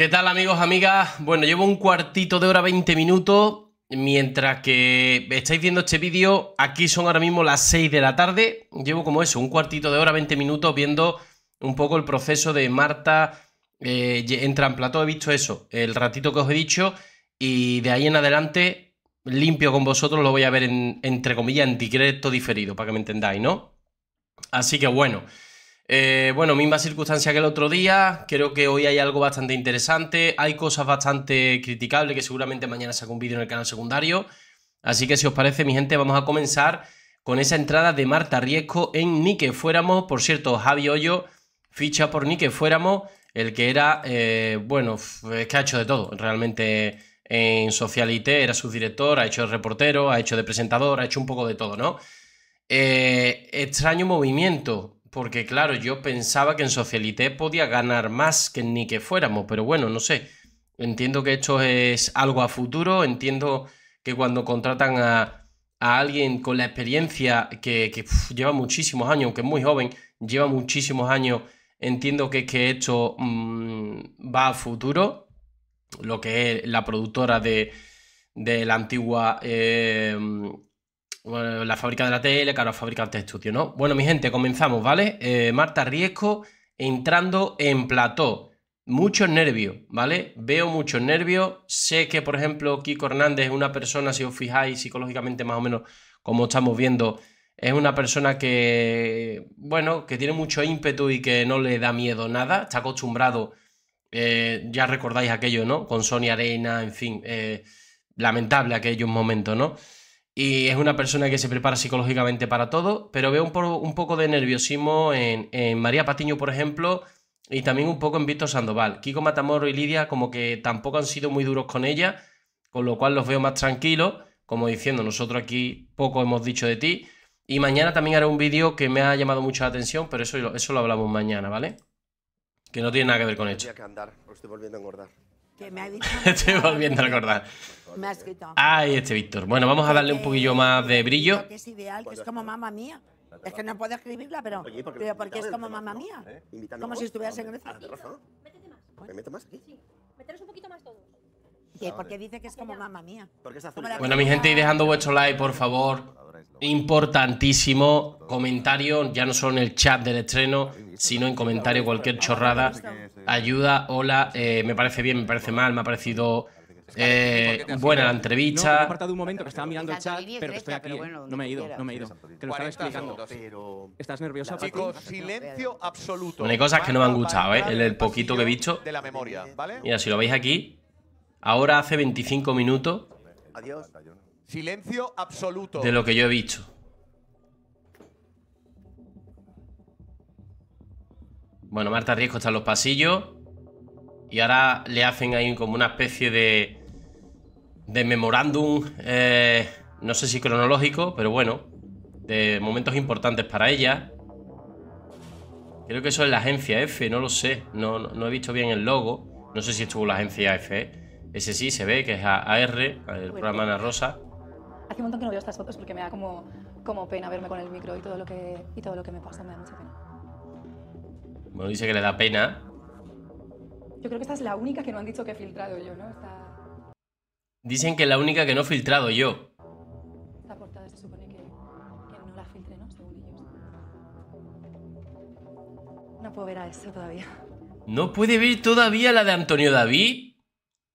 ¿Qué tal amigos, amigas? Bueno, llevo un cuartito de hora 20 minutos. Mientras que estáis viendo este vídeo, aquí son ahora mismo las 6 de la tarde. Llevo como eso, un cuartito de hora 20 minutos viendo un poco el proceso de Marta eh, en plato He visto eso, el ratito que os he dicho. Y de ahí en adelante, limpio con vosotros, lo voy a ver entre comillas en directo diferido, para que me entendáis, ¿no? Así que bueno. Eh, bueno, misma circunstancia que el otro día. Creo que hoy hay algo bastante interesante. Hay cosas bastante criticables que seguramente mañana se un vídeo en el canal secundario. Así que si os parece, mi gente, vamos a comenzar con esa entrada de Marta Riesco en Nique Fuéramos. Por cierto, Javi Hoyo ficha por que Fuéramos, el que era, eh, bueno, es que ha hecho de todo. Realmente en Socialite era subdirector, ha hecho de reportero, ha hecho de presentador, ha hecho un poco de todo, ¿no? Eh, extraño movimiento. Porque claro, yo pensaba que en Socialité podía ganar más que ni que fuéramos, pero bueno, no sé. Entiendo que esto es algo a futuro, entiendo que cuando contratan a, alguien con la experiencia que, lleva muchísimos años, aunque es muy joven, lleva muchísimos años, entiendo que, esto mm, va a futuro, lo que es la productora de, la antigua eh, pues, la fábrica de la tele, claro, fabricante de este estudio, ¿no? Bueno, mi gente, comenzamos, ¿vale? Eh, Marta Riesco entrando en plató. Muchos nervios, ¿vale? Veo muchos nervios. Sé que, por ejemplo, Kiko Hernández es una persona, si os fijáis psicológicamente más o menos como estamos viendo, es una persona que, bueno, que tiene mucho ímpetu y que no le da miedo nada. Está acostumbrado, eh, ya recordáis aquello, ¿no? Con Sony Arena, en fin, eh, lamentable aquellos momento, ¿no? y es una persona que se prepara psicológicamente para todo, pero veo un, poco de nerviosismo en, María Patiño, por ejemplo, y también un poco en Víctor Sandoval. Kiko Matamoros y Lidia como que tampoco han sido muy duros con ella, con lo cual los veo más tranquilos, como diciendo, nosotros aquí poco hemos dicho de ti. Y mañana también haré un vídeo que me ha llamado mucho la atención, pero eso, eso lo hablamos mañana, ¿vale? Que no tiene nada que ver con esto. que andar, volviendo Estoy volviendo a recordar. Ay, este Víctor. Bueno, vamos a darle un poquillo más de brillo. Que es ideal, que es como mamá mía. Es que no puedo escribirla, pero, porque, pero porque es como mamá mía. ¿Eh? Como si estuvieras en Grecia. Ah, ¿Me meto más aquí? Sí, meteros un poquito más todos. Sí, porque dice que es como mamá mía. Porque azul. Bueno, mi gente, y dejando vuestro like, por favor. Importantísimo comentario, ya no solo en el chat del estreno, sino en comentario cualquier chorrada. Ayuda, hola, eh, me parece bien, me parece mal, me ha parecido eh, buena la entrevista. No, que estaba mirando el chat, pero estoy aquí. No me he ido, no me he ido. Te lo estaba explicando. ¿Estás nerviosa, Chicos, silencio absoluto. Hay cosas que no me han gustado, ¿eh? El, poquito que he visto. Mira, si lo veis aquí, ahora hace 25 minutos. Adiós. Silencio absoluto. De lo que yo he visto Bueno, Marta Riesco está en los pasillos. Y ahora le hacen ahí como una especie de. de memorándum. Eh, no sé si cronológico, pero bueno. De momentos importantes para ella. Creo que eso es la agencia F, no lo sé. No, no, he visto bien el logo. No sé si estuvo la agencia F. Ese sí se ve que es AR, el programa Ana Rosa. Hace un montón que no veo estas fotos porque me da como, como pena verme con el micro y todo, lo que, y todo lo que me pasa, me da mucha pena. Bueno, dice que le da pena. Yo creo que esta es la única que no han dicho que he filtrado yo, ¿no? Dicen que la única que no he filtrado yo. Esta portada se supone que, no la filtre, ¿no? No puedo ver a eso todavía. No puede ver todavía la de Antonio David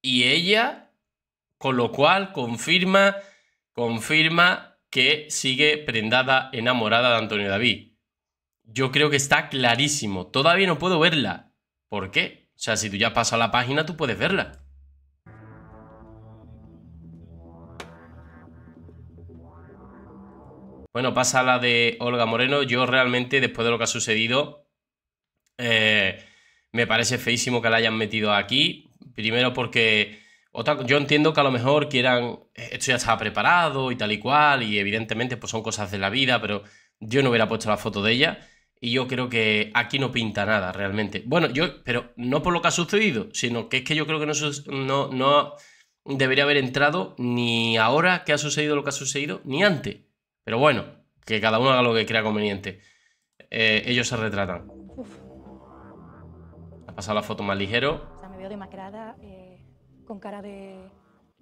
y ella, con lo cual confirma confirma que sigue prendada, enamorada de Antonio David. Yo creo que está clarísimo. Todavía no puedo verla. ¿Por qué? O sea, si tú ya has pasado la página, tú puedes verla. Bueno, pasa la de Olga Moreno. Yo realmente, después de lo que ha sucedido, eh, me parece feísimo que la hayan metido aquí. Primero porque yo entiendo que a lo mejor quieran, eh, esto ya estaba preparado y tal y cual, y evidentemente pues son cosas de la vida, pero yo no hubiera puesto la foto de ella. Y yo creo que aquí no pinta nada realmente. Bueno, yo, pero no por lo que ha sucedido, sino que es que yo creo que no, no, no debería haber entrado ni ahora que ha sucedido lo que ha sucedido, ni antes. Pero bueno, que cada uno haga lo que crea conveniente. Eh, ellos se retratan. Uf. Ha pasado la foto más ligero. O sea, me veo demacrada. Eh, con cara de,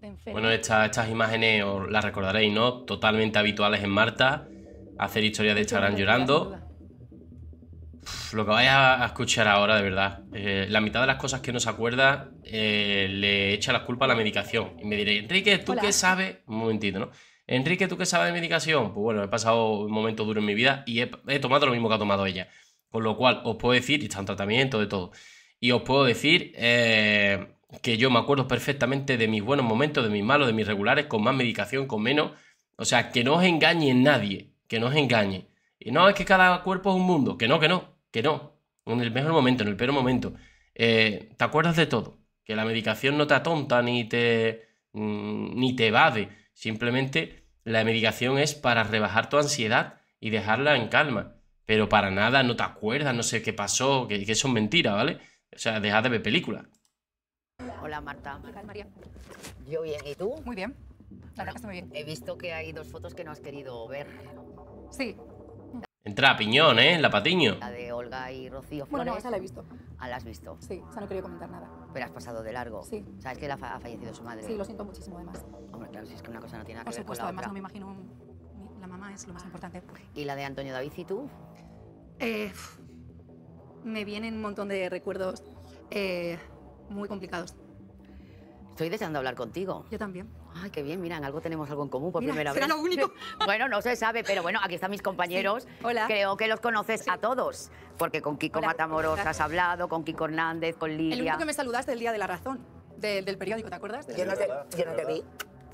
enfermo. Bueno, estas imágenes os las recordaréis, ¿no? Totalmente habituales en Marta. Hacer historias de Instagram llorando. lo que vais a escuchar ahora, de verdad. Eh, la mitad de las cosas que no se acuerda eh, le echa la culpa a la medicación. Y me diréis, Enrique, ¿tú qué sabes? Un momentito, ¿no? Enrique, ¿tú qué sabes de medicación? Pues bueno, he pasado un momento duro en mi vida y he, tomado lo mismo que ha tomado ella. Con lo cual, os puedo decir, y está en tratamiento, de todo. Y os puedo decir eh, que yo me acuerdo perfectamente de mis buenos momentos, de mis malos, de mis regulares, con más medicación, con menos. O sea, que no os engañe nadie, que no os engañe. Y no, es que cada cuerpo es un mundo, que no, que no, que no. En el mejor momento, en el peor momento. Eh, te acuerdas de todo, que la medicación no te atonta ni te, mm, ni te evade. Simplemente la medicación es para rebajar tu ansiedad y dejarla en calma. Pero para nada, no te acuerdas, no sé qué pasó, que, que eso es mentira, ¿vale? O sea, deja de ver películas. Hola, Marta. ¿Qué tal, María? Yo bien, ¿y tú? Muy bien. La verdad que está muy bien. He visto que hay dos fotos que no has querido ver. Sí. Entra a piñón, ¿eh? La patiño. La de Olga y Rocío Flores. Bueno, no, esa la he visto. Ah, la has visto. Sí, o esa no quería comentar nada. Pero has pasado de largo. Sí. ¿Sabes que ha fallecido su madre? Sí, lo siento muchísimo, además. Hombre, claro, si es que una cosa no tiene nada que ver con la además no me imagino... La mamá es lo más importante. ¿Y la de Antonio David y tú? Eh, me vienen un montón de recuerdos eh, muy complicados. Estoy deseando hablar contigo. Yo también. Ay, qué bien, mira, en algo tenemos algo en común por mira, primera será vez. lo único. bueno, no se sabe, pero bueno, aquí están mis compañeros. Hola. Creo que los conoces a todos, porque con Kiko Matamoros has hablado, con Kiko Hernández, con Lidia... El único que me saludaste el día de la razón, del periódico, ¿te acuerdas? Yo no te, vi.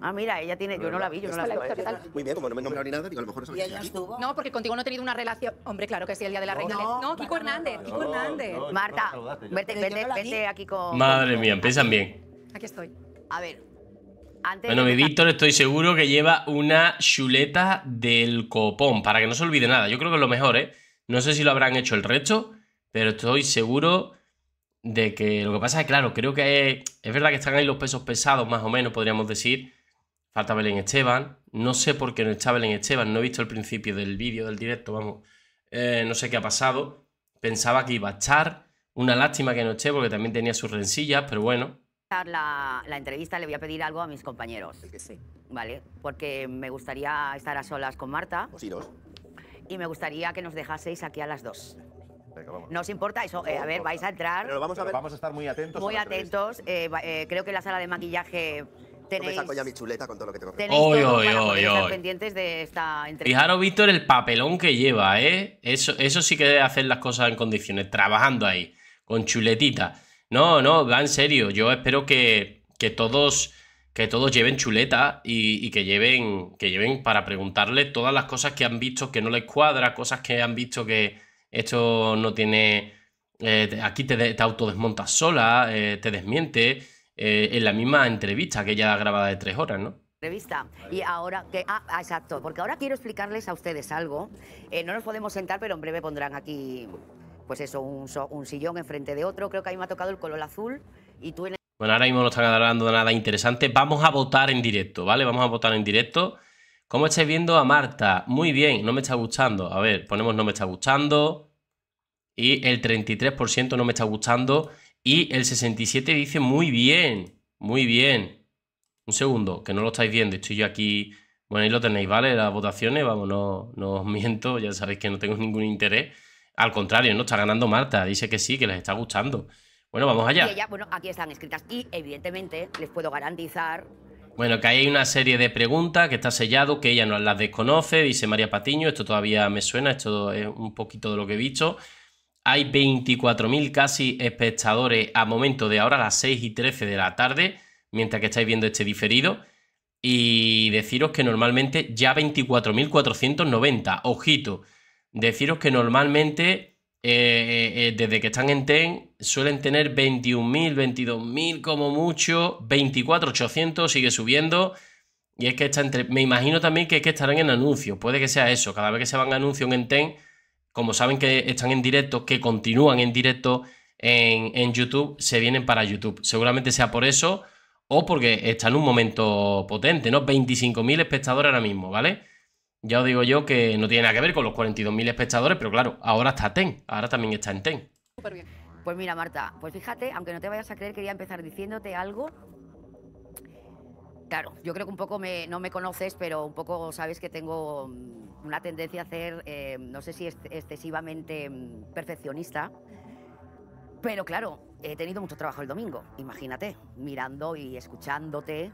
Ah, mira, ella tiene. Yo no la vi, yo no la vi. Muy bien, como no me nombró ni nada, digo, a lo mejor eso ¿Y ella estuvo? No, porque contigo no he tenido una relación. Hombre, claro que sí, el día de la reina. No, no Kiko Hernández, Kiko Hernández. Marta, vete, vete, vete aquí con. Madre mía, empiezan bien. Aquí estoy. A ver. bueno, mi Víctor estoy seguro que lleva una chuleta del copón, para que no se olvide nada. Yo creo que es lo mejor, ¿eh? No sé si lo habrán hecho el resto, pero estoy seguro de que lo que pasa es, claro, creo que es, verdad que están ahí los pesos pesados, más o menos, podríamos decir. Falta Belén Esteban. No sé por qué no está Belén Esteban. No he visto el principio del vídeo, del directo, vamos. Eh, no sé qué ha pasado. Pensaba que iba a estar. Una lástima que no esté porque también tenía sus rencillas, pero bueno. La, la entrevista le voy a pedir algo a mis compañeros. sí. Vale, porque me gustaría estar a solas con Marta. Y me gustaría que nos dejaseis aquí a las dos. No os importa eso. Eh, a ver, vais a entrar. vamos a estar muy atentos. Muy atentos. Eh, eh, creo que la sala de maquillaje tenéis... mi chuleta con todo lo que tengo. estar pendientes de esta entrevista. Fijaros, Víctor, el papelón que lleva, ¿eh? Eso, eso sí que debe hacer las cosas en condiciones, trabajando ahí, con chuletita. No, no, va en serio. Yo espero que, que todos que todos lleven chuleta y, que lleven que lleven para preguntarle todas las cosas que han visto que no les cuadra, cosas que han visto que esto no tiene eh, aquí te, te autodesmontas sola, eh, te desmiente eh, en la misma entrevista que ya grabada de tres horas, ¿no? entrevista. Y ahora que. Ah, ah exacto, porque ahora quiero explicarles a ustedes algo. no nos podemos sentar, pero en breve pondrán aquí pues eso, un, sillón enfrente de otro. Creo que a mí me ha tocado el color azul y tú en Bueno, ahora mismo no están hablando nada interesante. Vamos a votar en directo, ¿vale? Vamos a votar en directo. ¿Cómo estáis viendo a Marta? Muy bien, no me está gustando. A ver, ponemos no me está gustando. Y el 33% no me está gustando. Y el 67% dice muy bien, muy bien. Un segundo, que no lo estáis viendo. Estoy yo aquí. Bueno, ahí lo tenéis, ¿vale? Las votaciones, vamos, no, no os miento. Ya sabéis que no tengo ningún interés. Al contrario, no está ganando Marta. Dice que sí, que les está gustando. Bueno, vamos allá. bueno, aquí están escritas y evidentemente les puedo garantizar. Bueno, que hay una serie de preguntas que está sellado, que ella no las desconoce, dice María Patiño, esto todavía me suena, esto es un poquito de lo que he dicho. Hay 24.000 casi espectadores a momento de ahora, a las 6 y 13 de la tarde, mientras que estáis viendo este diferido. Y deciros que normalmente ya 24.490, ojito deciros que normalmente eh, eh, eh, desde que están en TEN suelen tener 21.000, 22.000 como mucho, 24.800 sigue subiendo. Y es que está entre... Me imagino también que que estarán en anuncios, puede que sea eso. Cada vez que se van a anuncios en TEN, como saben que están en directo, que continúan en directo en, en YouTube, se vienen para YouTube. Seguramente sea por eso o porque está en un momento potente, ¿no? 25.000 espectadores ahora mismo, ¿vale? Ya os digo yo que no tiene nada que ver con los 42.000 espectadores, pero claro, ahora está TEN, ahora también está en TEN. Pues mira, Marta, pues fíjate, aunque no te vayas a creer, quería empezar diciéndote algo. Claro, yo creo que un poco me, no me conoces, pero un poco sabes que tengo mm, una tendencia a ser, em, no sé si excesivamente mm, perfeccionista, pero claro, he tenido mucho trabajo el domingo, imagínate, mirando y escuchándote,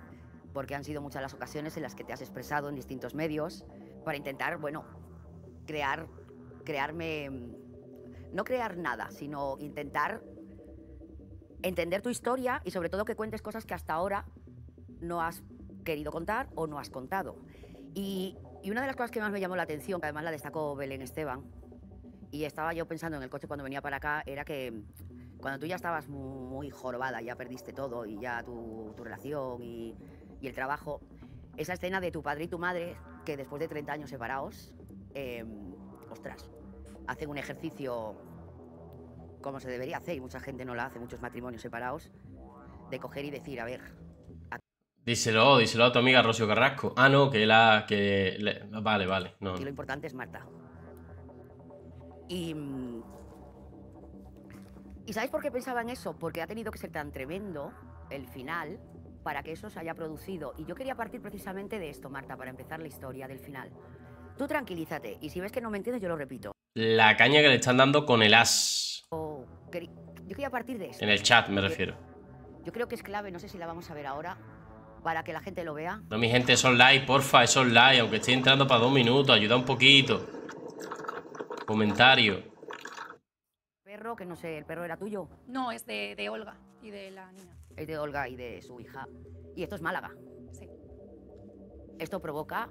porque han sido muchas las ocasiones en las que te has expresado en distintos medios para intentar, bueno, crear, crearme, no crear nada, sino intentar entender tu historia y sobre todo que cuentes cosas que hasta ahora no has querido contar o no has contado. Y, una de las cosas que más me llamó la atención, que además la destacó Belén Esteban, y estaba yo pensando en el coche cuando venía para acá, era que cuando tú ya estabas muy, jorobada, ya perdiste todo y ya tu, relación y el trabajo, esa escena de tu padre y tu madre, que después de 30 años separados, em, ostras, hacen un ejercicio como se debería hacer, y mucha gente no lo hace, muchos matrimonios separados, de coger y decir, a ver... Díselo, díselo a tu amiga Rocío Carrasco. Ah, no, que la... que Vale, vale. No. Y lo importante es Marta. Y... ¿Y por qué pensaba en eso? Porque ha tenido que ser tan tremendo el final para que eso se haya producido. Y yo quería partir precisamente de esto, Marta, para empezar la historia del final. Tú tranquilízate y si ves que no me entiendes, yo lo repito. La caña que le están dando con el as. yo quería partir de esto. En el chat me refiero. Yo creo que es clave, no sé si la vamos a ver ahora, para que la gente lo vea. No, mi gente, es online, porfa, es online, aunque esté entrando para dos minutos, ayuda un poquito. Comentario. Perro, que no sé, ¿el perro era tuyo? No, es de Olga y de la niña es de Olga y de su hija. Y esto es Málaga. Sí. Esto provoca...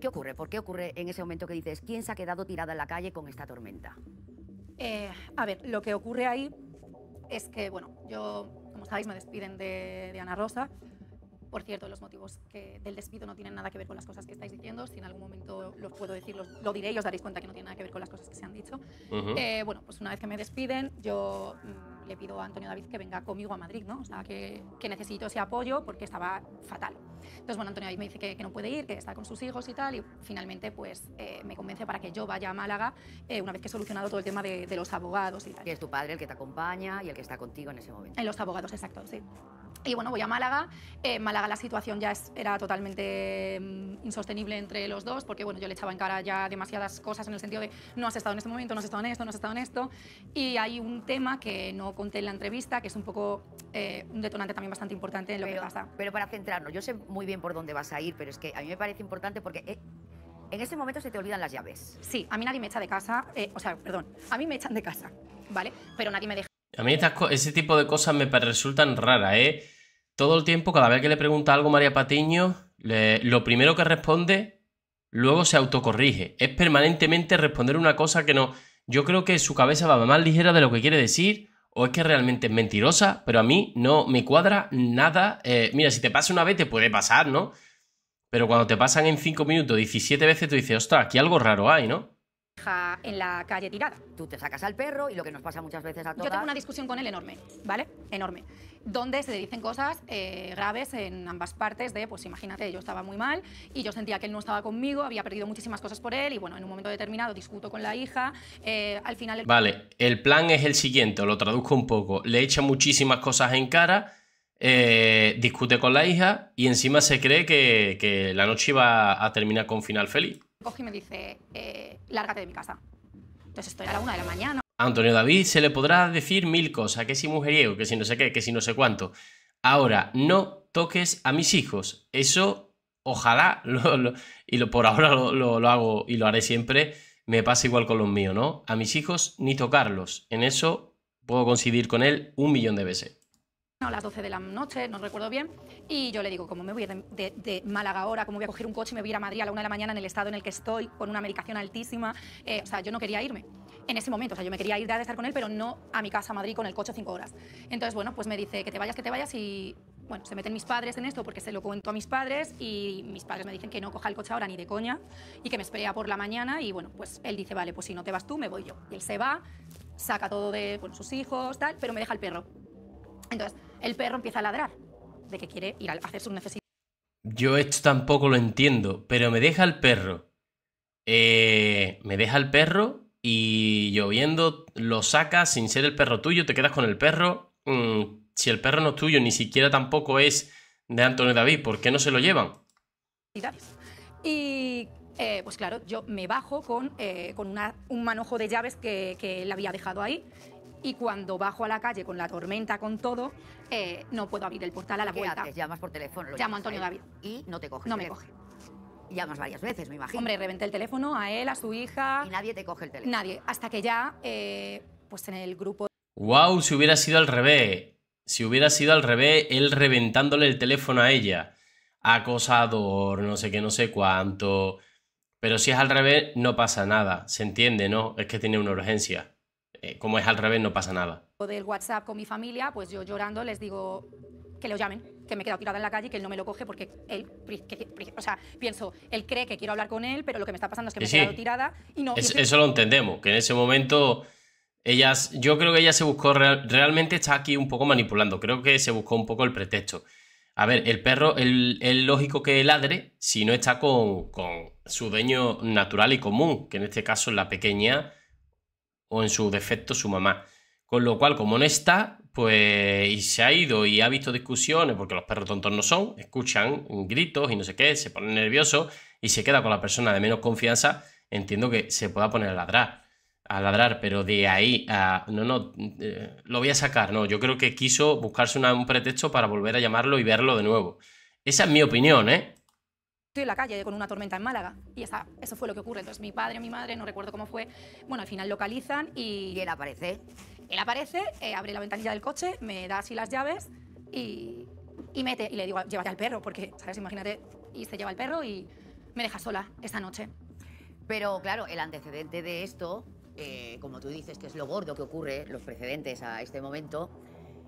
¿Qué ocurre? ¿Por qué ocurre en ese momento que dices, ¿quién se ha quedado tirada en la calle con esta tormenta? Eh, a ver, lo que ocurre ahí es que, bueno, yo, como sabéis, me despiden de, de Ana Rosa. Por cierto, los motivos que del despido no tienen nada que ver con las cosas que estáis diciendo. Si en algún momento los puedo decir, lo diré y os daréis cuenta que no tiene nada que ver con las cosas que se han dicho. Eh, bueno, pues una vez que me despiden, yo mm, le pido a Antonio David que venga conmigo a Madrid, ¿no? O sea, que, necesito ese apoyo porque estaba fatal. Entonces, bueno, Antonio David me dice que, no puede ir, que está con sus hijos y tal, y finalmente, pues, eh, me convence para que yo vaya a Málaga eh, una vez que he solucionado todo el tema de, de los abogados y tal. Que es tu padre el que te acompaña y el que está contigo en ese momento. En los abogados, exacto, sí. Y bueno, voy a Málaga. Eh, en Málaga la situación ya era totalmente mm, insostenible entre los dos, porque bueno, yo le echaba en cara ya demasiadas cosas en el sentido de no has estado en este momento, no has estado en esto, no has estado en esto. Y hay un tema que no conté en la entrevista, que es un poco eh, un detonante también bastante importante en lo que pasa. Pero para centrarnos, yo sé muy bien por dónde vas a ir, pero es que a mí me parece importante porque... Eh, en ese momento se te olvidan las llaves. Sí, a mí nadie me echa de casa, o sea, perdón, a mí me echan de casa, ¿vale? Pero nadie me deja a mí ese tipo de cosas me resultan raras, ¿eh? Todo el tiempo, cada vez que le pregunta algo a María Patiño, lo primero que responde, luego se autocorrige. Es permanentemente responder una cosa que no... Yo creo que su cabeza va más ligera de lo que quiere decir, o es que realmente es mentirosa, pero a mí no me cuadra nada. Eh, mira, si te pasa una vez te puede pasar, ¿no? Pero cuando te pasan en 5 minutos 17 veces, tú dices, ostras, aquí algo raro hay, ¿no? en la calle tirada. Tú te sacas al perro y lo que nos pasa muchas veces a todas... Yo tengo una discusión con él enorme, ¿vale? Enorme. Donde se dicen cosas eh, graves en ambas partes de, pues imagínate, yo estaba muy mal y yo sentía que él no estaba conmigo, había perdido muchísimas cosas por él y bueno, en un momento determinado discuto con la hija, eh, al final... Vale, el plan es el siguiente, lo traduzco un poco. Le echa muchísimas cosas en cara... Eh, discute con la hija y encima se cree que, que la noche iba a terminar con final feliz coge y me dice, eh, lárgate de mi casa. Entonces estoy a la una de la mañana. Antonio David se le podrá decir mil cosas, que si mujeriego, que si no sé qué, que si no sé cuánto. Ahora, no toques a mis hijos. Eso, ojalá, y lo, por ahora lo, lo, hago y lo haré siempre, me pasa igual con los míos, ¿no? A mis hijos ni tocarlos. En eso puedo coincidir con él un millón de veces a las 12 de la noche, no recuerdo bien, y yo le digo, como me voy de, de, Málaga ahora, como voy a coger un coche y me voy a ir a Madrid a la una de la mañana en el estado en el que estoy, con una medicación altísima, eh, o sea, yo no quería irme en ese momento, o sea, yo me quería ir de estar con él, pero no a mi casa a Madrid con el coche cinco horas. Entonces, bueno, pues me dice, que te vayas, que te vayas, y bueno, se meten mis padres en esto porque se lo cuento a mis padres y mis padres me dicen que no coja el coche ahora ni de coña y que me espera por la mañana y bueno, pues él dice, vale, pues si no te vas tú, me voy yo. Y él se va, saca todo de sus hijos, tal, pero me deja el perro. Entonces, el perro empieza a ladrar de que quiere ir a hacer sus necesidades. Yo esto tampoco lo entiendo, pero me deja el perro. Eh, me deja el perro y lloviendo lo sacas sin ser el perro tuyo, te quedas con el perro. Mm, si el perro no es tuyo, ni siquiera tampoco es de Antonio David, ¿por qué no se lo llevan? Y eh, pues claro, yo me bajo con, eh, con un manojo de llaves que, que él había dejado ahí y cuando bajo a la calle con la tormenta, con todo, eh, no puedo abrir el portal a la ¿Qué Llamas por teléfono. Llamo a Antonio David. Y no te coge. No me coge. Llamas varias veces, me imagino. Hombre, reventé el teléfono a él, a su hija. Y nadie te coge el teléfono. Nadie. Hasta que ya, eh, pues en el grupo. ¡Wow! Si hubiera sido al revés. Si hubiera sido al revés, él reventándole el teléfono a ella. Acosador, no sé qué, no sé cuánto. Pero si es al revés, no pasa nada. Se entiende, ¿no? Es que tiene una urgencia. Eh, como es al revés, no pasa nada. Del WhatsApp con mi familia, pues yo llorando les digo que lo llamen, que me he quedado tirada en la calle y que él no me lo coge porque él, o sea, pienso, él cree que quiero hablar con él, pero lo que me está pasando es que me he quedado tirada y no... Eso lo entendemos, que en ese momento... Ellas, yo creo que ella se buscó, realmente está aquí un poco manipulando, creo que se buscó un poco el pretexto. A ver, el perro es lógico que ladre si no está con, su dueño natural y común, que en este caso es la pequeña o en su defecto su mamá. Con lo cual, como no está, pues y se ha ido y ha visto discusiones, porque los perros tontos no son, escuchan gritos y no sé qué, se ponen nerviosos y se queda con la persona de menos confianza, entiendo que se pueda poner a ladrar, a ladrar, pero de ahí a, no, no, eh, lo voy a sacar, no, yo creo que quiso buscarse un pretexto para volver a llamarlo y verlo de nuevo. Esa es mi opinión, ¿eh? Estoy en la calle con una tormenta en Málaga y eso fue lo que ocurre. Entonces mi padre o mi madre, no recuerdo cómo fue, bueno, al final localizan y... ¿Y él aparece? Él aparece, eh, abre la ventanilla del coche, me da así las llaves y, mete. Y le digo, llévate al perro, porque, ¿sabes? Imagínate, y se lleva al perro y me deja sola esa noche. Pero claro, el antecedente de esto, eh, como tú dices, que es lo gordo que ocurre, los precedentes a este momento,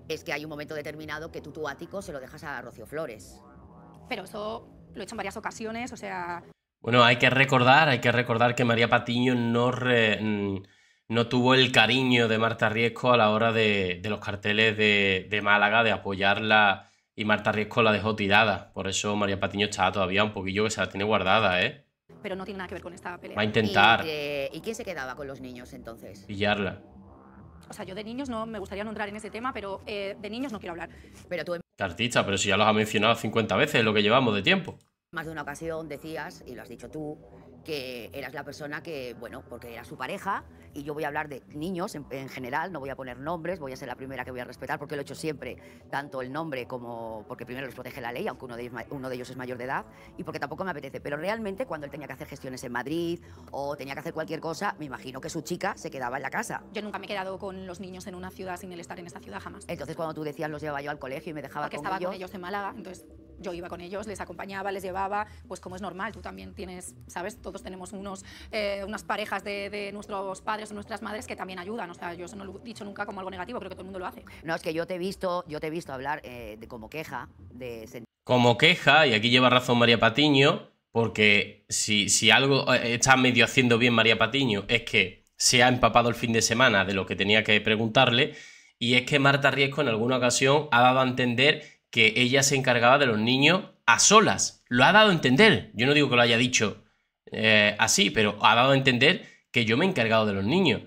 es que hay un momento determinado que tú tu ático se lo dejas a Rocío Flores. Pero eso lo he hecho en varias ocasiones, o sea... Bueno, hay que recordar, hay que recordar que María Patiño no, no tuvo el cariño de Marta Riesco a la hora de, los carteles de, Málaga, de apoyarla, y Marta Riesco la dejó tirada. Por eso María Patiño está todavía un poquillo que se la tiene guardada, ¿eh? Pero no tiene nada que ver con esta pelea. Va a intentar. ¿Y, qué eh, quién se quedaba con los niños entonces? Pillarla. O sea, yo de niños no me gustaría no entrar en ese tema, pero eh, de niños no quiero hablar. Pero tú Artista, pero si ya los has mencionado 50 veces lo que llevamos de tiempo. más de una ocasión decías, y lo has dicho tú, que eras la persona que, bueno, porque era su pareja, y yo voy a hablar de niños en, general, no voy a poner nombres, voy a ser la primera que voy a respetar, porque lo he hecho siempre, tanto el nombre como porque primero los protege la ley, aunque uno de, ellos, uno de ellos es mayor de edad, y porque tampoco me apetece. Pero realmente cuando él tenía que hacer gestiones en Madrid o tenía que hacer cualquier cosa, me imagino que su chica se quedaba en la casa. Yo nunca me he quedado con los niños en una ciudad sin el estar en esta ciudad jamás. Entonces cuando tú decías los llevaba yo al colegio y me dejaba porque con estaba ellos, con ellos en Málaga, entonces yo iba con ellos, les acompañaba, les llevaba, pues como es normal, tú también tienes, ¿sabes? Todos tenemos unos, eh, unas parejas de, nuestros padres o nuestras madres que también ayudan, o sea, yo eso no lo he dicho nunca como algo negativo, creo que todo el mundo lo hace. No, es que yo te he visto, yo te he visto hablar eh, de como queja, de... Como queja, y aquí lleva razón María Patiño, porque si, si algo eh, está medio haciendo bien María Patiño es que se ha empapado el fin de semana de lo que tenía que preguntarle, y es que Marta Riesco en alguna ocasión ha dado a entender que ella se encargaba de los niños a solas. Lo ha dado a entender. Yo no digo que lo haya dicho eh, así, pero ha dado a entender que yo me he encargado de los niños.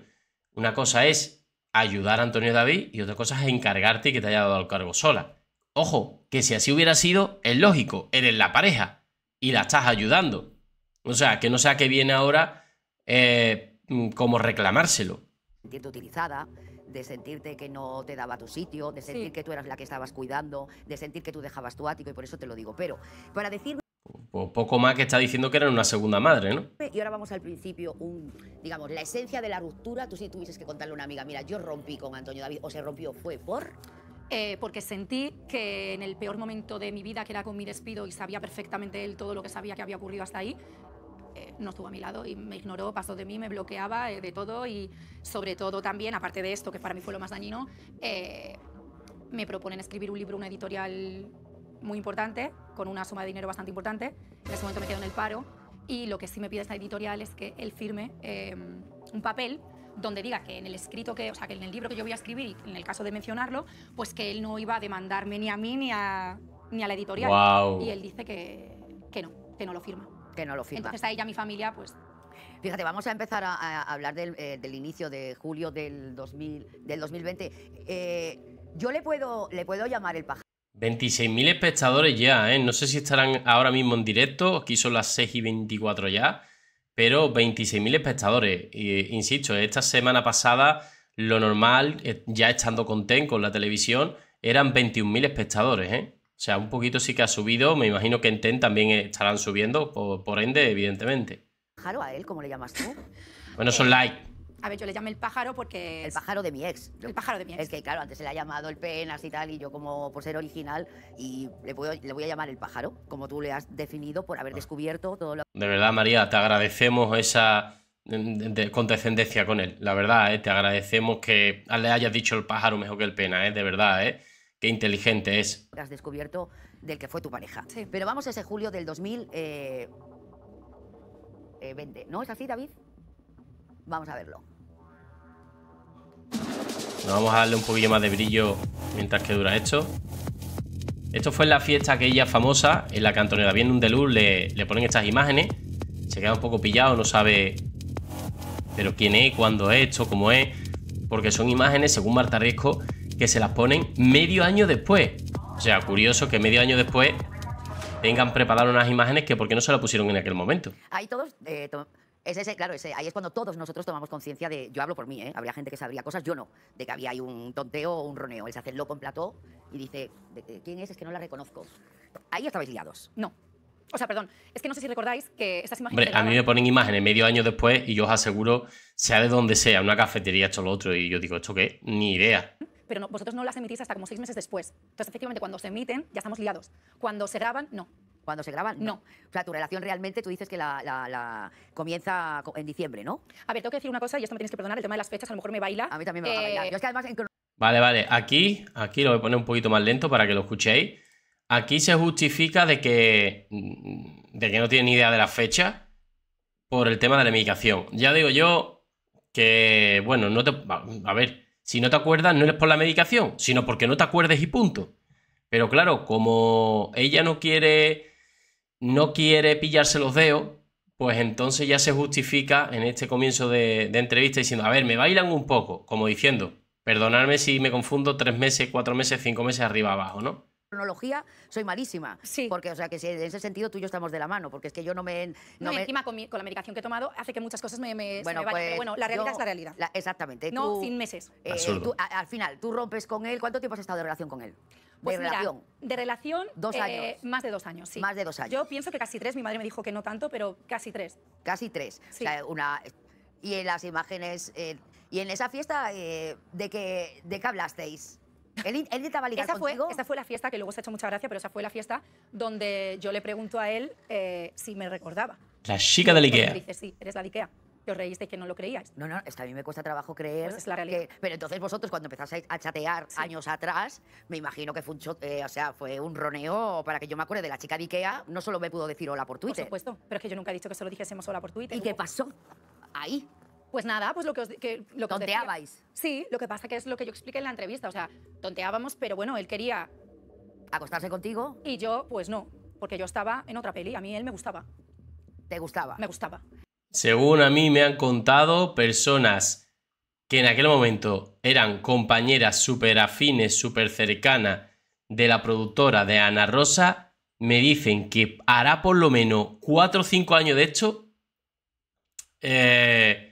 Una cosa es ayudar a Antonio David y otra cosa es encargarte que te haya dado el cargo sola. Ojo, que si así hubiera sido, es lógico, eres la pareja y la estás ayudando. O sea, que no sea que viene ahora eh, mm, como reclamárselo. Entiendo utilizada, de sentirte que no te daba tu sitio, de sentir que tú eras la que estabas cuidando, de sentir que tú dejabas tu ático y por eso te lo digo. Pero para decir... poco más que está diciendo que eran una segunda madre, ¿no? Y ahora vamos al principio, un, digamos, la esencia de la ruptura. Tú sí tuvieses que contarle a una amiga, mira, yo rompí con Antonio David, o se rompió, fue por... Eh, porque sentí que en el peor momento de mi vida, que era con mi despido, y sabía perfectamente él todo lo que sabía que había ocurrido hasta ahí, no estuvo a mi lado y me ignoró, pasó de mí, me bloqueaba eh, de todo y sobre todo también, aparte de esto, que para mí fue lo más dañino, eh, me proponen escribir un libro, una editorial muy importante, con una suma de dinero bastante importante. En ese momento me quedo en el paro y lo que sí me pide esta editorial es que él firme em, un papel donde diga que en el escrito que, o sea, que en el libro que yo voy a escribir, en el caso de mencionarlo, pues que él no iba a demandarme ni a mí ni a, ni a la editorial. Y él dice que, que no, que no lo firma que no lo Entonces ahí ya mi familia, pues... Fíjate, vamos a empezar a, hablar eh, del, inicio de julio del, 2000, del 2020. Eh, yo le puedo, le puedo llamar el pajarito. 26.000 espectadores ya, ¿eh? No sé si estarán ahora mismo en directo, aquí son las 6 y 24 ya, pero 26.000 espectadores. Eh, insisto, esta semana pasada lo normal, ya estando con TEN, con la televisión, eran 21.000 espectadores, ¿eh? O sea, un poquito sí que ha subido. Me imagino que en TEN también estarán subiendo, por, ende, evidentemente. ¿Pájaro a él? ¿Cómo le llamas tú? bueno, son eh, like. A ver, yo le llamo el pájaro porque... El pájaro de mi ex. El pájaro de mi ex. Es que, claro, antes se le ha llamado el pena y tal, y yo como por ser original, y le, voy a llamar el pájaro, como tú le has definido por haber descubierto todo lo... De verdad, María, te agradecemos esa mm, condescendencia con él. La verdad, eh, te agradecemos que le hayas dicho el pájaro mejor que el pena, ¿eh? de verdad. ¿eh? Qué inteligente es. Has descubierto del que fue tu pareja. Sí. Pero vamos a ese julio del 2000, eh, eh ¿no es así, David? Vamos a verlo. Nos vamos a darle un poquillo más de brillo mientras que dura esto. Esto fue en la fiesta aquella famosa en la cantonera Viene un de le, ponen estas imágenes. Se queda un poco pillado, no sabe pero quién es, cuándo es esto, cómo es. Porque son imágenes, según Marta Riesco, que se las ponen medio año después. O sea, curioso que medio año después tengan preparado unas imágenes que por qué no se las pusieron en aquel momento. Ahí todos... Eh, ese, claro, ese, ahí es cuando todos nosotros tomamos conciencia de, yo hablo por mí, ¿eh? habría gente que sabría cosas, yo no, de que había ahí un tonteo o un roneo. Él se hace el loco en plató y dice, ¿de, de, quién es? Es que no la reconozco. Ahí estabais liados. No. O sea, perdón, es que no sé si recordáis que estas imágenes... Hombre, a mí me ponen imágenes medio año después y yo os aseguro, sea de donde sea, una cafetería, esto lo otro, y yo digo, ¿esto qué? Ni idea pero vosotros no las emitís hasta como seis meses después. Entonces, efectivamente, cuando se emiten, ya estamos liados. Cuando se graban, no. Cuando se graban, no. O sea, tu relación realmente, tú dices que la, comienza en diciembre, ¿no? A ver, tengo que decir una cosa, y esto me tienes que perdonar, el tema de las fechas, a lo mejor me baila. A mí también me va a eh, bailar. Vale, vale, aquí, aquí lo voy a poner un poquito más lento para que lo escuchéis. Aquí se justifica de que, mm, de que no tiene ni idea de la fecha por el tema de la medicación. Ya digo yo que, bueno, no te... A ver, si no te acuerdas, no es por la medicación, sino porque no te acuerdes y punto. Pero claro, como ella no quiere, no quiere pillarse los dedos, pues entonces ya se justifica en este comienzo de, de entrevista diciendo, a ver, me bailan un poco, como diciendo, perdonadme si me confundo tres meses, cuatro meses, cinco meses arriba abajo, ¿no? cronología soy malísima. Sí. Porque, o sea, que en ese sentido tú y yo estamos de la mano, porque es que yo no me... No, me... encima con, la medicación que he tomado hace que muchas cosas me, bueno, pero pues bueno, la realidad es la realidad. exactamente. No sin meses. Eh, al final, tú rompes con él, ¿cuánto tiempo has estado de relación con él? de pues relación. De relación. Dos eh, años. más de dos años, sí. Más de dos años. Yo pienso que casi tres, mi madre me dijo que no tanto, pero casi tres. Casi tres. una... Y en las imágenes... Eh, y en esa fiesta, ¿de, ¿de qué hablasteis? ¿Él, él estaba ligado esa fue, la fiesta, que luego se ha hecho mucha gracia, pero esa fue la fiesta donde yo le pregunto a él eh, si me recordaba. La chica de la Ikea. Dice, sí, eres la de Ikea que os reísteis que no lo creíais. No, no, es a mí me cuesta trabajo creer. Pues la pero entonces vosotros, cuando empezáis a chatear años atrás, me imagino que fue un, eh, o sea, fue un roneo para que yo me acuerde de la chica de Ikea. No solo me pudo decir hola por Twitter. Por supuesto, pero es que yo nunca he dicho que solo dijésemos hola por Twitter. ¿Y qué pasó? Ahí. Pues nada, pues lo que os que, lo que Tonteabais. Sí, lo que pasa que es lo que yo expliqué en la entrevista. O sea, tonteábamos, pero bueno, él quería... ¿Acostarse contigo? Y yo, pues no, porque yo estaba en otra peli. A mí él me gustaba. ¿Te gustaba? Me gustaba. Según a mí me han contado personas que en aquel momento eran compañeras súper afines, súper cercanas de la productora de Ana Rosa, me dicen que hará por lo menos cuatro o cinco años de hecho, eh,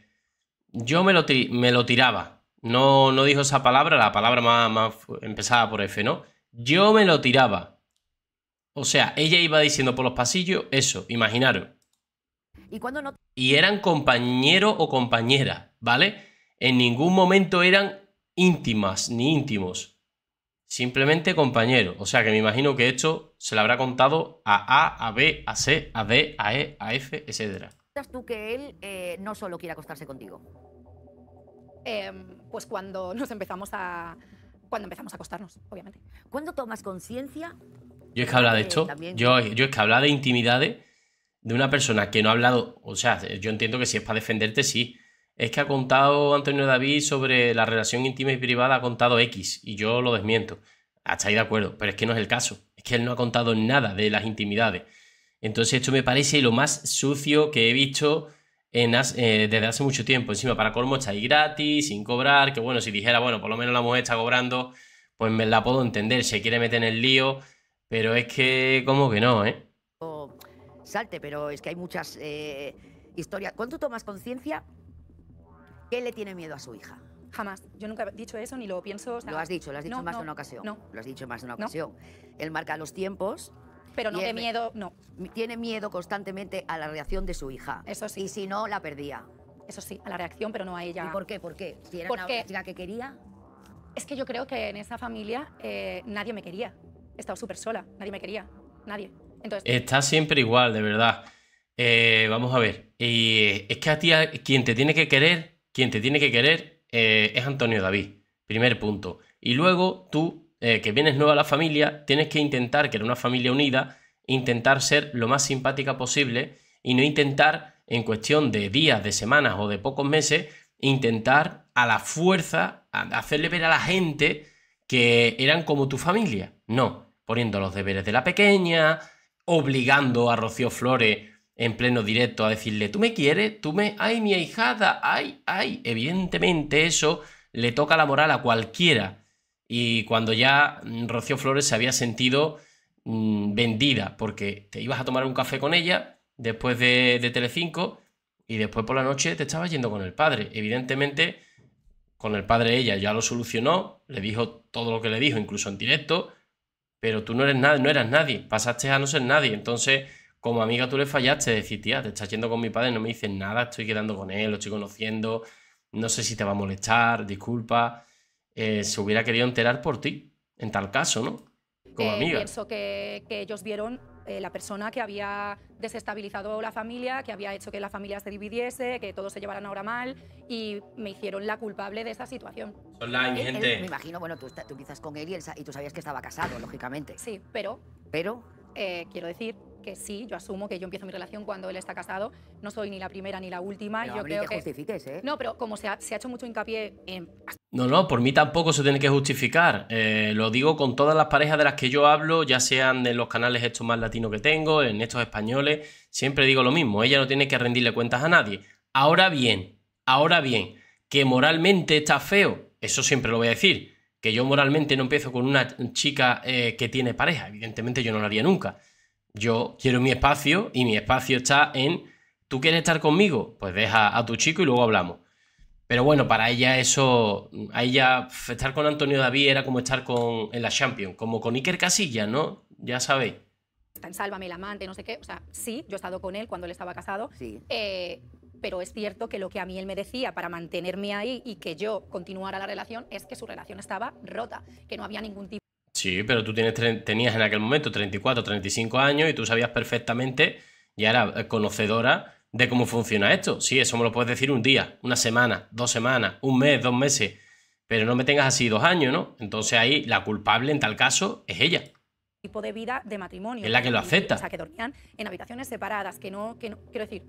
yo me lo, me lo tiraba. No, no dijo esa palabra, la palabra más, más empezaba por F, ¿no? Yo me lo tiraba. O sea, ella iba diciendo por los pasillos eso, imaginaros. ¿Y, cuando no... eran compañero o compañera, ¿vale? En ningún momento eran íntimas ni íntimos. Simplemente compañero. O sea que me imagino que esto se le habrá contado a A, a B, a C, a D, a E, a F, etcétera tú que él eh, no solo quiere acostarse contigo? Em, pues cuando nos empezamos a. Cuando empezamos a acostarnos, obviamente. ¿Cuándo tomas conciencia? Yo es que habla de esto. Yo, yo es que habla de intimidades de una persona que no ha hablado. O sea, yo entiendo que si es para defenderte, sí. Es que ha contado Antonio David sobre la relación íntima y privada, ha contado X, y yo lo desmiento. Hasta ahí de acuerdo, pero es que no es el caso. Es que él no ha contado nada de las intimidades. Entonces esto me parece lo más sucio que he visto en eh, desde hace mucho tiempo. Encima, para colmo, está ahí gratis, sin cobrar, que bueno, si dijera, bueno, por lo menos la mujer está cobrando, pues me la puedo entender, se quiere meter en el lío, pero es que como que no, ¿eh? salte, pero es que hay muchas eh, historias. ¿Cuánto tomas conciencia que le tiene miedo a su hija? Jamás. Yo nunca he dicho eso ni lo pienso. lo has dicho, lo has dicho más de una ocasión. No. Lo has dicho más de una ocasión. Él marca los tiempos pero no miedo, no. Tiene miedo constantemente a la reacción de su hija. Eso sí. Y si no, la perdía. Eso sí, a la reacción, pero no a ella. ¿Y por qué? ¿Por qué? Si era Porque que quería. Es que yo creo que en esa familia eh, nadie me quería. He estado súper sola, nadie me quería, nadie. Entonces... Está siempre igual, de verdad. Eh, vamos a ver. y eh, es que a ti, quien te tiene que querer, quien te tiene que querer es Antonio David. Primer punto. Y luego tú eh, que vienes nueva a la familia, tienes que intentar, que era una familia unida, intentar ser lo más simpática posible y no intentar, en cuestión de días, de semanas o de pocos meses, intentar a la fuerza hacerle ver a la gente que eran como tu familia. No, poniendo los deberes de la pequeña, obligando a Rocío Flores en pleno directo a decirle, tú me quieres, tú me, ay, mi ahijada, ay, ay. Evidentemente eso le toca la moral a cualquiera y cuando ya Rocío Flores se había sentido mm, vendida, porque te ibas a tomar un café con ella después de, Telecinco y después por la noche te estabas yendo con el padre. Evidentemente, con el padre ella ya lo solucionó, le dijo todo lo que le dijo, incluso en directo, pero tú no eres nadie, no eras nadie, pasaste a no ser nadie. Entonces, como amiga tú le fallaste, decir, tía, te estás yendo con mi padre, no me dices nada, estoy quedando con él, lo estoy conociendo, no sé si te va a molestar, disculpa. Eh, se hubiera querido enterar por ti, en tal caso, ¿no? Como eh, amiga. Pienso que, ellos vieron eh, la persona que había desestabilizado la familia, que había hecho que la familia se dividiese, que todos se llevaran ahora mal y me hicieron la culpable de esa situación. Online, eh, gente. me imagino, bueno, tú, tú quizás con él y, tú sabías que estaba casado, lógicamente. Sí, pero. Pero. quiero decir que sí, yo asumo que yo empiezo mi relación cuando él está casado, no soy ni la primera ni la última. No, yo creo que ¿eh? No, pero como se ha, hecho mucho hincapié en... No, no, por mí tampoco se tiene que justificar. Eh, lo digo con todas las parejas de las que yo hablo, ya sean en los canales estos más latinos que tengo, en estos españoles, siempre digo lo mismo, ella no tiene que rendirle cuentas a nadie. Ahora bien, ahora bien, que moralmente está feo, eso siempre lo voy a decir, que yo moralmente no empiezo con una chica eh, que tiene pareja, evidentemente yo no lo haría nunca. Yo quiero mi espacio y mi espacio está en, ¿tú quieres estar conmigo? Pues deja a tu chico y luego hablamos. Pero bueno, para ella eso, a ella estar con Antonio David era como estar con, en la Champions, como con Iker Casillas, ¿no? Ya sabéis. Está en Sálvame, el amante, no sé qué. O sea, sí, yo he estado con él cuando él estaba casado. Sí. Eh, pero es cierto que lo que a mí él me decía para mantenerme ahí y que yo continuara la relación es que su relación estaba rota, que no había ningún tipo Sí, pero tú tienes, tenías en aquel momento 34, 35 años y tú sabías perfectamente, y era eh, conocedora de cómo funciona esto. Sí, eso me lo puedes decir un día, una semana, dos semanas, un mes, dos meses, pero no me tengas así dos años, ¿no? Entonces ahí la culpable en tal caso es ella tipo de vida de matrimonio. Es la que lo acepta. O sea, que dormían en habitaciones separadas, que no, que no quiero decir.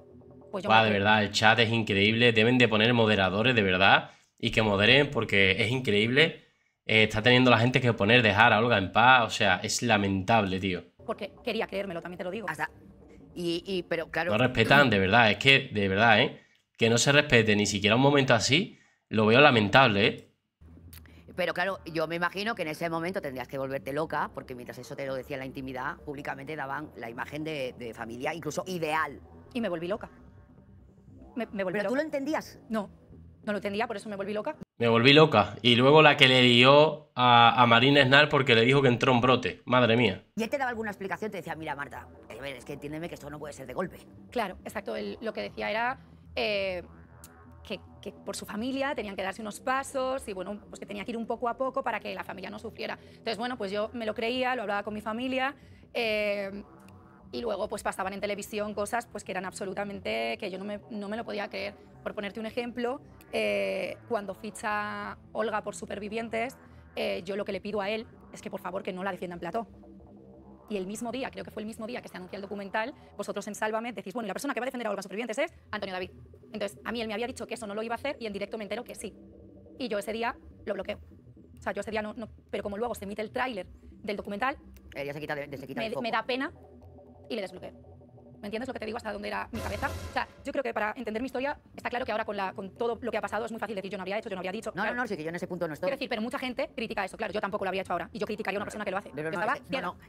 Pues yo de verdad, el chat es increíble. Deben de poner moderadores, de verdad, y que moderen, porque es increíble eh, está teniendo la gente que oponer, dejar a Olga en paz. O sea, es lamentable, tío. Porque quería creérmelo, también te lo digo. Y, pero claro. No respetan, de verdad. Es que, de verdad, ¿eh? Que no se respete ni siquiera un momento así, lo veo lamentable, ¿eh? Pero claro, yo me imagino que en ese momento tendrías que volverte loca, porque mientras eso te lo decía en la intimidad, públicamente daban la imagen de, familia, incluso ideal. Y me volví loca. ¿Pero tú lo entendías? No, no lo entendía, por eso me volví loca. Me volví loca. Y luego la que le dio a, a Marina Esnar porque le dijo que entró un brote. Madre mía. Y él te daba alguna explicación, te decía, mira, Marta, eh, a ver, es que entiéndeme que esto no puede ser de golpe. Claro, exacto. lo que decía era eh, que, por su familia tenían que darse unos pasos y, bueno, pues que tenía que ir un poco a poco para que la familia no sufriera. Entonces, bueno, pues yo me lo creía, lo hablaba con mi familia. Eh, y luego pues pasaban en televisión cosas pues que eran absolutamente que yo no me, no me lo podía creer. Por ponerte un ejemplo, eh, cuando ficha Olga por Supervivientes, eh, yo lo que le pido a él es que por favor que no la defienda en plató. Y el mismo día, creo que fue el mismo día que se anuncia el documental, vosotros en Sálvame decís, bueno, y la persona que va a defender a Olga Supervivientes es Antonio David. Entonces, a mí él me había dicho que eso no lo iba a hacer y en directo me entero que sí. Y yo ese día lo bloqueo. O sea, yo ese día no... pero como luego se emite el tráiler del documental... Ella se quita, de, se quita me da pena y le desbloqueé. ¿Me entiendes lo que te digo? Hasta dónde era mi cabeza. O sea, yo creo que para entender mi historia, está claro que ahora con, la, con todo lo que ha pasado es muy fácil decir yo no habría hecho, yo no había dicho. No, no, no, sí que yo en ese punto no estoy. Quiero decir, pero mucha gente critica eso, claro, yo tampoco lo había hecho ahora. Y yo criticaría a una persona que lo hace. Pero no, estaba,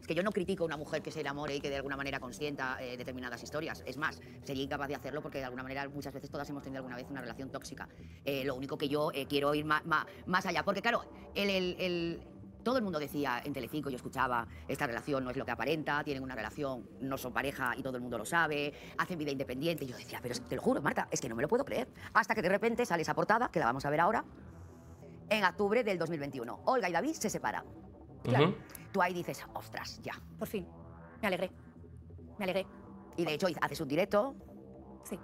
que yo no critico a una mujer que se enamore y que de alguna manera consienta eh, determinadas historias. Es más, sería incapaz de hacerlo porque de alguna manera muchas veces todas hemos tenido alguna vez una relación tóxica. Eh, lo único que yo eh, quiero ir más, allá, porque claro, el, el todo el mundo decía en Telecinco, yo escuchaba, esta relación no es lo que aparenta, tienen una relación, no son pareja y todo el mundo lo sabe, hacen vida independiente. Y yo decía, pero te lo juro, Marta, es que no me lo puedo creer. Hasta que de repente sale esa portada, que la vamos a ver ahora, en octubre del 2021. Olga y David se separan. Tú ahí dices, ostras, ya. Por fin, me alegré. Me alegré. Y de hecho, haces un directo. Sí.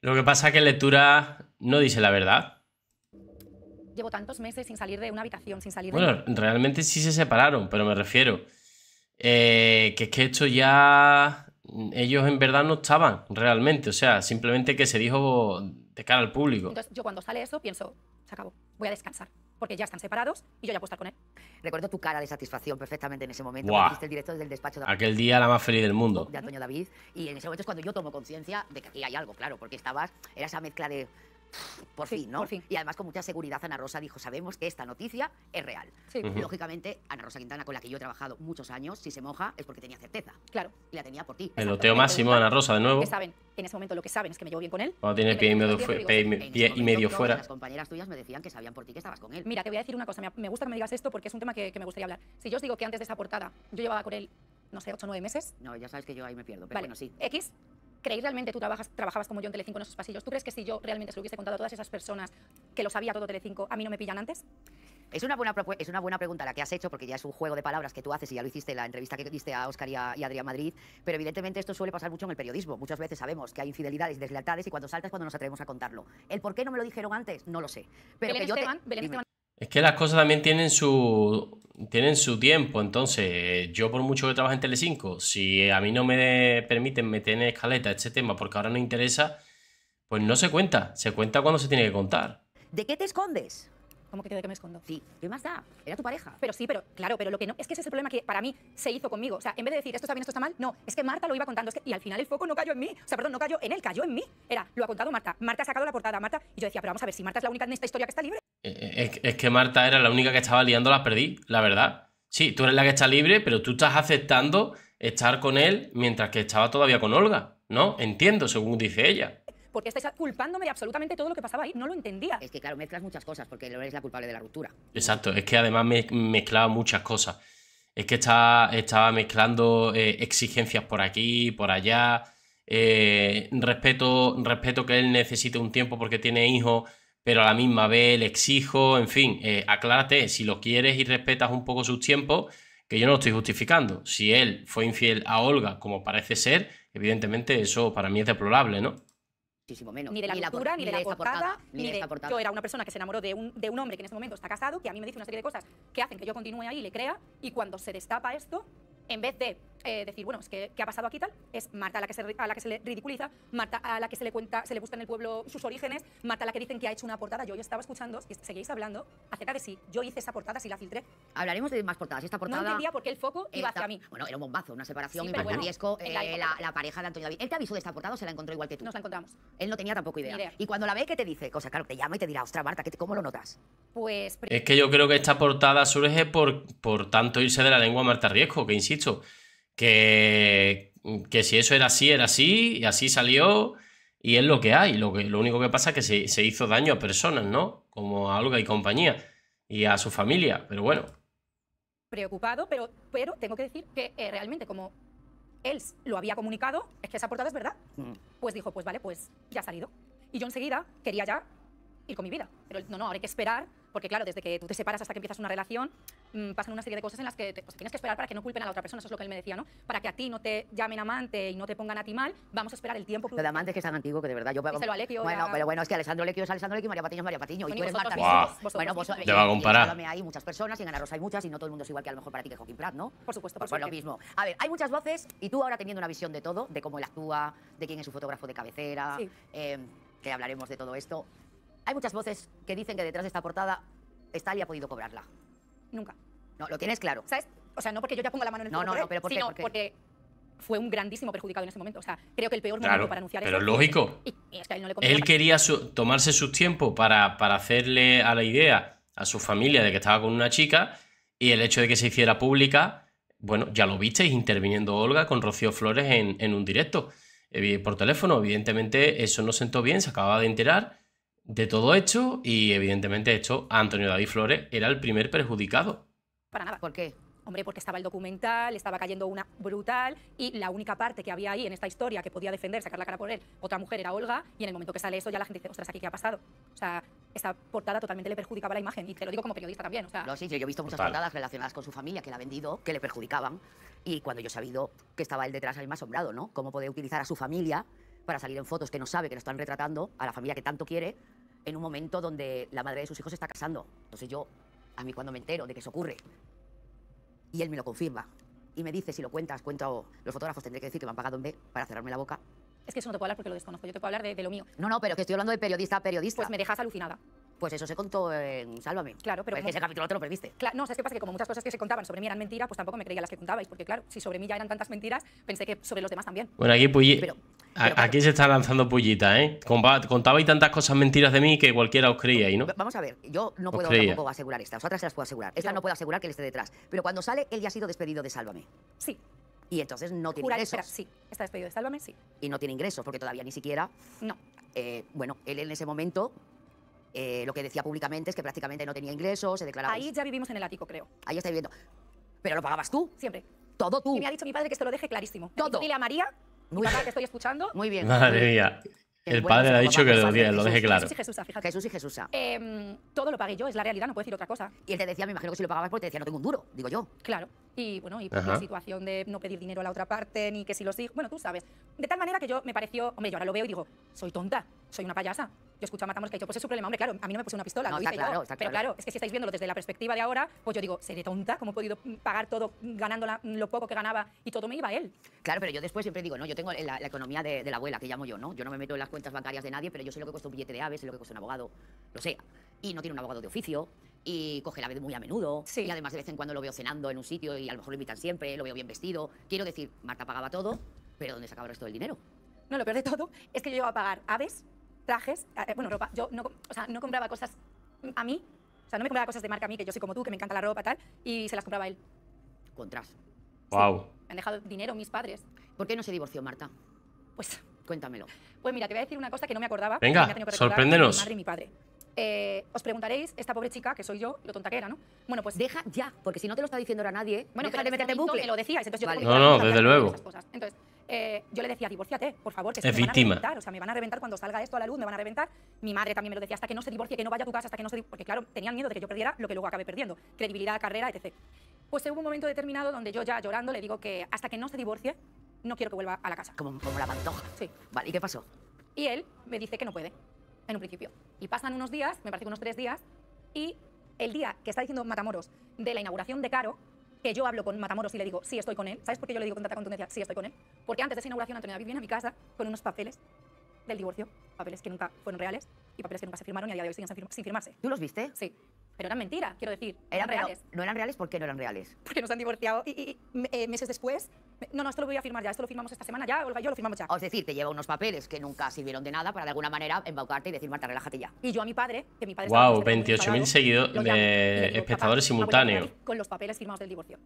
Lo que pasa es que en lectura no dice la verdad llevo tantos meses sin salir de una habitación, sin salir de... Bueno, realmente sí se separaron, pero me refiero eh, que es que esto ya... Ellos en verdad no estaban realmente, o sea, simplemente que se dijo de cara al público. Entonces yo cuando sale eso pienso, se acabó, voy a descansar porque ya están separados y yo ya puedo estar con él. Recuerdo tu cara de satisfacción perfectamente en ese momento. Wow. el directo desde despacho de... Aquel día la más feliz del mundo. De Antonio David. Y en ese momento es cuando yo tomo conciencia de que aquí hay algo, claro, porque estabas... Era esa mezcla de por fin, ¿no? Y además con mucha seguridad Ana Rosa dijo, sabemos que esta noticia es real. Lógicamente, Ana Rosa Quintana, con la que yo he trabajado muchos años, si se moja es porque tenía certeza. Claro. Y la tenía por ti. loteo máximo Ana Rosa, de nuevo. Que saben, en ese momento lo que saben es que me llevo bien con él. Cuando tiene pie, y, medio, pie, y medio fuera. Las compañeras tuyas me decían que sabían por ti que estabas con él. Mira, te voy a decir una cosa, me gusta que me digas esto porque es un tema que, me gustaría hablar. Si yo os digo que antes de esa portada yo llevaba con él, no sé, 8 o 9 meses. No, ya sabes que yo ahí me pierdo, vale. bueno, sí. X, ¿creéis realmente tú trabajas, trabajabas como yo en Telecinco en esos pasillos? ¿Tú crees que si yo realmente se lo hubiese contado a todas esas personas que lo sabía todo Telecinco, a mí no me pillan antes? Es una, buena, es una buena pregunta la que has hecho, porque ya es un juego de palabras que tú haces y ya lo hiciste en la entrevista que diste a Oscar y a, Adrián Madrid, pero evidentemente esto suele pasar mucho en el periodismo. Muchas veces sabemos que hay infidelidades y deslealtades y cuando saltas cuando nos atrevemos a contarlo. El por qué no me lo dijeron antes, no lo sé. Pero yo es que las cosas también tienen su, tienen su tiempo, entonces yo por mucho que trabaje en Telecinco, si a mí no me permiten meter en escaleta este tema porque ahora no interesa, pues no se cuenta, se cuenta cuando se tiene que contar. ¿De qué te escondes? ¿Cómo que de qué me escondo? Sí, ¿qué más da? Era tu pareja. Pero sí, pero claro, pero lo que no, es que ese es el problema que para mí se hizo conmigo. O sea, en vez de decir esto está bien, esto está mal, no, es que Marta lo iba contando. y al final el foco no cayó en mí. O sea, perdón, no cayó en él, cayó en mí. Era, lo ha contado Marta. Marta ha sacado la portada, Marta. Y yo decía, pero vamos a ver, si Marta es la única en esta historia que está libre. Es, que Marta era la única que estaba liando la perdí, la verdad. Sí, tú eres la que está libre, pero tú estás aceptando estar con él mientras que estaba todavía con Olga, ¿no? Entiendo, según dice ella. Porque estáis culpándome de absolutamente todo lo que pasaba ahí, no lo entendía. Es que claro, mezclas muchas cosas porque lo eres la culpable de la ruptura. Exacto, es que además me, mezclaba muchas cosas. Es que estaba, mezclando eh, exigencias por aquí, por allá, eh, respeto, respeto que él necesite un tiempo porque tiene hijos pero a la misma vez le exijo, en fin, eh, aclárate, si lo quieres y respetas un poco sus tiempos, que yo no lo estoy justificando. Si él fue infiel a Olga, como parece ser, evidentemente eso para mí es deplorable, ¿no? menos. Ni de la lectura, ni, de la portada, ni de, Yo era una persona que se enamoró de un, de un hombre que en este momento está casado, que a mí me dice una serie de cosas que hacen que yo continúe ahí y le crea, y cuando se destapa esto, en vez de eh, decir, bueno, es que ¿qué ha pasado aquí tal? Es Marta a la que se, a la que se le ridiculiza, Marta a la que se le cuenta, se le busca en el pueblo sus orígenes, Marta a la que dicen que ha hecho una portada. Yo ya estaba escuchando, y seguís hablando, acerca de si yo hice esa portada, si la filtré. Hablaremos de más portadas. Esta portada... No entendía por qué el foco iba hacia mí. Bueno, era un bombazo, una separación, sí, bueno, eh, la, la, pareja de Antonio David. ¿Él te avisó de esta portada o se la encontró igual que tú? Nos la encontramos. Él no tenía tampoco idea. Y cuando la ve, ¿qué te dice? Cosa, claro, te llama y te dirá, ostras, Marta, ¿cómo lo notas? Pues... Es que yo creo que esta portada surge por, por tanto irse de la lengua Marta Riesgo, que insisto que, que si eso era así, era así, y así salió, y es lo que hay. Lo, que, lo único que pasa es que se, se hizo daño a personas, ¿no? Como a Olga y compañía, y a su familia, pero bueno. Preocupado, pero, pero tengo que decir que eh, realmente como él lo había comunicado, es que esa portada es verdad, mm. pues dijo, pues vale, pues ya ha salido. Y yo enseguida quería ya ir con mi vida. Pero no, no, ahora hay que esperar, porque claro, desde que tú te separas hasta que empiezas una relación, mm, pasan una serie de cosas en las que pues, tienes que esperar para que no culpen a la otra persona, eso es lo que él me decía, ¿no? Para que a ti no te llamen amante y no te pongan a ti mal, vamos a esperar el tiempo. Lo de amante que es tan antiguo que de verdad yo... bueno, pero bueno, es que Alessandro Lequio es Alessandro Lequio, María Patiño es María Patiño, y tú eres Marta Bueno, vos, te va a comparar. Hay muchas personas, y en Ana Rosa hay muchas, y no todo el mundo es igual que a lo mejor para ti que Joaquín Prat, ¿no? Por supuesto, por, pues lo mismo. A ver, hay muchas voces, y tú ahora teniendo una visión de todo, de cómo él actúa, de quién es su fotógrafo de cabecera, eh, que hablaremos de todo esto. Hay muchas voces que dicen que detrás de esta portada y ha podido cobrarla. Nunca. No, lo tienes claro. ¿Sabes? O sea, no porque yo ya ponga la mano en el No, ¿eh? Sino porque fue un grandísimo perjudicado en ese momento. O sea, creo que el peor momento para anunciar pero eso. Pero lógico. él, quería tomarse su tiempo para, para hacerle a la idea a su familia de que estaba con una chica y el hecho de que se hiciera pública, bueno, ya lo visteis interviniendo Olga con Rocío Flores en, en un directo eh, por teléfono. Evidentemente eso no sentó bien, se acababa de enterar de todo hecho, y evidentemente hecho, Antonio David Flores era el primer perjudicado. Para nada, ¿por qué? Hombre, porque estaba el documental, estaba cayendo una brutal y la única parte que había ahí en esta historia que podía defender, sacar la cara por él, otra mujer era Olga y en el momento que sale eso ya la gente dice, ostras, aquí qué ha pasado. O sea, esta portada totalmente le perjudicaba la imagen y te lo digo como periodista también. O sea... sí, yo he visto muchas portadas relacionadas con su familia que la ha vendido, que le perjudicaban y cuando yo he sabido que estaba él detrás, a más me ¿no? Cómo puede utilizar a su familia para salir en fotos que no sabe que lo están retratando a la familia que tanto quiere en un momento donde la madre de sus hijos está casando. Entonces yo, a mí cuando me entero de que se ocurre, y él me lo confirma, y me dice, si lo cuentas, cuento, los fotógrafos tendré que decir que me han pagado en B para cerrarme la boca. Es que eso no te puedo hablar porque lo desconozco, yo te puedo hablar de, lo mío. No, no, pero que estoy hablando de periodista a periodista. Pues me dejas alucinada pues eso se contó en Sálvame. Claro, pero... Pues ese capítulo te lo perdiste. Claro, no, es que pasa? Que como muchas cosas que se contaban sobre mí eran mentiras, pues tampoco me creía las que contabais, porque claro, si sobre mí ya eran tantas mentiras, pensé que sobre los demás también. Bueno, aquí se está lanzando pullita, ¿eh? Contabais tantas cosas mentiras de mí que cualquiera os creía, ¿no? Vamos a ver, yo no puedo tampoco asegurar esta, otras se las puedo asegurar. Esta no puedo asegurar que él esté detrás, pero cuando sale, él ya ha sido despedido de Sálvame. Sí. Y entonces no tiene sí, está despedido de Sálvame, sí. Y no tiene ingresos porque todavía ni siquiera... No. Eh, bueno, él en ese momento eh, lo que decía públicamente es que prácticamente no tenía ingresos, se declaraba... Ahí ya vivimos en el ático, creo. Ahí está viviendo. Pero lo pagabas tú. Siempre. Todo tú. Y me ha dicho mi padre que esto lo deje clarísimo. Todo. dile a María, Muy papá, que estoy escuchando. Muy bien. Madre mía. El, padre le ha dicho que lo, deje claro. Jesús y fíjate. Jesús y ah. em, todo lo pagué yo, es la realidad, no puedo decir otra cosa. Y él te decía, me imagino que si lo pagabas porque te decía, no tengo un duro, digo yo. Claro. Y bueno, y por la situación de no pedir dinero a la otra parte, ni que si los hijos. Bueno, tú sabes. De tal manera que yo me pareció. Hombre, yo ahora lo veo y digo, soy tonta soy una payasa. Yo escucho a que ha dicho, pues es su problema, hombre, claro, a mí no me puse una pistola, no, claro, Pero claro. es que si estáis viéndolo desde la perspectiva de ahora, pues yo digo, seré tonta, ¿cómo he podido pagar todo ganando lo poco que ganaba y todo me iba a él? Claro, pero yo después siempre digo, no, yo tengo la, economía de, la abuela, que llamo yo, ¿no? Yo no me meto en las cuentas bancarias de nadie, pero yo sé lo que cuesta un billete de aves, sé lo que cuesta un abogado, lo sé. Y no tiene un abogado de oficio, y coge la vez muy a menudo. Sí. Y además de vez en cuando lo veo cenando en un sitio y a lo mejor lo invitan siempre, lo veo bien vestido. Quiero decir, Marta pagaba todo, pero ¿dónde sacaba el resto del dinero? No, lo peor todo es que yo iba a pagar aves, trajes, eh, eh, bueno, ropa. Yo no, o sea, no compraba cosas a mí, o sea, no me compraba cosas de marca a mí, que yo soy como tú, que me encanta la ropa tal, y se las compraba él. Contras. Wow. me han dejado dinero mis padres. ¿Por qué no se divorció Marta? Pues cuéntamelo. Pues mira, te voy a decir una cosa que no me acordaba. Venga, me que sorpréndenos. madre y mi padre. Eh, os preguntaréis, esta pobre chica, que soy yo, lo tonta que era, ¿no? Bueno, pues deja ya, porque si no te lo está diciendo ahora nadie, bueno, deja de este meterte bucle. Me lo decías, entonces yo No, no, desde luego. Entonces, eh, yo le decía, divorciate, por favor, que es víctima. van a reventar, o sea, me van a reventar cuando salga esto a la luz, me van a reventar. Mi madre también me lo decía, hasta que no se divorcie, que no vaya a tu casa, hasta que no se porque claro, tenían miedo de que yo perdiera lo que luego acabé perdiendo, credibilidad, carrera, etc. Pues hubo un momento determinado donde yo ya llorando le digo que hasta que no se divorcie, no quiero que vuelva a la casa. Como, como la pantoja. Sí. Vale, ¿y qué pasó? Y él me dice que no puede, en un principio. Y pasan unos días, me parece unos tres días, y el día que está diciendo Matamoros de la inauguración de Caro, que yo hablo con Matamoros y le digo, sí, estoy con él. ¿Sabes por qué yo le digo con tanta contundencia, sí, estoy con él? Porque antes de esa inauguración, Antonio David viene a mi casa con unos papeles del divorcio, papeles que nunca fueron reales y papeles que nunca se firmaron y a día de hoy siguen sin, firmarse. ¿Tú los viste? Sí. Pero eran mentira, quiero decir. Eran, reales. No eran reales, ¿por qué no eran reales? Porque nos han divorciado y, eh, meses después. No, no, esto lo voy a firmar ya, esto lo firmamos esta semana ya, Olga yo lo firmamos ya. es decir, te lleva unos papeles que nunca sirvieron de nada para de alguna manera embaucarte y decir, Marta, relájate ya. Y yo a mi padre, que mi padre. ¡Wow! 28.000 seguidores, espectadores simultáneos. Con los papeles firmados del divorcio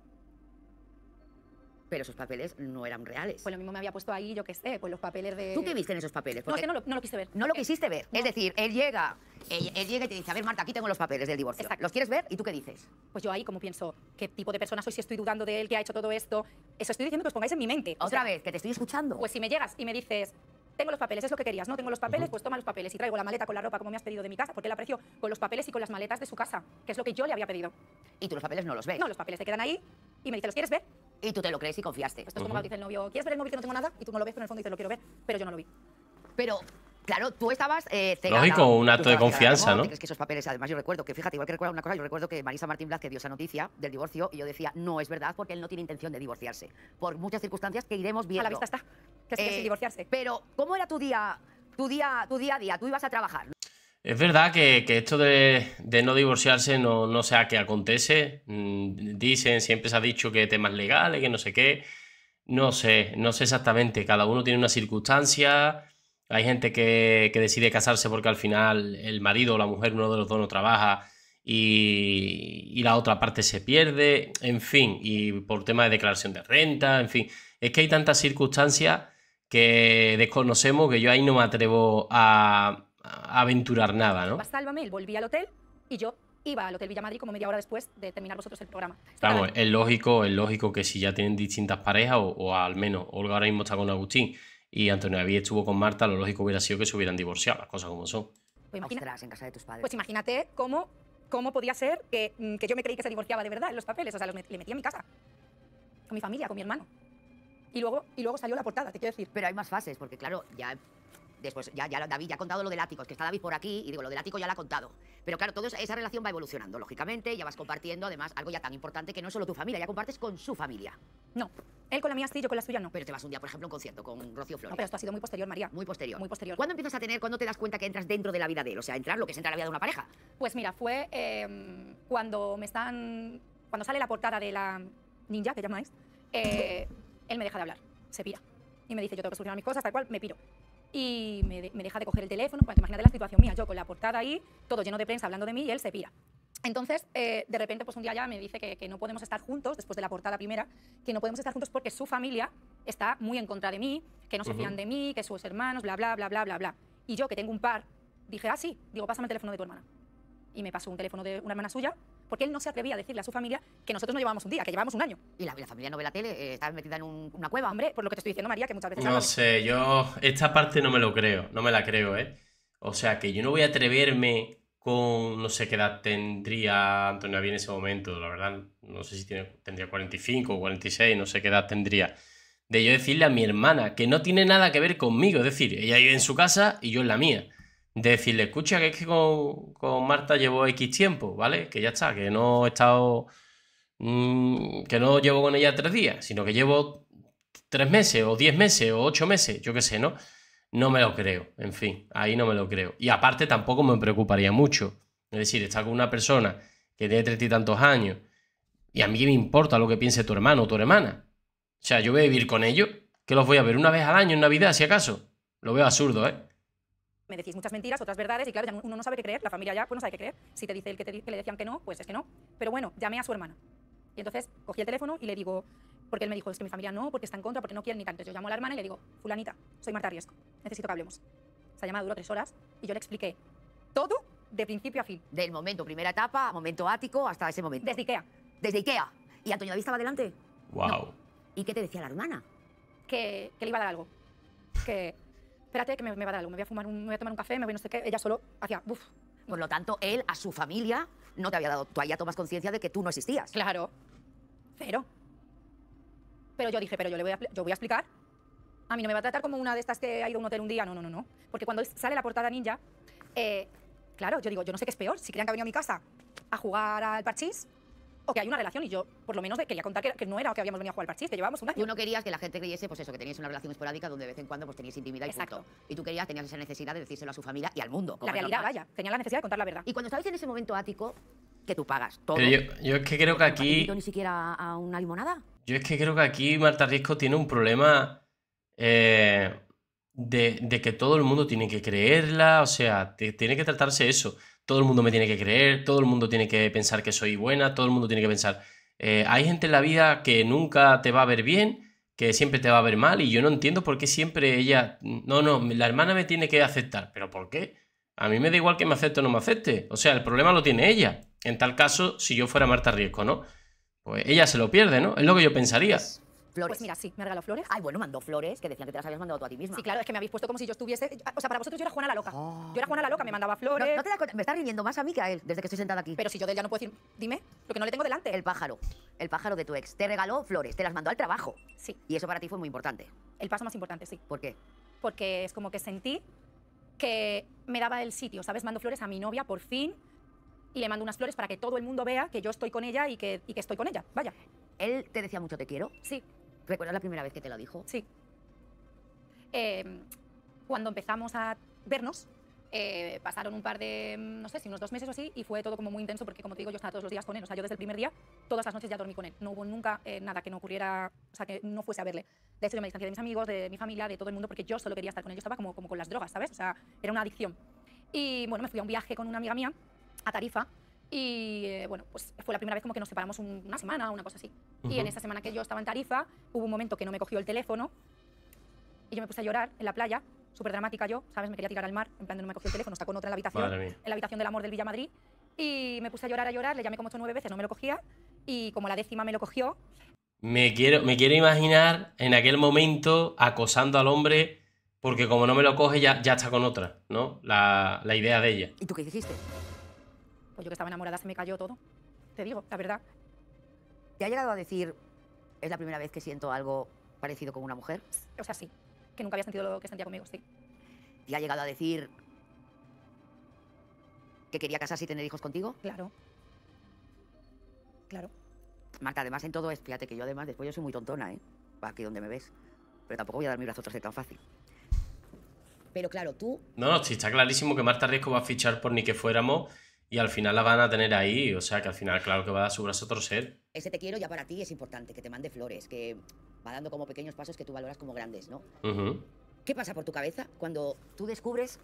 pero esos papeles no eran reales. Pues lo mismo me había puesto ahí, yo qué sé, pues los papeles de... ¿Tú qué viste en esos papeles? no, es no lo, quise ver. No lo quisiste ver. Es decir, él llega, él, llega y te dice, a ver, Marta, aquí tengo los papeles del divorcio. ¿Los quieres ver? ¿Y tú qué dices? Pues yo ahí como pienso, ¿qué tipo de persona soy si estoy dudando de él, que ha hecho todo esto? Eso estoy diciendo que os pongáis en mi mente. Otra vez, que te estoy escuchando. Pues si me llegas y me dices, tengo los papeles, es lo que querías, ¿no? Tengo los papeles, pues toma los papeles y traigo la maleta con la ropa como me has pedido de mi casa, porque él aprecio con los papeles y con las maletas de su casa, que es lo que yo le había pedido. Y tú los papeles no los ves. No, los papeles se quedan ahí y me dice, ¿los quieres ver? Y tú te lo crees y confiaste. Esto pues es como cuando dice el novio, ¿quieres ver el móvil que no tengo nada? Y tú no lo ves, pero en el fondo dices, lo quiero ver, pero yo no lo vi. Pero Claro, tú estabas eh, Lógico, un acto de confianza, ¿no? Es que esos papeles, además yo recuerdo que, fíjate, igual que recuerdo una cosa, yo recuerdo que Marisa Martín Blas que dio esa noticia del divorcio y yo decía, no es verdad porque él no tiene intención de divorciarse. Por muchas circunstancias que iremos viendo. A la vista está, que sin eh, divorciarse. Pero, ¿cómo era tu día, tu día, tu día a día? Tú ibas a trabajar. Es verdad que, esto de, no divorciarse no, no sé a qué acontece. Mm, dicen, siempre se ha dicho que temas legales, que no sé qué. No sé, no sé exactamente. Cada uno tiene una circunstancia hay gente que, decide casarse porque al final el marido o la mujer, uno de los dos no trabaja y, la otra parte se pierde, en fin, y por tema de declaración de renta, en fin. Es que hay tantas circunstancias que desconocemos que yo ahí no me atrevo a, aventurar nada, ¿no? Sálvame, él volví al hotel y yo iba al Hotel Villa como media hora después de terminar vosotros el programa. Vamos, es lógico, es lógico que si ya tienen distintas parejas, o al menos Olga ahora mismo está con Agustín, y Antonio David estuvo con Marta, lo lógico hubiera sido que se hubieran divorciado, las cosas como son. Pues, pues imagínate cómo, cómo podía ser que, mm, que, yo me creí que se divorciaba de verdad en los papeles, o sea, le metía en mi casa, con mi familia, con mi hermano. Y luego, y luego salió la portada, te quiero decir. Pero hay más fases, porque claro, ya Después, ya, ya David ya ha contado lo del ático, es que está David por aquí, y digo, lo del ático ya lo ha contado. Pero claro, toda esa relación va evolucionando, lógicamente, ya vas compartiendo, además, algo ya tan importante que no es solo tu familia, ya compartes con su familia. No, él con la mía sí, yo con la suya no. Pero te vas un día, por ejemplo, a un concierto con Rocío Flores. No, pero esto ha sido muy posterior, María. Muy posterior. Muy posterior. ¿Cuándo empiezas a tener, cuando te das cuenta que entras dentro de la vida de él? O sea, entrar lo que es entrar a la vida de una pareja. Pues mira, fue em, cuando me están. Cuando sale la portada de la ninja, que llamáis, eh, él me deja de hablar, se pira. Y me dice, yo tengo que solucionar mis cosas, tal cual, me piro y me, deja de coger el teléfono. Pues imagínate la situación mía, yo con la portada ahí, todo lleno de prensa hablando de mí y él se pira. Entonces, eh, de repente, pues un día ya me dice que, no podemos estar juntos, después de la portada primera, que no podemos estar juntos porque su familia está muy en contra de mí, que no se fían de mí, que sus hermanos, bla, bla, bla, bla, bla, bla. Y yo, que tengo un par, dije, ah, sí, digo, pásame el teléfono de tu hermana y me pasó un teléfono de una hermana suya porque él no se atrevía a decirle a su familia que nosotros no llevábamos un día, que llevábamos un año. Y la, familia no ve la tele, eh, está metida en una cueva, hombre, por lo que te estoy diciendo, María, que muchas veces... No sé, yo esta parte no me lo creo, no me la creo, ¿eh? O sea, que yo no voy a atreverme con, no sé qué edad tendría Antonio bien en ese momento, la verdad, no sé si tiene, tendría 45 o 46, no sé qué edad tendría. De yo decirle a mi hermana, que no tiene nada que ver conmigo, es decir, ella vive en su casa y yo en la mía de decirle, escucha, que es que con, Marta llevo X tiempo, ¿vale? Que ya está, que no he estado, mm, que no llevo con ella tres días, sino que llevo tres meses o diez meses o ocho meses, yo qué sé, ¿no? No me lo creo, en fin, ahí no me lo creo. Y aparte tampoco me preocuparía mucho. Es decir, estar con una persona que tiene treinta y tantos años y a mí me importa lo que piense tu hermano o tu hermana. O sea, yo voy a vivir con ellos, que los voy a ver una vez al año en Navidad, si acaso. Lo veo absurdo, ¿eh? me decís muchas mentiras, otras verdades, y claro, uno no sabe qué creer, la familia ya pues no sabe qué creer. Si te dice el que, le decían que no, pues es que no. Pero bueno, llamé a su hermana. Y entonces cogí el teléfono y le digo, porque él me dijo, es que mi familia no, porque está en contra, porque no quiere ni tanto. yo llamo a la hermana y le digo, fulanita, soy Marta Riesco, necesito que hablemos. ha llamada duró tres horas y yo le expliqué todo de principio a fin. Del momento, primera etapa, momento ático, hasta ese momento. Desde Ikea. Desde Ikea. ¿Y Antonio David estaba delante? Wow. ¿Y qué te decía la hermana? Que, que le iba a dar algo. Que espérate que me, va a dar algo, me voy a fumar un, me voy a tomar un café, me voy no sé qué, ella solo hacía, buf. Por lo tanto, él a su familia no te había dado, tú ahí ya tomas conciencia de que tú no existías. Claro, cero. Pero yo dije, pero yo le voy a, yo voy a explicar. A mí no me va a tratar como una de estas que ha ido a un hotel un día, no, no, no, no. Porque cuando sale la portada ninja, eh, claro, yo digo, yo no sé qué es peor, si crean que ha venido a mi casa a jugar al parchís o que hay una relación y yo por lo menos quería contar que, no era o que habíamos venido a jugar al parchís, que llevábamos un año. Tú no querías que la gente creyese pues eso, que tenías una relación esporádica donde de vez en cuando pues teníais intimidad y Y tú querías, tenías esa necesidad de decírselo a su familia y al mundo. la realidad, vaya, tenía la necesidad de contar la verdad. Y cuando estabais en ese momento ático, que tú pagas todo. yo, es que creo que aquí... ni siquiera a una limonada? Yo es que creo que aquí Marta Risco tiene un problema... Eh, de, que todo el mundo tiene que creerla, o sea, tiene que tratarse eso todo el mundo me tiene que creer, todo el mundo tiene que pensar que soy buena, todo el mundo tiene que pensar. Eh, hay gente en la vida que nunca te va a ver bien, que siempre te va a ver mal, y yo no entiendo por qué siempre ella. No, no, la hermana me tiene que aceptar. ¿Pero por qué? A mí me da igual que me acepte o no me acepte. O sea, el problema lo tiene ella. En tal caso, si yo fuera Marta Riesco, ¿no? Pues ella se lo pierde, ¿no? Es lo que yo pensaría. Pues mira, sí, me regaló regalado flores. Ay, bueno, mandó flores, que decían que te las habías mandado tú a ti misma. Sí, claro, es que me habéis puesto como si yo estuviese... O sea, para vosotros yo era Juana la loca. Ah. Yo era Juana la loca, me mandaba flores... No, te das cuenta, me está riendo más a mí que a él, desde que estoy sentada aquí. Pero si yo de él ya no puedo decir... Dime, lo que no le tengo delante. El pájaro, el pájaro de tu ex. Te regaló flores, te las mandó al trabajo. Sí. Y eso para ti fue muy importante. El paso más importante, sí. ¿Por qué? Porque es como que sentí que me daba el sitio, ¿sabes? Mando flores a mi novia, por fin, y le mando unas flores para que todo el mundo vea que yo estoy con ella y que, y que estoy con ella. Vaya. ¿Él te decía mucho te quiero? Sí. ¿Recuerdas la primera vez que te lo dijo? Sí. Eh, cuando empezamos a vernos, eh, pasaron un par de, no sé, si unos dos meses o así, y fue todo como muy intenso porque, como te digo, yo estaba todos los días con él. O sea, yo desde el primer día, todas las noches ya dormí con él. No hubo nunca eh, nada que no ocurriera, o sea, que no fuese a verle. De hecho, yo me distancié de mis amigos, de mi familia, de todo el mundo, porque yo solo quería estar con él. Yo estaba como, con las drogas, ¿sabes? O sea, era una adicción. Y bueno, me fui a un viaje con una amiga mía a Tarifa. Y bueno, pues fue la primera vez como que nos separamos una semana, una cosa así. Y en esa semana que yo estaba en Tarifa, hubo un momento que no me cogió el teléfono y yo me puse a llorar en la playa, súper dramática yo, ¿sabes? Me quería tirar al mar, en plan no me cogió el teléfono, está con otra en la habitación, en la habitación del amor del Villa Madrid. Y me puse a llorar, a llorar, le llamé como ocho o nueve veces, no me lo cogía. Y como la décima me lo cogió. Me quiero, me quiero imaginar en aquel momento acosando al hombre, porque como no me lo coge, ya, ya está con otra, ¿no? La, la idea de ella. ¿Y tú qué dijiste? Pues yo que estaba enamorada se me cayó todo. Te digo, la verdad. ¿Te ha llegado a decir, es la primera vez que siento algo parecido con una mujer? O sea, sí, que nunca había sentido lo que sentía conmigo, sí. ¿Te ha llegado a decir que quería casarse y tener hijos contigo? Claro. Claro. Marta, además en todo fíjate que yo además después yo soy muy tontona, ¿eh? Aquí donde me ves. Pero tampoco voy a dar mi brazo a tan fácil. Pero claro, tú... No, no, sí, está clarísimo que Marta Riesco va a fichar por ni que fuéramos y al final la van a tener ahí, o sea que al final claro que va a dar su brazo a torcer. Ese te quiero ya para ti es importante, que te mande flores, que va dando como pequeños pasos que tú valoras como grandes, ¿no? ¿Qué pasa por tu cabeza cuando tú descubres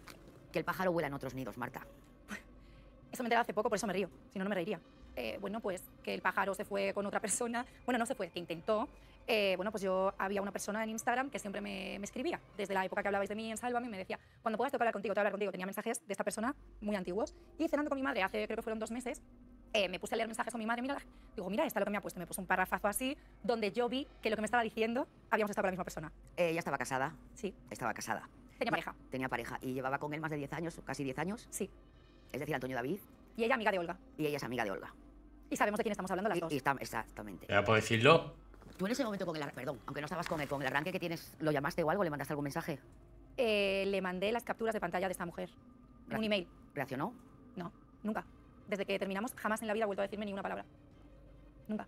que el pájaro vuela en otros nidos, Marta? Eso me enteré hace poco, por eso me río, si no, no me reiría. Eh, bueno, pues que el pájaro se fue con otra persona, bueno, no se fue, que intentó, eh, bueno, pues yo había una persona en Instagram que siempre me, escribía, desde la época que hablabais de mí en Sálvame, me decía, cuando puedas tocar hablar contigo, hablar contigo. Tenía mensajes de esta persona muy antiguos. Y cenando con mi madre hace, creo que fueron dos meses, eh, me puse a leer mensajes con mi madre, mira, digo, mira, está lo que me ha puesto. Me puso un parrafazo así, donde yo vi que lo que me estaba diciendo habíamos estado con la misma persona. Eh, ¿Ella estaba casada? Sí. Estaba casada. Tenía pareja. Tenía pareja. ¿Y llevaba con él más de 10 años, casi 10 años? Sí. Es decir, Antonio David. Y ella amiga de Olga. Y ella es amiga de Olga. Y sabemos de quién estamos hablando las dos. exactamente. ¿Ya puedo decirlo? Tú en ese momento con el perdón, aunque no estabas con con el arranque que tienes, ¿lo llamaste o algo? ¿Le mandaste algún mensaje? Eh, le mandé las capturas de pantalla de esta mujer. un email. ¿Reaccionó? No, nunca. Desde que terminamos, jamás en la vida ha vuelto a decirme ni una palabra. Nunca.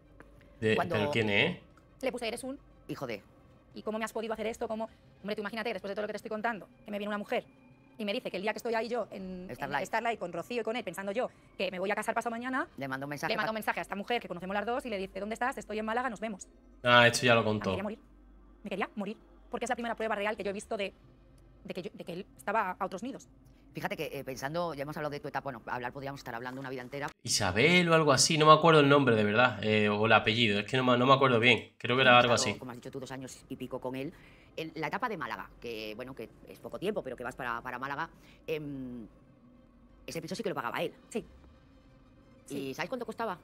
De, ¿Pero quién es? Le puse, eres un... Hijo de... ¿Y cómo me has podido hacer esto? ¿Cómo... Hombre, tú imagínate, después de todo lo que te estoy contando, que me viene una mujer y me dice que el día que estoy ahí yo en Starlight. con Rocío y con él, pensando yo que me voy a casar paso mañana, le mando un mensaje, a esta mujer que conocemos las dos y le dice, ¿dónde estás? Estoy en Málaga, nos vemos. Ah, esto ya lo contó. Me quería morir. Me quería morir. Porque es la primera prueba real que yo he visto de, que, de que él estaba a otros nidos. Fíjate que eh, pensando, ya hemos hablado de tu etapa, bueno, hablar podríamos estar hablando una vida entera. Isabel o algo así, no me acuerdo el nombre de verdad, eh, o el apellido, es que no me, acuerdo bien, creo que era algo así. Como has dicho tú, dos años y pico con él. En la etapa de Málaga, que bueno, que es poco tiempo, pero que vas para, para Málaga, em, ese piso sí que lo pagaba él. sí. ¿Y sabes cuánto costaba?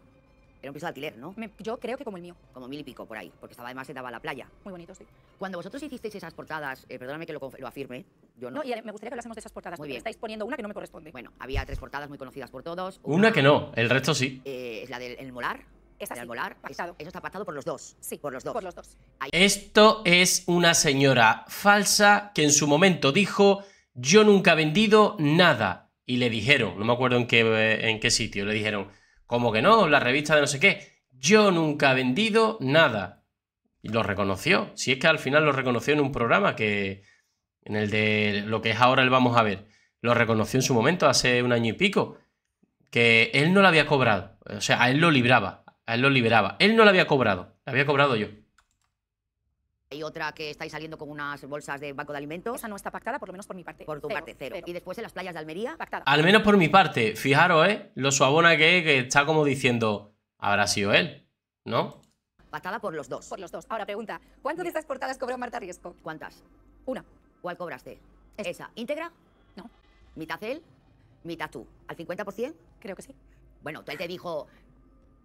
Era un piso de alquiler, ¿no? yo creo que como el mío. Como mil y pico por ahí, porque estaba además se daba la playa. Muy bonito, sí. Cuando vosotros hicisteis esas portadas, eh, perdóname que lo, afirme, yo no. y me gustaría que hablásemos de esas portadas, Muy bien. estáis poniendo una que no me corresponde. Bueno, había tres portadas muy conocidas por todos. Una que no, el resto sí. Eh, es la del molar. Esa del molar. eso está pasado por los dos. sí, Por los dos. Por los dos. Esto es una señora falsa que en su momento dijo yo nunca he vendido nada. Y le dijeron, no me acuerdo en eh, en qué sitio, le dijeron, como que no, la revista de no sé qué. Yo nunca he vendido nada. Y lo reconoció. Si es que al final lo reconoció en un programa que. En el de lo que es ahora el vamos a ver. Lo reconoció en su momento, hace un año y pico. Que él no lo había cobrado. O sea, a él lo libraba. A él lo liberaba. Él no lo había cobrado. La había cobrado yo. Y otra que estáis saliendo con unas bolsas de banco de alimentos. Esa no está pactada, por lo menos por mi parte. Por tu parte, cero. Y después en las playas de Almería, pactada. Al menos por mi parte, fijaros, ¿eh? Lo suabona que es, que está como diciendo, habrá sido él, ¿no? Pactada por los dos. Por los dos. Ahora pregunta, ¿cuánto de estas portadas cobró Marta Riesco? ¿Cuántas? Una. ¿Cuál cobraste? ¿Esa íntegra? No. ¿Mitad él? ¿Mitad tú? ¿Al 50%? Creo que sí. Bueno, él te dijo,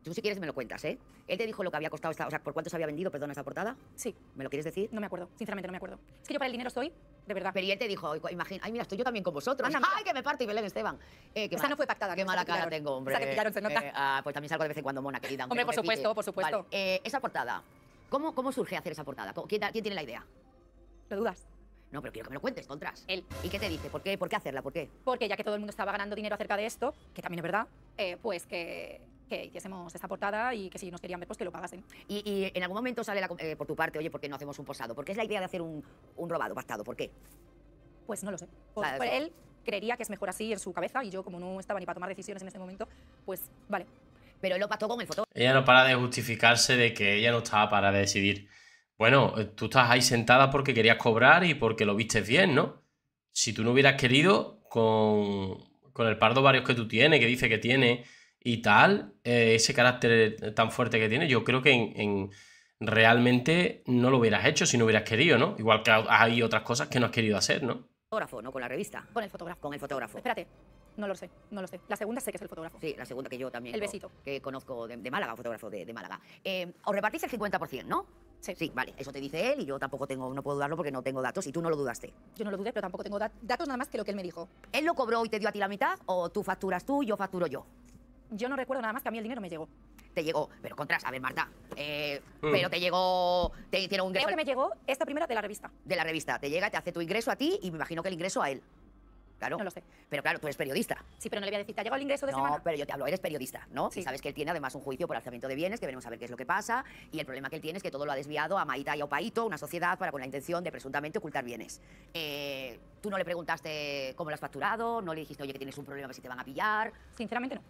Tú si quieres me lo cuentas, ¿eh? Él te dijo lo que había costado esta, o sea, por cuánto se había vendido, perdona, esa portada. Sí. ¿Me lo quieres decir? No me acuerdo, sinceramente no me acuerdo. Es que yo para el dinero estoy, de verdad. Pero él te dijo, imagina, ay, mira, estoy yo también con vosotros. ay, que me parte y Belén Esteban. Eh, no fue pactada. Qué mala cara tengo, hombre. que pillaron, se nota. Eh, ah, pues también salgo de vez en cuando, mona, querida. Hombre, por supuesto, por supuesto, eh, esa portada, ¿cómo, ¿cómo surge hacer esa portada? ¿Quién, ¿Quién tiene la idea? ¿Lo dudas? No, pero quiero que me lo cuentes, contras. Él. ¿Y qué te dice? ¿Por qué, ¿Por qué hacerla? ¿Por qué? Porque ya que todo el mundo estaba ganando dinero acerca de esto, que también es verdad, eh, pues que que hiciésemos esta portada y que si nos querían ver, pues que lo pagasen. Y, en algún momento sale la, eh, por tu parte, oye, ¿por qué no hacemos un posado? ¿Por qué es la idea de hacer un, un robado, bastado? ¿Por qué? Pues no lo sé. Pues, pues él creería que es mejor así en su cabeza y yo, como no estaba ni para tomar decisiones en este momento, pues vale. Pero él lo pactó con el fotógrafo. Ella no para de justificarse de que ella no estaba para decidir. Bueno, eh, tú estás ahí sentada porque querías cobrar y porque lo viste bien, ¿no? Si tú no hubieras querido, con, con el pardo varios que tú tienes, que dice que tiene, y tal, eh, ese carácter tan fuerte que tiene, yo creo que en, realmente no lo hubieras hecho si no hubieras querido, ¿no? Igual que hay otras cosas que no has querido hacer, ¿no? Fotógrafo, no con la revista. Con el fotógrafo. Con el fotógrafo. Espérate, no lo sé, no lo sé. La segunda sé que es el fotógrafo. Sí, la segunda que yo también. El besito. que conozco de, Málaga, fotógrafo de, Málaga. Eh, os repartís el 50%, ¿no? Sí. sí. vale, eso te dice él y yo tampoco tengo, no puedo dudarlo porque no tengo datos y tú no lo dudaste. Yo no lo dudé, pero tampoco tengo datos nada más que lo que él me dijo. ¿Él lo cobró y te dio a ti la mitad o tú facturas tú y yo facturo yo? yo no recuerdo nada más que a mí el dinero me llegó. Te llegó, pero contras, a ver, Marta. Eh, mm. Pero te llegó, te hicieron un ingreso. Creo que me llegó esta primera de la revista. De la revista, te llega, te hace tu ingreso a ti y me imagino que el ingreso a él. Claro. No lo sé. Pero claro, tú eres periodista. Sí, pero no le voy a decir, ¿te ha llegado el ingreso de no, semana? No, pero yo te hablo, eres periodista, ¿no? Sí. sabes que él tiene además un juicio por alzamiento de bienes, que veremos a ver qué es lo que pasa. Y el problema que él tiene es que todo lo ha desviado a Maita y a Opaito, una sociedad para con la intención de presuntamente ocultar bienes. Eh, tú no le preguntaste cómo lo has facturado, no le dijiste, oye, que tienes un problema, si te van a pillar. Sinceramente no.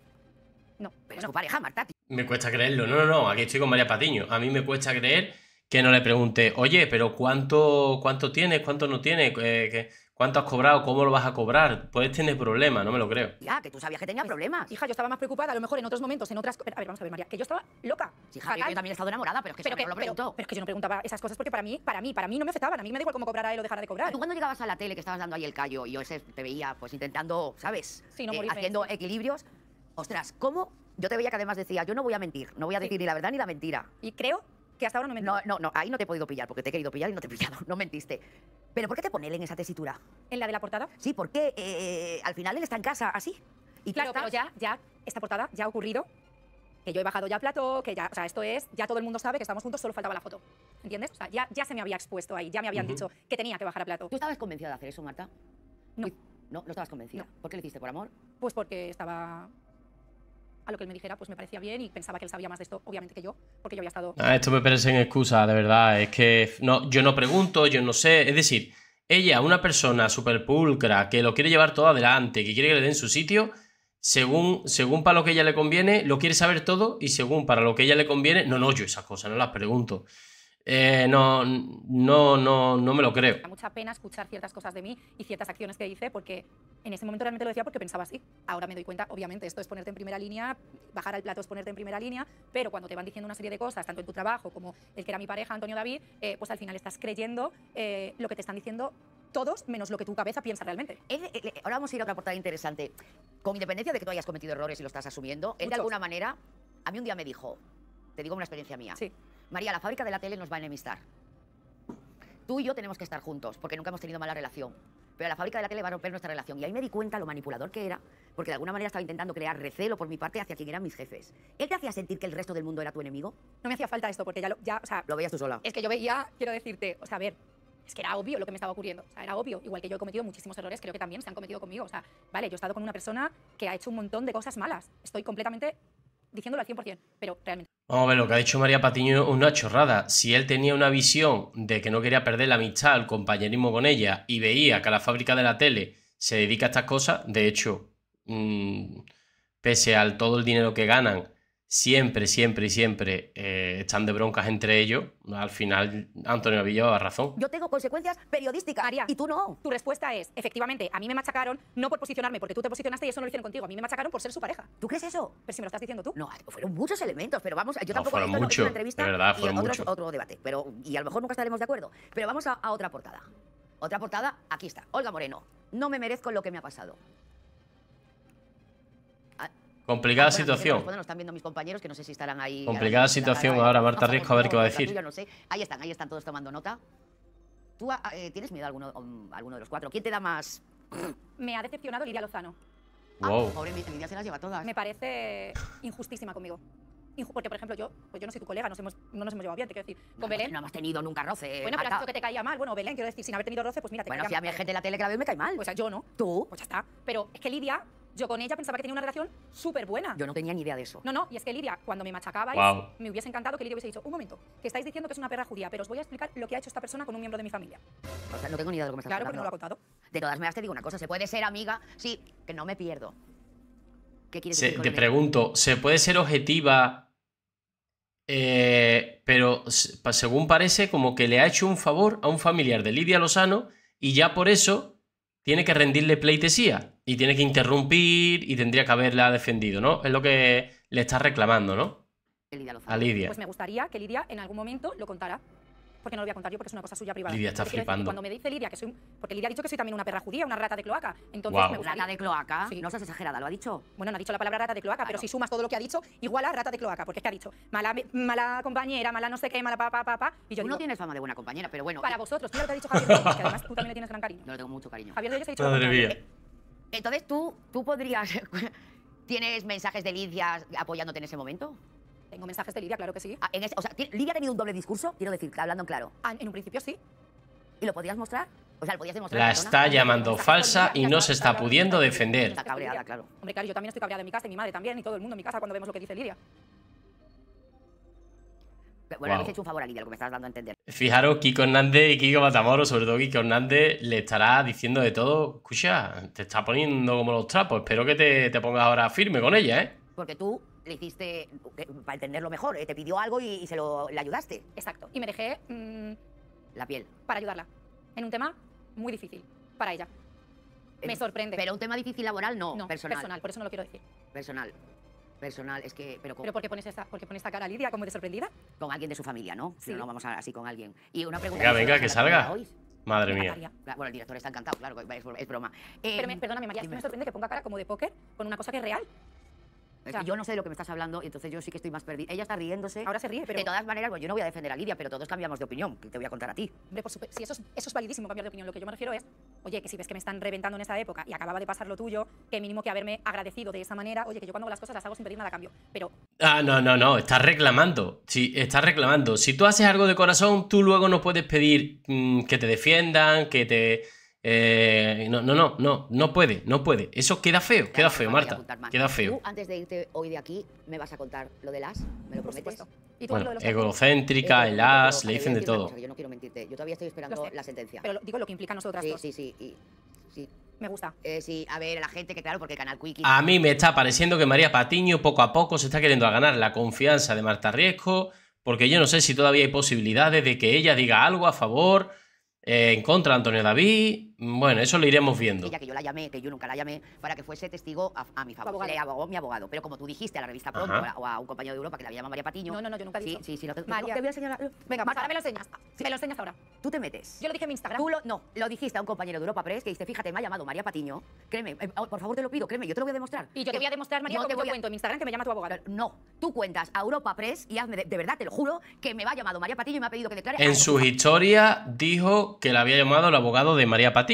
No, pero su pareja, Marta. Me cuesta creerlo. No, no, no. Aquí estoy con María Patiño. A mí me cuesta creer que no le pregunte, oye, pero ¿cuánto, cuánto tienes? ¿Cuánto no tienes? Eh, ¿Cuánto has cobrado? ¿Cómo lo vas a cobrar? Puedes tener problemas, no me lo creo. Ya, que tú sabías que tenía problemas. Hija, yo estaba más preocupada, a lo mejor en otros momentos, en otras... a ver, vamos a ver, María, que yo estaba loca. Sí, hija, yo, también he estado enamorada, pero es que pero no lo preguntó. Pero, es que yo no preguntaba esas cosas porque para mí, para mí, para mí no me afectaban. A mí me da igual cómo cobrara él o dejara de cobrar. Tú cuando llegabas a la tele que estabas dando ahí el callo y yo ese te veía pues intentando, ¿sabes? Sí, no eh, Haciendo equilibrios, Ostras, ¿cómo? Yo te veía que además decía, yo no voy a mentir, no voy a decir ni la verdad ni la mentira. Y creo que hasta ahora no mentí. No, no, no, ahí no te he podido pillar, porque te he querido pillar y no te he pillado, no mentiste. ¿Pero por qué te pone él en esa tesitura? ¿En la de la portada? Sí, porque eh, eh, al final él está en casa así. Y claro, pero ya, ya, esta portada ya ha ocurrido, que yo he bajado ya plato, que ya, o sea, esto es, ya todo el mundo sabe que estamos juntos, solo faltaba la foto. ¿Entiendes? O sea, ya, ya se me había expuesto ahí, ya me habían dicho que tenía que bajar a plato. ¿Tú estabas convencida de hacer eso, Marta? No. No, no estabas convencida. ¿Por qué lo hiciste? ¿Por amor? Pues porque estaba a lo que él me dijera, pues me parecía bien y pensaba que él sabía más de esto, obviamente, que yo, porque yo había estado... Ah, esto me parece en excusa, de verdad. Es que no, yo no pregunto, yo no sé. Es decir, ella, una persona súper pulcra, que lo quiere llevar todo adelante, que quiere que le den su sitio, según, según para lo que ella le conviene, lo quiere saber todo y según para lo que ella le conviene, no, no, yo esas cosas no las pregunto. Eh, no, no, no, no me lo creo. Da mucha pena escuchar ciertas cosas de mí y ciertas acciones que hice porque en ese momento realmente lo decía porque pensaba así. Ahora me doy cuenta, obviamente, esto es ponerte en primera línea, bajar al plato es ponerte en primera línea, pero cuando te van diciendo una serie de cosas, tanto en tu trabajo como el que era mi pareja, Antonio David, eh, pues al final estás creyendo eh, lo que te están diciendo todos menos lo que tu cabeza piensa realmente. ahora vamos a ir a otra portada interesante. Con independencia de que tú hayas cometido errores y lo estás asumiendo, él de alguna manera, a mí un día me dijo, te digo una experiencia mía. Sí. María, la fábrica de la tele nos va a enemistar. Tú y yo tenemos que estar juntos, porque nunca hemos tenido mala relación. Pero la fábrica de la tele va a romper nuestra relación. Y ahí me di cuenta lo manipulador que era, porque de alguna manera estaba intentando crear recelo por mi parte hacia quien eran mis jefes. ¿Él te hacía sentir que el resto del mundo era tu enemigo? No me hacía falta esto, porque ya lo. Ya, lo veías tú sola. Es que yo veía, quiero decirte, o sea, a ver, es que era obvio lo que me estaba ocurriendo. O sea, era obvio. Igual que yo he cometido muchísimos errores, creo que también se han cometido conmigo. O sea, vale, yo he estado con una persona que ha hecho un montón de cosas malas. Estoy completamente diciéndolo al 100%, pero realmente. Vamos a ver, lo que ha dicho María Patiño es una chorrada. Si él tenía una visión de que no quería perder la amistad, el compañerismo con ella, y veía que la fábrica de la tele se dedica a estas cosas, de hecho, mm, pese al todo el dinero que ganan, siempre, siempre, y siempre eh, están de broncas entre ellos, al final Antonio Villa ha razón. Yo tengo consecuencias periodísticas, María, y tú no. Tu respuesta es, efectivamente, a mí me machacaron no por posicionarme, porque tú te posicionaste y eso no lo hicieron contigo, a mí me machacaron por ser su pareja. ¿Tú crees eso? Pero si me lo estás diciendo tú. No, fueron muchos elementos, pero vamos, yo tampoco fueron entrevista de verdad, fueron debate, pero y a lo mejor nunca estaremos de acuerdo. Pero vamos a, a otra portada. Otra portada, aquí está, Olga Moreno. No me merezco lo que me ha pasado. Complicada situación. No están viendo mis compañeros, que no sé si estarán ahí. Complicada situación ahora, Marta Riesco, a ver qué va a decir. no sé. Ahí están, ahí están todos tomando nota. ¿Tú ah, eh, tienes miedo a alguno, um, alguno, de los cuatro? ¿Quién te da más...? Me ha decepcionado Lidia Lozano. Ah, wow. Lidia se las lleva todas. Me parece injustísima conmigo. Porque, por ejemplo, yo, pues yo no soy tu colega, nos hemos, no nos hemos llevado bien, te quiero decir. Con pues Belén. No hemos tenido nunca roce. Eh, bueno, pero has que te caía mal. Bueno, Belén, quiero decir, sin haber tenido roce, pues mira, te Bueno, si a mi gente de la tele que la veo me cae mal. o pues sea, yo no. ¿Tú? Pues ya está. Pero es que Lidia yo con ella pensaba que tenía una relación súper buena. Yo no tenía ni idea de eso. No, no, y es que Lidia, cuando me machacaba, me hubiese encantado que Lidia hubiese dicho, un momento, que estáis diciendo que es una perra judía, pero os voy a explicar lo que ha hecho esta persona con un miembro de mi familia. no tengo ni idea de lo que me Claro, pero no lo ha contado. De todas maneras, te digo una cosa, se puede ser amiga, sí, que no me pierdo. ¿Qué quieres decir? te pregunto, ¿se puede ser objetiva? Eh, pero según parece, como que le ha hecho un favor a un familiar de Lidia Lozano y ya por eso tiene que rendirle pleitesía y tiene que interrumpir y tendría que haberla defendido, ¿no? Es lo que le está reclamando, ¿no? a Lidia. Pues me gustaría que Lidia en algún momento lo contara porque no lo voy a contar yo porque es una cosa suya privada. Lidia está flipando. Cuando me dice Lidia que soy. Porque Lidia ha dicho que soy también una perra judía, una rata de cloaca. Entonces ¿Rata de cloaca? Sí. No seas exagerada, ¿lo ha dicho? Bueno, no ha dicho la palabra rata de cloaca, pero si sumas todo lo que ha dicho, igual a rata de cloaca, porque es que ha dicho mala, mala compañera, mala no sé qué, mala papá, papá. Pa, pa, y yo tú digo, no tienes fama de buena compañera, pero bueno. Para eh. vosotros, tú lo te has dicho Javier que además tú también le tienes gran cariño. No le tengo mucho cariño. Javier Reyes ha dicho. entonces tú, tú podrías. ¿Tienes mensajes de Lidia apoyándote en ese momento? Tengo mensajes de Lidia, claro que sí. Ah, Lidia ha tenido un doble discurso, quiero decir, hablando en claro. Ah, en un principio sí. ¿Y lo podías mostrar? O sea, lo podías demostrar. La está llamando falsa y no se está pudiendo defender. Está cabreada, claro. Hombre, claro, yo también estoy cabreada de mi casa y mi madre también y todo el mundo en mi casa cuando vemos lo que dice Lidia. Bueno, un favor a Lidia, lo que me estás dando a entender. Fijaros, Kiko Hernández y Kiko Matamoros, sobre todo Kiko Hernández, le estará diciendo de todo. Escucha, te está poniendo como los trapos. Espero que te, te pongas ahora firme con ella, ¿eh? Porque tú le hiciste, para entenderlo mejor, eh, te pidió algo y, se lo le ayudaste. Exacto. Y me dejé... Mm, la piel. Para ayudarla. En un tema muy difícil para ella. Me sorprende. Pero un tema difícil laboral no, personal. por eso no lo quiero decir. Personal. Personal, es que... ¿Pero, por, qué pones esta, porque pones esta cara, Lidia, como de sorprendida? Con alguien de su familia, ¿no? Sí. Si no, vamos a, así con alguien. Y una pregunta... Venga, venga, que salga. Madre mía. Bueno, el director está encantado, claro, es, broma. pero eh, perdóname, María, es que me sorprende que ponga cara como de póker con una cosa que es real. Yo no sé de lo que me estás hablando entonces yo sí que estoy más perdida. Ella está riéndose. Ahora se ríe, pero... De todas maneras, yo no voy a defender a Lidia, pero todos cambiamos de opinión, que te voy a contar a ti. Hombre, por eso es, eso validísimo, cambiar de opinión. Lo que yo me refiero es, oye, que si ves que me están reventando en esa época y acababa de pasar lo tuyo, que mínimo que haberme agradecido de esa manera, oye, que yo cuando hago las cosas las hago sin pedir nada a cambio, pero... Ah, no, no, no, estás reclamando, sí, estás reclamando. Si tú haces algo de corazón, tú luego no puedes pedir mm, que te defiendan, que te eh, no, no, no, no, no puede, no puede. Eso queda feo, queda feo, Marta. Queda feo. antes de irte hoy de aquí, me vas a contar lo de las, ¿me lo prometes? ¿Y bueno, lo egocéntrica, el as, le dicen de todo. yo no quiero mentirte, yo todavía estoy esperando la sentencia. Pero digo lo que implica a nosotras sí, dos. Sí, sí, y, sí. Me gusta. Eh, sí, a ver, la gente que claro, porque canal Quickie... A mí me está pareciendo que María Patiño poco a poco se está queriendo a ganar la confianza de Marta Riesco, porque yo no sé si todavía hay posibilidades de que ella diga algo a favor eh, en contra de Antonio David. Bueno, eso lo iremos viendo. que yo la llamé, que yo nunca la llamé, para que fuese testigo a, mi favor. Abogado. Le abogó mi abogado. Pero como tú dijiste a la revista Pronto o a un compañero de Europa que la había llamado María Patiño. No, no, no, yo nunca he dicho. Sí, sí, sí, no te... María. Te voy a enseñar. Venga, Marta, ahora me lo enseñas. Me lo enseñas ahora. Tú te metes. Yo lo dije en mi Instagram. Tú lo, no, lo dijiste a un compañero de Europa Press que dice, fíjate, me ha llamado María Patiño. Créeme, eh, oh, por favor te lo pido, créeme, yo te lo voy a demostrar. Y yo te voy a demostrar, María, no te voy a... cuento en mi Instagram que me llama tu abogado. No, tú cuentas a Europa Press y hazme, de, verdad, te lo juro, que me va llamado María Patiño y me ha pedido que declare. En su historia dijo que la había llamado el abogado de María Patiño.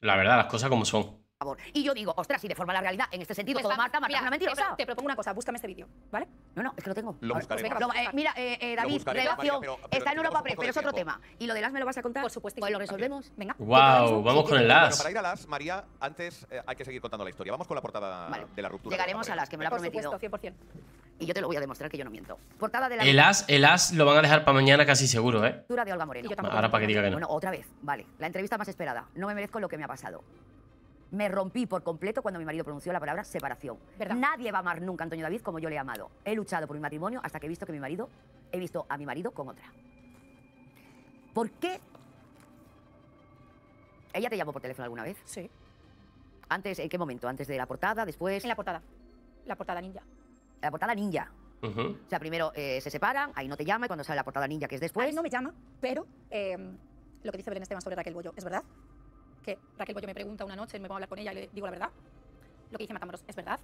La verdad, las cosas como son. Y yo digo, ostras, y de forma la realidad en este sentido, todo pues Marta, Marta es una mentirosa. Te propongo una cosa, búscame este vídeo, ¿vale? No, no, es que lo tengo. Lo eh, buscaré. mira, eh, eh David, relación, está en Europa Press, pero es otro tema. Y lo de las me lo vas a contar. Por supuesto. Pues lo resolvemos. Venga. Wow, vamos con el las. para ir a las, María, antes eh, hay que seguir contando la historia. Vamos con la portada de la ruptura. Llegaremos a las, que me lo ha prometido. Por supuesto, 100%. Y yo te lo voy a demostrar que yo no miento. Portada de la el as, el as lo van a dejar para mañana casi seguro, ¿eh? de Olga Moreno. Ahora para que diga que no. Bueno, otra vez, vale. La entrevista más esperada. No me merezco lo que me ha pasado me rompí por completo cuando mi marido pronunció la palabra separación. Nadie va a amar nunca a Antonio David como yo le he amado. He luchado por mi matrimonio hasta que he visto que mi marido, he visto a mi marido con otra. ¿Por qué? ¿Ella te llamó por teléfono alguna vez? Sí. ¿Antes, en qué momento? ¿Antes de la portada? ¿Después? En la portada. La portada ninja. La portada ninja. O sea, primero eh, se separan, ahí no te llama, y cuando sale la portada ninja, que es después. Ahí no me llama, pero eh, lo que dice Belén Esteban sobre Raquel Bollo es verdad que Raquel Boyo me pregunta una noche, me voy a hablar con ella y le digo la verdad. Lo que dice Matamoros es verdad,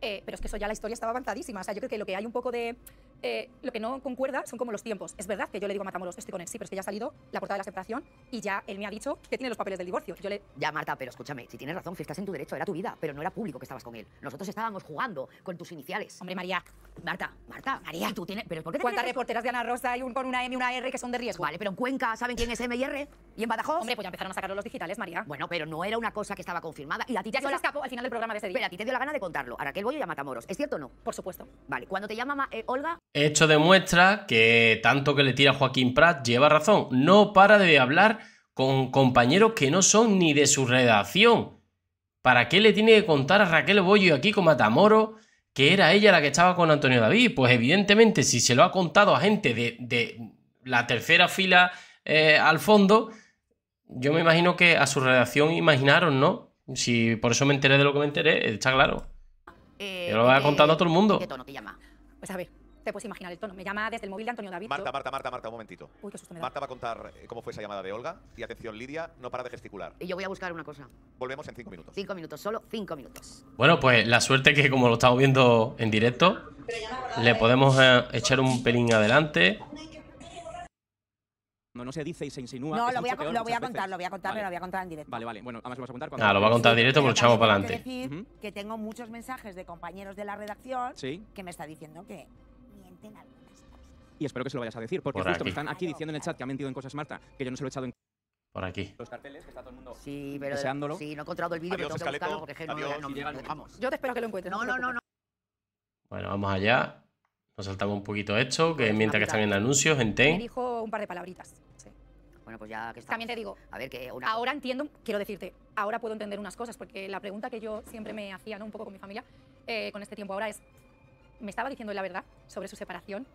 eh, pero es que eso ya la historia estaba avanzadísima. O sea, yo creo que lo que hay un poco de. Eh, lo que no concuerda son como los tiempos. Es verdad que yo le digo a Matamoros, estoy con él, sí, pero es que ya ha salido la portada de la aceptación y ya él me ha dicho que tiene los papeles del divorcio. Yo le... Ya, Marta, pero escúchame, si tienes razón, si estás en tu derecho, era tu vida, pero no era público que estabas con él. Nosotros estábamos jugando con tus iniciales. Hombre, María. Marta, Marta, María, tú tienes. ¿Pero por qué te ¿Cuántas reporteras de Ana Rosa hay un, con una M y una R que son de riesgo? Vale, pero en Cuenca, ¿saben quién es M y R? ¿Y en Badajoz? Hombre, pues ya empezaron a sacar los digitales, María. Bueno, pero no era una cosa que estaba confirmada. Y la ti ya se la... escapó al final del programa de ese día. a ti te dio la gana de contarlo y a ¿Es cierto o no? Por supuesto. Vale, cuando te llama eh, Olga... Esto demuestra que tanto que le tira Joaquín Prat lleva razón. No para de hablar con compañeros que no son ni de su redacción. ¿Para qué le tiene que contar a Raquel Bollo aquí con Matamoro que era ella la que estaba con Antonio David? Pues evidentemente si se lo ha contado a gente de, la tercera fila eh, al fondo, yo me imagino que a su redacción imaginaron, ¿no? Si por eso me enteré de lo que me enteré, está claro. Eh, lo va a contando a todo el mundo. ¿Qué tono te llama? Pues a ver, te puedes imaginar el tono. Me llama desde el móvil de Antonio David. Marta, Marta, Marta, Marta, un momentito. Uy, qué Marta va a contar eh, cómo fue esa llamada de Olga. Y atención, Lidia, no para de gesticular. Y yo voy a buscar una cosa. Volvemos en cinco minutos. Cinco minutos, solo cinco minutos. Bueno, pues la suerte que como lo estamos viendo en directo, le podemos eh, echar un pelín adelante. No, no se dice y se insinúa. No, lo voy, a, lo voy a contar, lo voy a contar, lo voy a contar en directo. Vale, vale. Bueno, además lo voy a contar cuando. Ah, lo va a contar en directo por chavo para adelante. decir que tengo muchos mensajes de compañeros de la redacción que me está diciendo que mienten algunas cosas. Y espero que se lo vayas a decir, porque justo me están aquí diciendo en el chat que ha mentido en cosas Marta, que yo no se lo he echado en. Por aquí. Los carteles, que está todo el mundo sí, pero, deseándolo. Sí, no he encontrado el vídeo, pero que buscarlo porque no, no, Yo te espero que lo encuentre No, no, no. no. Bueno, vamos allá. Nos saltaba un poquito esto, que pues mientras que están en anuncios, en Me dijo un par de palabritas. Sí. Bueno, pues ya que También te digo, a ver, que ahora entiendo, quiero decirte, ahora puedo entender unas cosas, porque la pregunta que yo siempre me hacía, ¿no? un poco con mi familia, eh, con este tiempo ahora es, ¿me estaba diciendo la verdad sobre su separación?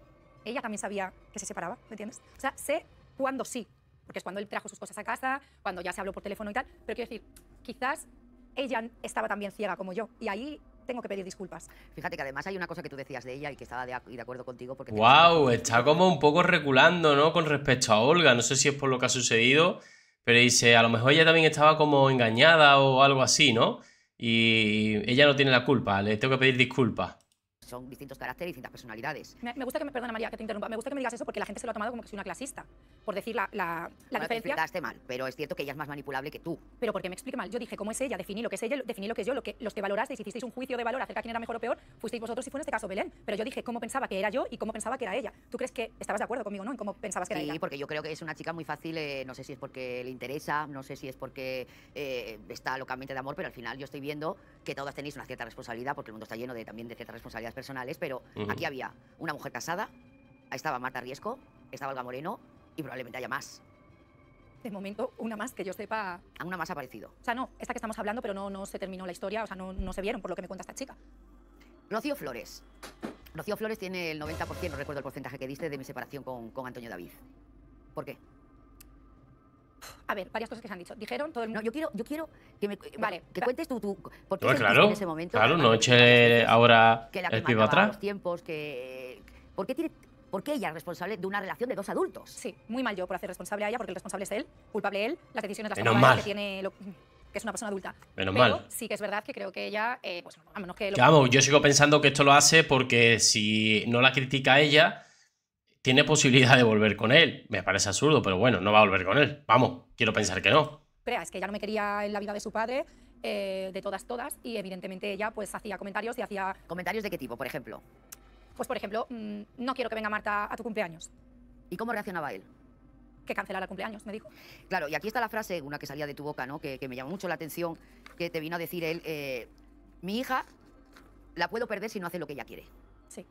Ella también sabía que se separaba, ¿me entiendes? O sea, sé cuándo sí, porque es cuando él trajo sus cosas a casa, cuando ya se habló por teléfono y tal, pero quiero decir, quizás ella estaba también ciega como yo, y ahí tengo que pedir disculpas. Fíjate que además hay una cosa que tú decías de ella y que estaba de, de acuerdo contigo porque... ¡Wow! Está como un poco reculando, ¿no? Con respecto a Olga. No sé si es por lo que ha sucedido, pero dice, a lo mejor ella también estaba como engañada o algo así, ¿no? Y ella no tiene la culpa, le tengo que pedir disculpas son distintos caracteres, distintas personalidades. Me, gusta que me, María, que te interrumpa, me gusta que me digas eso porque la gente se lo ha tomado como que soy una clasista, por decir la, la, la bueno, diferencia. mal, pero es cierto que ella es más manipulable que tú. Pero porque me explique mal, yo dije, ¿cómo es ella? Definí lo que es ella, definí lo que es yo, lo que, los que valorasteis, hicisteis un juicio de valor acerca de quién era mejor o peor, fuisteis vosotros y fue en este caso Belén, pero yo dije cómo pensaba que era yo y cómo pensaba que era ella. ¿Tú crees que estabas de acuerdo conmigo, no? En cómo pensabas que era ella. Sí, porque yo creo que es una chica muy fácil, eh, no sé si es porque le interesa, no sé si es porque eh, está locamente de amor, pero al final yo estoy viendo que todas tenéis una cierta responsabilidad porque el mundo está lleno de, también de ciertas responsabilidades personales, pero aquí había una mujer casada, ahí estaba Marta Riesco, estaba Olga Moreno y probablemente haya más. De momento, una más que yo sepa. A una más ha aparecido. O sea, no, esta que estamos hablando, pero no, no se terminó la historia, o sea, no, no se vieron, por lo que me cuenta esta chica. Rocío Flores. Rocío Flores tiene el 90%, no recuerdo el porcentaje que diste, de mi separación con, con Antonio David. ¿Por qué? A ver, varias cosas que se han dicho. Dijeron todo el mundo. yo quiero, yo quiero que me vale, que cuentes tú, tú por qué claro, en ese momento. Claro, no eche ahora el pibe atrás. Los tiempos que ¿Por qué tiene ¿Por qué ella es responsable de una relación de dos adultos? Sí, muy mal yo por hacer responsable a ella, porque el responsable es él, culpable él, las decisiones las toma que tiene que es una persona adulta. Menos Pero mal. Sí que es verdad que creo que ella, eh, pues, a menos que... Lo... yo sigo pensando que esto lo hace porque si no la critica ella, tiene posibilidad de volver con él. Me parece absurdo, pero bueno, no va a volver con él. Vamos, quiero pensar que no. es que ya no me quería en la vida de su padre, eh, de todas, todas, y evidentemente ella pues hacía comentarios y hacía... ¿Comentarios de qué tipo, por ejemplo? Pues por ejemplo, mm, no quiero que venga Marta a tu cumpleaños. ¿Y cómo reaccionaba él? que cancelara el cumpleaños, me dijo. Claro, y aquí está la frase, una que salía de tu boca, ¿no? Que, me llamó mucho la atención, que te vino a decir él, eh, mi hija la puedo perder si no hace lo que ella quiere. Sí.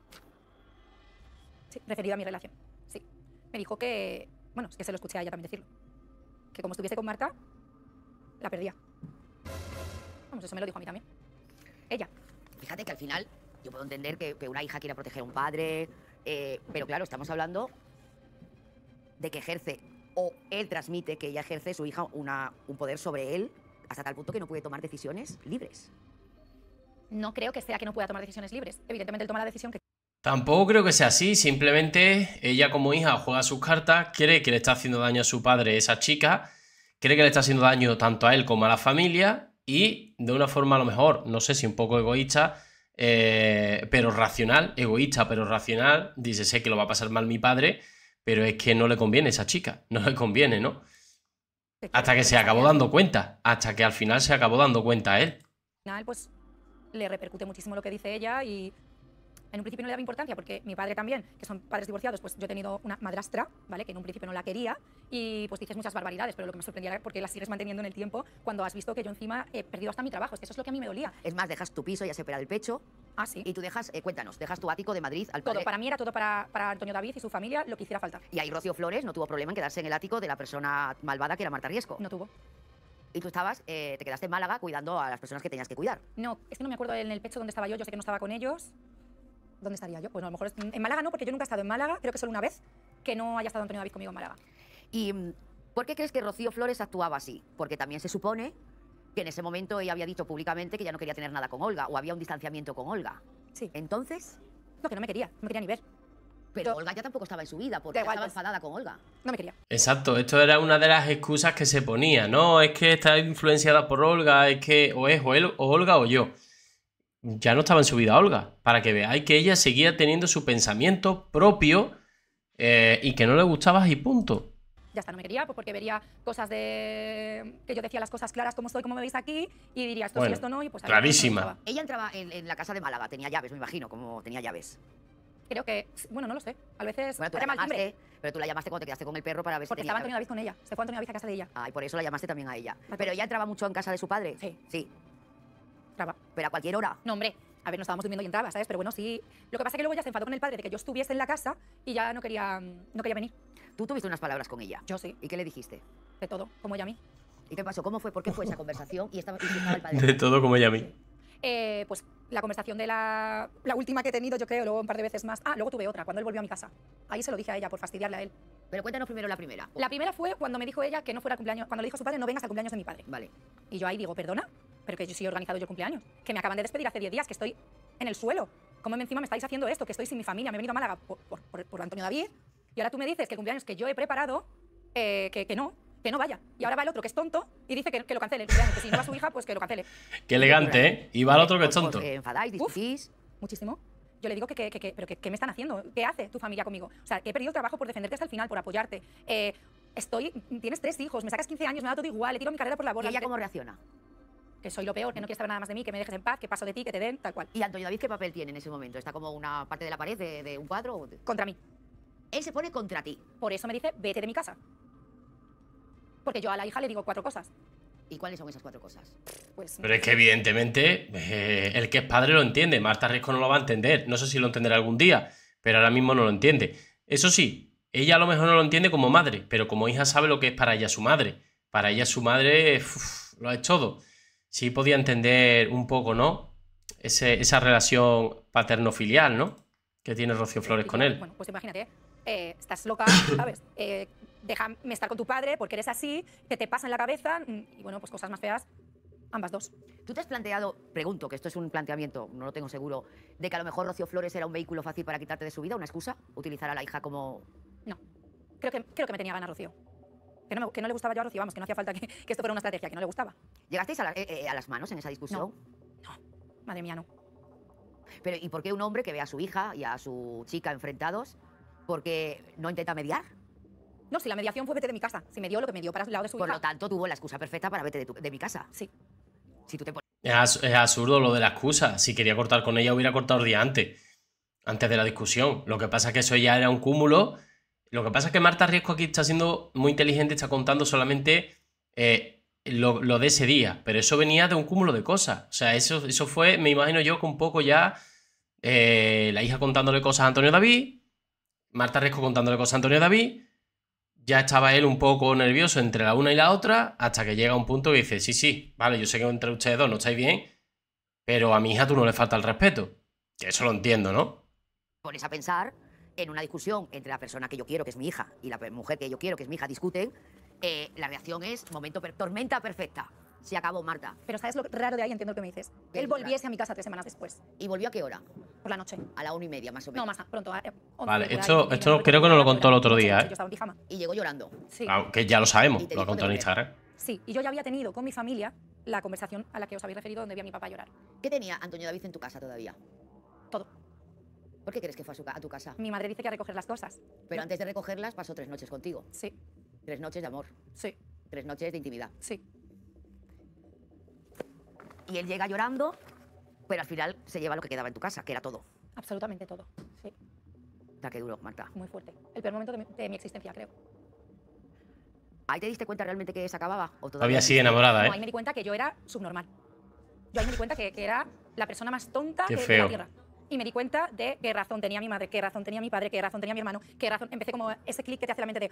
Sí, referido a mi relación. Sí. Me dijo que, bueno, es que se lo escuché a ella también decirlo, que como estuviese con Marta, la perdía. Vamos, eso me lo dijo a mí también. Ella. Fíjate que al final yo puedo entender que, una hija quiera proteger a un padre, eh, pero claro, estamos hablando de que ejerce o él transmite que ella ejerce su hija un poder sobre él hasta tal punto que no puede tomar decisiones libres. No creo que sea que no pueda tomar decisiones libres. Evidentemente él toma la decisión que Tampoco creo que sea así, simplemente ella como hija juega sus cartas, cree que le está haciendo daño a su padre esa chica, cree que le está haciendo daño tanto a él como a la familia y de una forma a lo mejor, no sé si un poco egoísta, eh, pero racional, egoísta pero racional, dice, sé que lo va a pasar mal mi padre, pero es que no le conviene a esa chica, no le conviene, ¿no? Hasta que se acabó dando cuenta, hasta que al final se acabó dando cuenta a él. Pues le repercute muchísimo lo que dice ella y en un principio no le daba importancia porque mi padre también, que son padres divorciados, pues yo he tenido una madrastra, ¿vale? Que en un principio no la quería y pues dices muchas barbaridades, pero lo que me sorprendía era porque las sigues manteniendo en el tiempo cuando has visto que yo encima he perdido hasta mi trabajo. Es que eso es lo que a mí me dolía. Es más, dejas tu piso, ya se opera el pecho, Ah, sí. Y tú dejas, eh, cuéntanos, dejas tu ático de Madrid al Todo, para mí era todo para, Antonio David y su familia lo que hiciera falta. Y ahí Rocío Flores no tuvo problema en quedarse en el ático de la persona malvada que era Marta Riesco. No tuvo. Y tú estabas, eh, te quedaste en Málaga cuidando a las personas que tenías que cuidar. No, es que no me acuerdo en el pecho donde estaba yo, yo sé que no estaba con ellos. ¿dónde estaría yo? Bueno, a lo mejor en Málaga no, porque yo nunca he estado en Málaga, creo que solo una vez que no haya estado Antonio David conmigo en Málaga. ¿Y mm, por qué crees que Rocío Flores actuaba así? Porque también se supone que en ese momento ella había dicho públicamente que ya no quería tener nada con Olga o había un distanciamiento con Olga. Sí. Entonces. No, que no me quería, no me quería ni ver. Pero Olga ya tampoco estaba en su vida porque estaba pues, enfadada con Olga. No me quería. Exacto, esto era una de las excusas que se ponía, ¿no? Es que está influenciada por Olga, es que o es o Olga o yo ya no estaba en su vida Olga, para que veáis que ella seguía teniendo su pensamiento propio eh, y que no le gustaba y punto. Ya está, no me quería pues, porque vería cosas de... que yo decía las cosas claras, como estoy, como me veis aquí, y diría esto sí, esto no, y pues... Clarísima. ella entraba en, la casa de Málaga, tenía llaves, me imagino, como tenía llaves creo que, bueno, no lo sé. A veces pero tú la llamaste cuando te quedaste con el perro para ver Porque estaba Antonio David con ella. Se fue Antonio David a casa de ella. Ah, por eso la llamaste también a ella. Pero ella entraba mucho en casa de su padre. Sí. Sí. Pero a cualquier hora. No, hombre. A ver, no estábamos durmiendo y entraba, ¿sabes? Pero bueno, sí. Lo que pasa es que luego ya se enfadó con el padre de que yo estuviese en la casa y ya no quería, mm, no quería venir. Tú tuviste unas palabras con ella. Yo sí. ¿Y qué le dijiste? De todo, como ella a mí. ¿Y qué pasó? ¿Cómo fue? ¿Por qué fue esa conversación? Y estaba, el padre. De todo, como ella a mí. Eh, pues la conversación de la, la última que he tenido, yo creo, luego un par de veces más. Ah, luego tuve otra, cuando él volvió a mi casa. Ahí se lo dije a ella, por fastidiarle a él. Pero cuéntanos primero la primera. La primera fue cuando me dijo ella que no fuera al cumpleaños, cuando le dijo su padre, no vengas al cumpleaños de mi padre. Vale. Y yo ahí digo, perdona, pero que yo sí he organizado yo el cumpleaños, que me acaban de despedir hace 10 días, que estoy en el suelo. ¿Cómo encima me estáis haciendo esto? Que estoy sin mi familia, me he venido a Málaga por, Antonio David y ahora tú me dices que el cumpleaños que yo he preparado, eh, que, que no, que no vaya. Y ahora va el otro que es tonto y dice que, lo cancele. Que si no va su hija, pues que lo cancele. Qué elegante, ¿eh? Y va el otro que es tonto. Porque enfadáis, muchísimo. Yo le digo que, que, que pero ¿qué me están haciendo? ¿Qué hace tu familia conmigo? O sea, he perdido el trabajo por defenderte hasta el final, por apoyarte. Eh, estoy, tienes tres hijos, me sacas 15 años, me da todo igual, le tiro mi carrera por la borda. ¿Y cómo reacciona? que soy lo peor, que no quieres saber nada más de mí, que me dejes en paz, que paso de ti, que te den, tal cual. ¿Y Antonio David qué papel tiene en ese momento? ¿Está como una parte de la pared de, un cuadro? Contra mí. Él se pone contra ti. Por eso me dice, vete de mi casa. Porque yo a la hija le digo cuatro cosas. ¿Y cuáles son esas cuatro cosas? Pues, Pero es que evidentemente eh, el que es padre lo entiende, Marta Risco no lo va a entender, no sé si lo entenderá algún día, pero ahora mismo no lo entiende. Eso sí, ella a lo mejor no lo entiende como madre, pero como hija sabe lo que es para ella su madre. Para ella su madre lo es todo sí podía entender un poco, ¿no? esa relación paterno-filial, ¿no? Que tiene Rocío eh, Flores con él. Bueno, pues imagínate, eh, estás loca, ¿sabes? Eh, déjame estar con tu padre porque eres así, que te pasa en la cabeza mm, y bueno, pues cosas más feas, ambas dos. ¿Tú te has planteado, pregunto, que esto es un planteamiento, no lo tengo seguro, de que a lo mejor Rocío Flores era un vehículo fácil para quitarte de su vida, una excusa, utilizar a la hija como... No, creo que, creo que me tenía ganas Rocío que no, le gustaba yo a Rocío, vamos, que no hacía falta que, esto fuera una estrategia, que no le gustaba. ¿Llegasteis eh, eh, a, las manos en esa discusión? No, no, madre mía, no. Pero, ¿y por qué un hombre que ve a su hija y a su chica enfrentados, porque no intenta mediar? No, si la mediación fue vete de mi casa, si me dio lo que me dio para el lado de su por hija. Por lo tanto, tuvo la excusa perfecta para vete de, mi casa. Sí. Si tú te es, es absurdo lo de la excusa. Si quería cortar con ella, hubiera cortado el día antes. Antes de la discusión. Lo que pasa es que eso ya era un cúmulo lo que pasa es que Marta Riesco aquí está siendo muy inteligente, está contando solamente eh, lo, de ese día, pero eso venía de un cúmulo de cosas. O sea, eso, eso fue, me imagino yo, que un poco ya eh, la hija contándole cosas a Antonio David, Marta Riesco contándole cosas a Antonio David, ya estaba él un poco nervioso entre la una y la otra, hasta que llega un punto que dice, sí, sí, vale, yo sé que entre ustedes dos no estáis bien, pero a mi hija tú no le falta el respeto. Que eso lo entiendo, ¿no? Pones a pensar en una discusión entre la persona que yo quiero, que es mi hija, y la mujer que yo quiero, que es mi hija, discuten, eh, la reacción es momento tormenta perfecta. Se acabó, Marta. Pero sabes lo raro de ahí, entiendo lo que me dices. Él volviese a mi casa tres semanas después. ¿Y volvió a qué hora? Por la noche. A la una y media, más o menos. No, más pronto. Eh, vale, esto, esto creo que no lo contó el otro día. ¿eh? Yo estaba pijama. Y llegó llorando. Sí. que ya lo sabemos, lo contó en Instagram. Sí, y yo ya había tenido con mi familia la conversación a la que os habéis referido donde vi a mi papá llorar. ¿Qué tenía Antonio David en tu casa todavía? Todo. ¿Por qué crees que fue a, tu casa? Mi madre dice que a recoger las cosas. Pero antes de recogerlas pasó tres noches contigo. Sí. Tres noches de amor. Sí. Tres noches de intimidad. Sí. Y él llega llorando, pero al final se lleva lo que quedaba en tu casa, que era todo. Absolutamente todo, sí. Da que duro, Marta. Muy fuerte. El peor momento de mi, existencia, creo. ¿Ahí te diste cuenta realmente que se acababa? ¿O todavía, sigue enamorada, ¿eh? ahí me di cuenta que yo era subnormal. Yo ahí me di cuenta que, era la persona más tonta que de, en la Tierra y me di cuenta de qué razón tenía mi madre, qué razón tenía mi padre, qué razón tenía mi hermano, qué razón. Empecé como ese clic que te hace la mente de.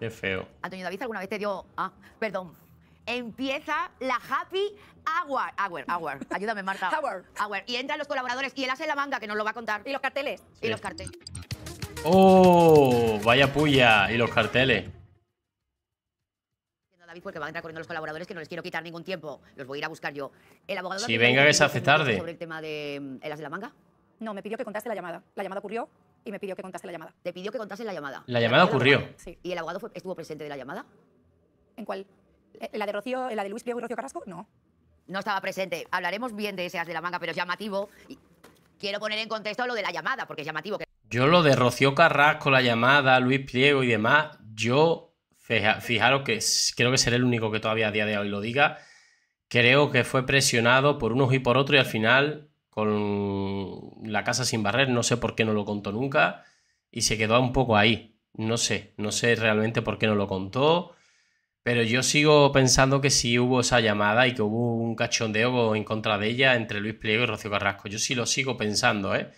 Qué feo. Antonio David alguna vez te dio. Ah, perdón. Empieza la Happy Hour. Hour, hour. Ayúdame, Marta. Hour. Y entran los colaboradores y él hace la manga que nos lo va a contar. Y los carteles. Y los carteles. ¡Oh! Vaya puya. Y los carteles porque van a entrar corriendo los colaboradores que no les quiero quitar ningún tiempo. Los voy a ir a buscar yo. El abogado. Si venga que hace tarde. Sobre el tema de el de la manga. No, me pidió que contaste la llamada. La llamada ocurrió y me pidió que contase la llamada. Te pidió que contase la llamada. La llamada ocurrió. Sí. ¿Y el abogado estuvo presente de la llamada? ¿En cuál? ¿E-, ¿La de Rocío, la de Luis Pliego y Rocío Carrasco? No. No estaba presente. Hablaremos bien de ese as de la manga, pero es llamativo. Y quiero poner en contexto lo de la llamada, porque es llamativo. Que... Yo lo de Rocío Carrasco, la llamada, Luis Pliego y demás, yo fijaros que creo que seré el único que todavía a día de hoy lo diga. Creo que fue presionado por unos y por otros y al final con la casa sin barrer, no sé por qué no lo contó nunca y se quedó un poco ahí. No sé, no sé realmente por qué no lo contó, pero yo sigo pensando que sí hubo esa llamada y que hubo un cachondeo en contra de ella entre Luis Pliego y Rocío Carrasco. Yo sí lo sigo pensando, ¿eh?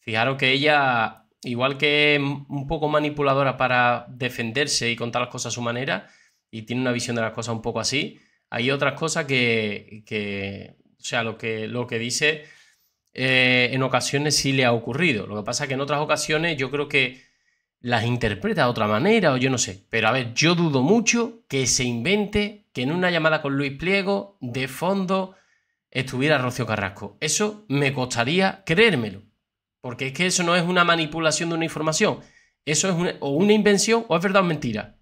Fijaros que ella igual que es un poco manipuladora para defenderse y contar las cosas a su manera, y tiene una visión de las cosas un poco así, hay otras cosas que, o sea, lo que, lo que dice eh, en ocasiones sí le ha ocurrido. Lo que pasa es que en otras ocasiones yo creo que las interpreta de otra manera o yo no sé. Pero a ver, yo dudo mucho que se invente que en una llamada con Luis Pliego de fondo estuviera Rocío Carrasco. Eso me costaría creérmelo. Porque es que eso no es una manipulación de una información. Eso es una, o una invención o es verdad o mentira.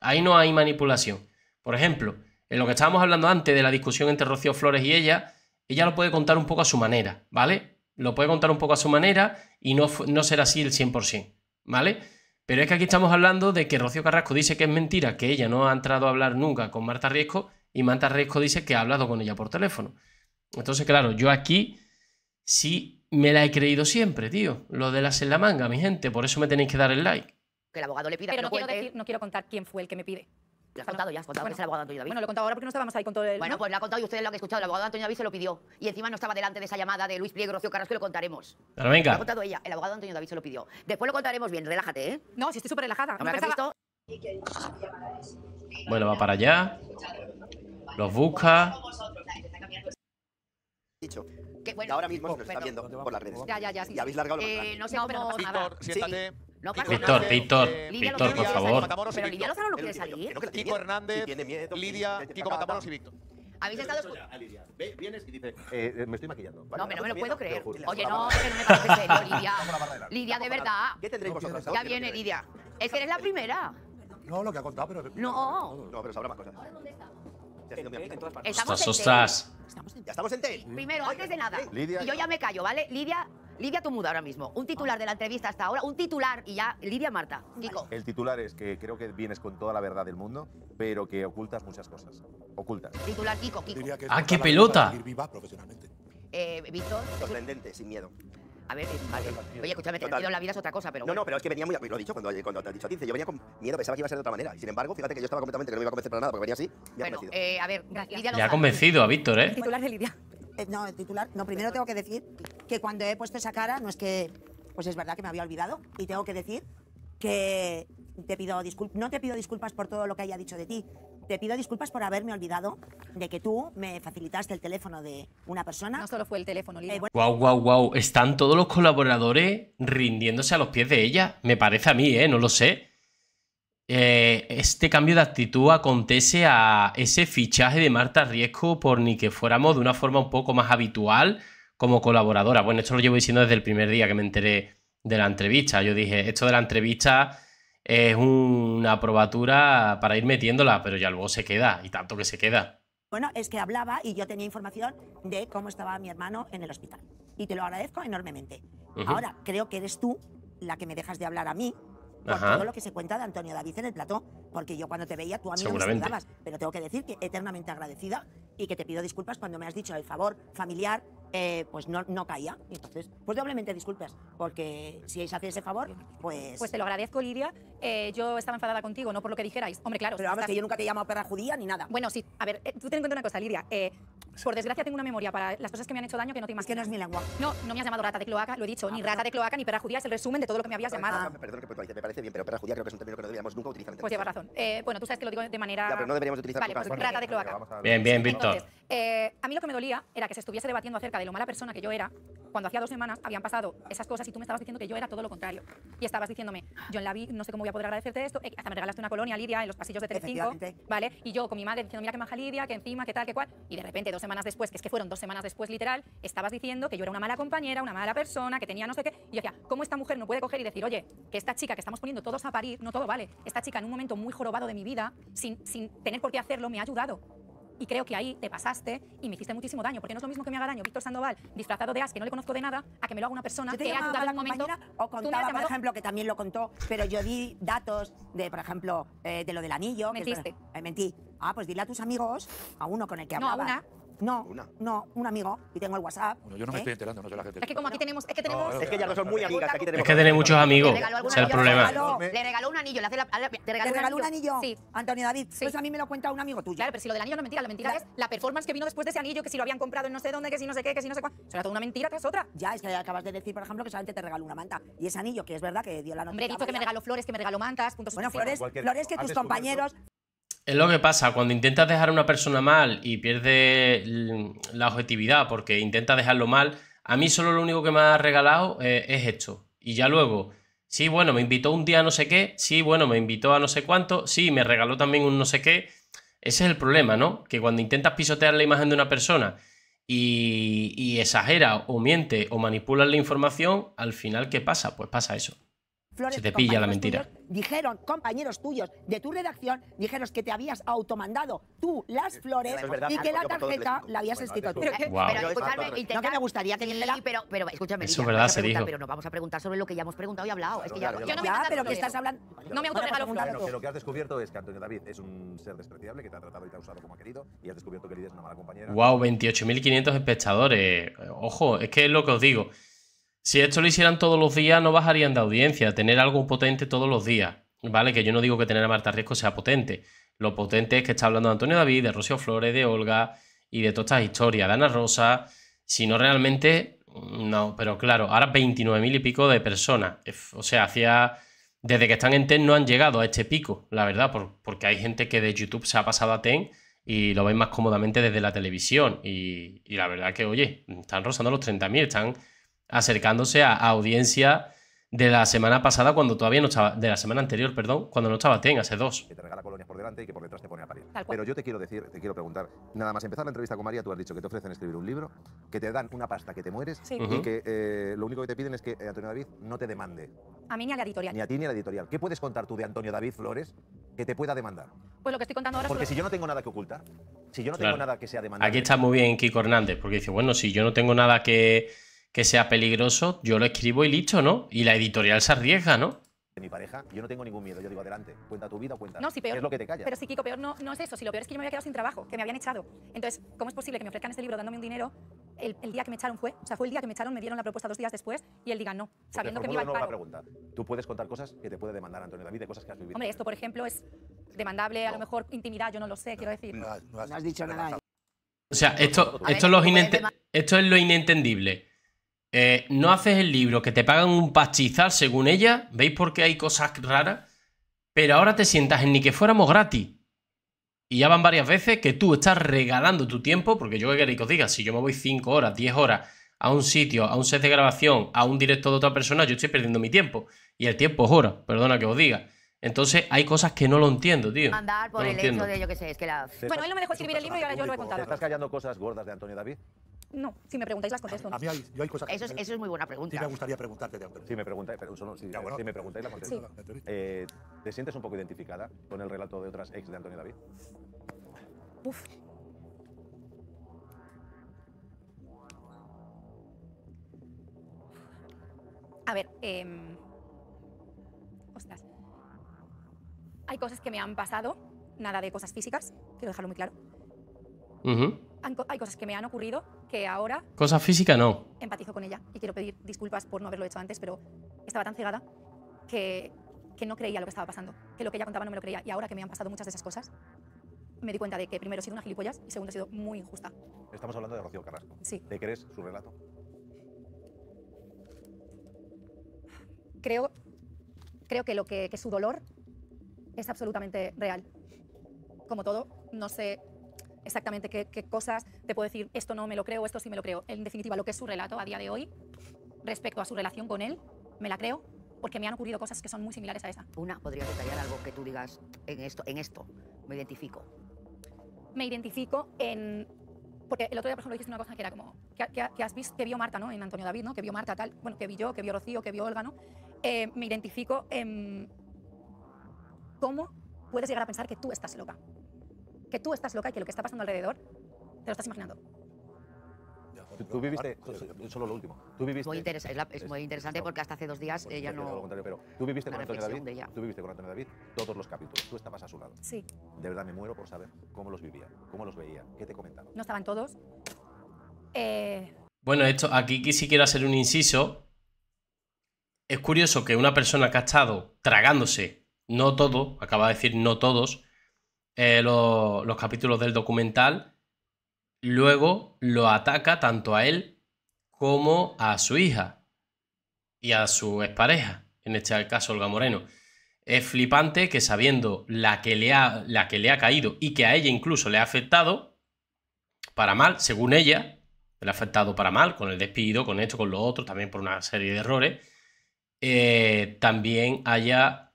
Ahí no hay manipulación. Por ejemplo, en lo que estábamos hablando antes de la discusión entre Rocío Flores y ella, ella lo puede contar un poco a su manera, ¿vale? Lo puede contar un poco a su manera y no, no será así el 100%, ¿vale? Pero es que aquí estamos hablando de que Rocío Carrasco dice que es mentira, que ella no ha entrado a hablar nunca con Marta Riesco y Marta Riesco dice que ha hablado con ella por teléfono. Entonces, claro, yo aquí sí me la he creído siempre, tío. Lo de las en la manga, mi gente. Por eso me tenéis que dar el like. Que el abogado le pida. Pero no, quiero decir, no quiero contar quién fue el que me pide. Lo has contado ya, has contado que es el abogado Antonio David. Bueno, lo he contado ahora porque no estábamos ahí con todo el... Bueno, pues lo ha contado y ustedes lo han escuchado. El abogado Antonio David se lo pidió. Y encima no estaba delante de esa llamada de Luis Pliego, Rocío Carrasco, lo contaremos. Pero venga. Lo ha contado ella. El abogado Antonio David se lo pidió. Después lo contaremos bien. Relájate, ¿eh? No, si estoy súper relajada. No pensaba... Bueno, va para allá. Los busca dicho. Que, bueno, ahora mismo se nos está viendo por las redes. Ya, ya, ya. Sí, y habéis largado eh, No sé no Víctor, siéntate. No Víctor, Víctor, Víctor, por favor. Pero Lidia Lozano no quiere salir. Kiko Hernández, Lidia, Kiko Matamoros y Víctor. Habéis estado. Vienes y dices, eh, me estoy maquillando. Vale, no, me, no me lo puedo creer. Oye, no, que no me parece serio, Lidia. Lidia, de verdad. ¿Qué tendréis vosotros? Ya viene, Lidia. Es que eres la primera. No, lo que ha contado, pero. No. No, pero sabrá más cosas. ¿Dónde Estamos Estás ostras. Estamos en Ya estamos en Primero, antes de nada, y yo ya me callo, ¿vale? Lidia, Lidia tú muda ahora mismo. Un titular de la entrevista hasta ahora, un titular y ya Lidia Marta. Kiko. El titular es que creo que vienes con toda la verdad del mundo, pero que ocultas muchas cosas. Ocultas. Titular Kiko, Kiko. ¡Ah, qué pelota! Viva profesionalmente. Eh, Víctor. Sorprendente, sin miedo. A ver, eh, vale. Oye, escúchame, tener la vida es otra cosa, pero. No, no, pero es que venía muy. Lo he dicho cuando, te he dicho a Yo venía con miedo, pensaba que iba a ser de otra manera. sin embargo, fíjate que yo estaba completamente que no me iba a convencer para nada, porque venía así. Me ha eh, a ver, gracias. Lidia no ha convencido a Víctor, ¿eh? titular de Lidia. Eh, no, titular. No, primero tengo que decir que cuando he puesto esa cara, no es que. Pues es verdad que me había olvidado. Y tengo que decir que te pido disculpas. No te pido disculpas por todo lo que haya dicho de ti, te pido disculpas por haberme olvidado de que tú me facilitaste el teléfono de una persona. No solo fue el teléfono, eh, Guau, Guau, guau, Wow, Están todos los colaboradores rindiéndose a los pies de ella. Me parece a mí, ¿eh? No lo sé. Eh, este cambio de actitud acontece a ese fichaje de Marta Riesco por ni que fuéramos de una forma un poco más habitual como colaboradora. Bueno, esto lo llevo diciendo desde el primer día que me enteré de la entrevista. Yo dije, esto de la entrevista es una probatura para ir metiéndola, pero ya luego se queda, y tanto que se queda. Bueno, es que hablaba y yo tenía información de cómo estaba mi hermano en el hospital. Y te lo agradezco enormemente. Ahora, creo que eres tú la que me dejas de hablar a mí por todo lo que se cuenta de Antonio David en el plató, porque yo cuando te veía tú a mí no me pero tengo que decir que eternamente agradecida y que te pido disculpas cuando me has dicho el favor familiar, eh, pues no, no caía. Entonces, pues doblemente disculpas, porque si se hace ese favor, pues... Pues te lo agradezco, Lidia, eh, yo estaba enfadada contigo, no por lo que dijerais. Hombre, claro. Pero vamos, que yo nunca te he llamado perra judía ni nada. Bueno, sí. A ver, eh, tú ten en cuenta una cosa, Lidia. Eh, por desgracia tengo una memoria para las cosas que me han hecho daño que no te imaginas. Es que no es mi lengua. No, no me has llamado rata de cloaca, lo he dicho. Ah, ni rata de cloaca ni perra judía es el resumen de todo lo que me habías ah, llamado. Ah, perdón, que me parece bien, pero perra judía creo que es un término que no deberíamos nunca utilizar. Pues lleva razón. bueno, tú sabes que lo digo de manera... Ya, pero no deberíamos utilizar Vale, pues rata de cloaca. Bien, bien, Víctor. Entonces, a mí lo que me dolía era que se estuviese debatiendo acerca de lo mala persona que yo era cuando hacía dos semanas habían pasado esas cosas y tú me estabas diciendo que yo era todo lo contrario. Y estabas diciéndome, yo en la vi, no sé cómo voy a poder agradecerte esto, eh, hasta me regalaste una colonia, Lidia, en los pasillos de 35, ¿vale? Y yo con mi madre diciendo, mira qué maja Lidia, que encima, qué tal, qué cual. Y de repente, dos semanas después, que es que fueron dos semanas después literal, estabas diciendo que yo era una mala compañera, una mala persona, que tenía no sé qué. Y yo decía, ¿cómo esta mujer no puede coger y decir, oye, que esta chica que estamos poniendo todos a parir, no todo vale, esta chica en un momento muy jorobado de mi vida, sin, sin tener por qué hacerlo, me ha ayudado y creo que ahí te pasaste y me hiciste muchísimo daño, porque no es lo mismo que me haga daño Víctor Sandoval disfrazado de as, que no le conozco de nada, a que me lo haga una persona que ha ayudado en momento. O contaba, por ejemplo, que también lo contó, pero yo di datos de, por ejemplo, eh, de lo del anillo. Mentiste. Eh, mentí. Ah, pues dile a tus amigos, a uno con el que hablaba. a una no, no, un amigo. Y tengo el WhatsApp. Bueno, yo no me ¿eh? estoy enterando, no sé la gente. Es que como aquí tenemos... Es que tenemos... es que ya no son muy amigas, aquí tenemos... Es que tiene muchos amigos, o el problema. Le regaló un anillo, le, hace la, regaló, un, anillo? Sí. Antonio David, sí. pues a mí me lo cuenta un amigo tuyo. Claro, pero si lo del anillo no es mentira, la mentira es la performance que vino después de ese anillo, que si lo habían comprado en no sé dónde, que si no sé qué, que si no sé cuál. Será toda una mentira tras otra. Ya, es que acabas de decir, por ejemplo, que solamente te regaló una manta. Y ese anillo, que es verdad que dio la noticia. Hombre, he que me pues, regaló flores, que me regaló mantas, puntos. Bueno, flores, flores que tus compañeros es lo que pasa, cuando intentas dejar a una persona mal y pierde la objetividad porque intenta dejarlo mal, a mí solo lo único que me ha regalado eh, es esto. Y ya luego, sí, bueno, me invitó un día a no sé qué, sí, bueno, me invitó a no sé cuánto, sí, me regaló también un no sé qué. Ese es el problema, ¿no? Que cuando intentas pisotear la imagen de una persona y, y exagera o miente o manipula la información, al final, ¿qué pasa? Pues pasa eso. Se te pilla la mentira. dijeron, compañeros tuyos de tu redacción, dijeron que te habías automandado tú las eh, flores y que la tarjeta la habías escrito tú. Pero, wow. pero escúchame, intenta, no que me gustaría tenerla. Sí, pero, pero escúchame, Eso verdad, se dijo. pero no vamos a preguntar sobre lo que ya hemos preguntado y hablado. es que yo no me auto pero que estás hablando... No me autorregalo flores. lo que has descubierto es que Antonio David es un ser despreciable que te ha tratado y te ha usado como ha querido y has descubierto que Lidia es una mala compañera. Wow, 28.500 espectadores. Ojo, es que es lo que os digo. Si esto lo hicieran todos los días, no bajarían de audiencia. Tener algo potente todos los días. ¿Vale? Que yo no digo que tener a Marta Riesco sea potente. Lo potente es que está hablando de Antonio David, de Rocío Flores, de Olga y de todas estas historias, de Ana Rosa. Si no realmente. Mm, no, pero claro, ahora 29.000 mil y pico de personas. O sea, hacía. Desde que están en TEN no han llegado a este pico, la verdad, porque hay gente que de YouTube se ha pasado a TEN y lo veis más cómodamente desde la televisión. Y, la verdad que, oye, están rozando los 30.000, están acercándose a, audiencia de la semana pasada cuando todavía no estaba, de la semana anterior, perdón, cuando no estaba Ten, hace dos. Que te regala colonias por delante y que por detrás te pone a parir. Pero yo te quiero decir, te quiero preguntar, nada más empezar la entrevista con María, tú has dicho que te ofrecen escribir un libro, que te dan una pasta que te mueres y que eh, lo único que te piden es que eh, Antonio David no te demande. A mí ni a la editorial. Ni a ti ni a la editorial. ¿Qué puedes contar tú de Antonio David Flores que te pueda demandar? Pues lo que estoy contando ahora. Porque si yo no tengo nada que ocultar, si yo no tengo nada que sea demandado. Aquí está muy bien Kiko Hernández, porque dice, bueno, si yo no tengo nada que que sea peligroso, yo lo escribo y listo, ¿no? Y la editorial se arriesga, ¿no? De mi pareja, yo no tengo ningún miedo, yo digo, adelante, cuenta tu vida, cuenta. No, si peor. Es lo que te calla. Pero sí, Kiko, peor no, no es eso. Si lo peor es que yo me había quedado sin trabajo, que me habían echado. Entonces, ¿cómo es posible que me ofrezcan este libro dándome un dinero? El, día que me echaron fue, o sea, fue el día que me echaron, me dieron la propuesta dos días después y él diga no, sabiendo que me iba a paro. pregunta. Tú puedes contar cosas que te puede demandar Antonio David de cosas que has vivido. Hombre, esto, por ejemplo, es demandable, a lo mejor intimidad, yo no lo sé, quiero decir. No, has, dicho nada. O sea, esto, esto, pues, esto es lo inentendible. Eh, no haces el libro, que te pagan un pastizal según ella, ¿veis por qué hay cosas raras? Pero ahora te sientas en ni que fuéramos gratis. Y ya van varias veces que tú estás regalando tu tiempo, porque yo que queréis que os diga, si yo me voy 5 horas, 10 horas a un sitio, a un set de grabación, a un directo de otra persona, yo estoy perdiendo mi tiempo. Y el tiempo es hora, perdona que os diga. Entonces hay cosas que no lo entiendo, tío. el yo es que la... Bueno, él no me dejó escribir el libro y ahora yo lo voy a estás callando cosas gordas de Antonio David? No, si me preguntáis las contesto. A mí yo hay cosas Eso es, muy buena pregunta. Sí me gustaría preguntarte, de Si me preguntáis, solo si, si me preguntáis la contesto. Sí. Eh, ¿Te sientes un poco identificada con el relato de otras ex de Antonio David? Uf. A ver, eh, ostras. Hay cosas que me han pasado, nada de cosas físicas, quiero dejarlo muy claro. Uh hay cosas que me han ocurrido que ahora... Cosa física no. Empatizo con ella y quiero pedir disculpas por no haberlo hecho antes, pero estaba tan cegada que, que no creía lo que estaba pasando, que lo que ella contaba no me lo creía. Y ahora que me han pasado muchas de esas cosas, me di cuenta de que primero he sido una gilipollas y segundo he sido muy injusta. Estamos hablando de Rocío Carrasco. Sí. ¿Te crees su relato? Creo, creo que, lo que, que su dolor es absolutamente real. Como todo, no sé exactamente qué, cosas, te puedo decir esto no me lo creo, esto sí me lo creo. En definitiva, lo que es su relato a día de hoy, respecto a su relación con él, me la creo porque me han ocurrido cosas que son muy similares a esa. Una, ¿podría detallar algo que tú digas en esto, en esto me identifico? Me identifico en... Porque el otro día, por ejemplo, dijiste una cosa que era como, que, has visto, que vio Marta, ¿no? En Antonio David, ¿no? Que vio Marta, tal, bueno, que vi yo, que vio Rocío, que vio Olga, ¿no? Eh, me identifico en cómo puedes llegar a pensar que tú estás loca que tú estás loca y que lo que está pasando alrededor te lo estás imaginando. Tú, viviste, solo lo último. Tú viviste, es, muy interesante porque hasta hace dos días pues, ella no. pero tú viviste, con Antonio David, tú viviste con Antonio David todos los capítulos. Tú estabas a su lado. Sí. De verdad me muero por saber cómo los vivía, cómo los veía, qué te comentaba. No estaban todos. Eh, bueno, esto aquí quisiera hacer un inciso. Es curioso que una persona que ha estado tragándose, no todo, acaba de decir no todos, eh, los capítulos del documental, luego lo ataca tanto a él como a su hija y a su expareja, en este caso Olga Moreno. Es flipante que sabiendo la que, le ha, la que le ha caído y que a ella incluso le ha afectado, para mal, según ella, le ha afectado para mal, con el despido, con esto, con lo otro, también por una serie de errores, eh, también haya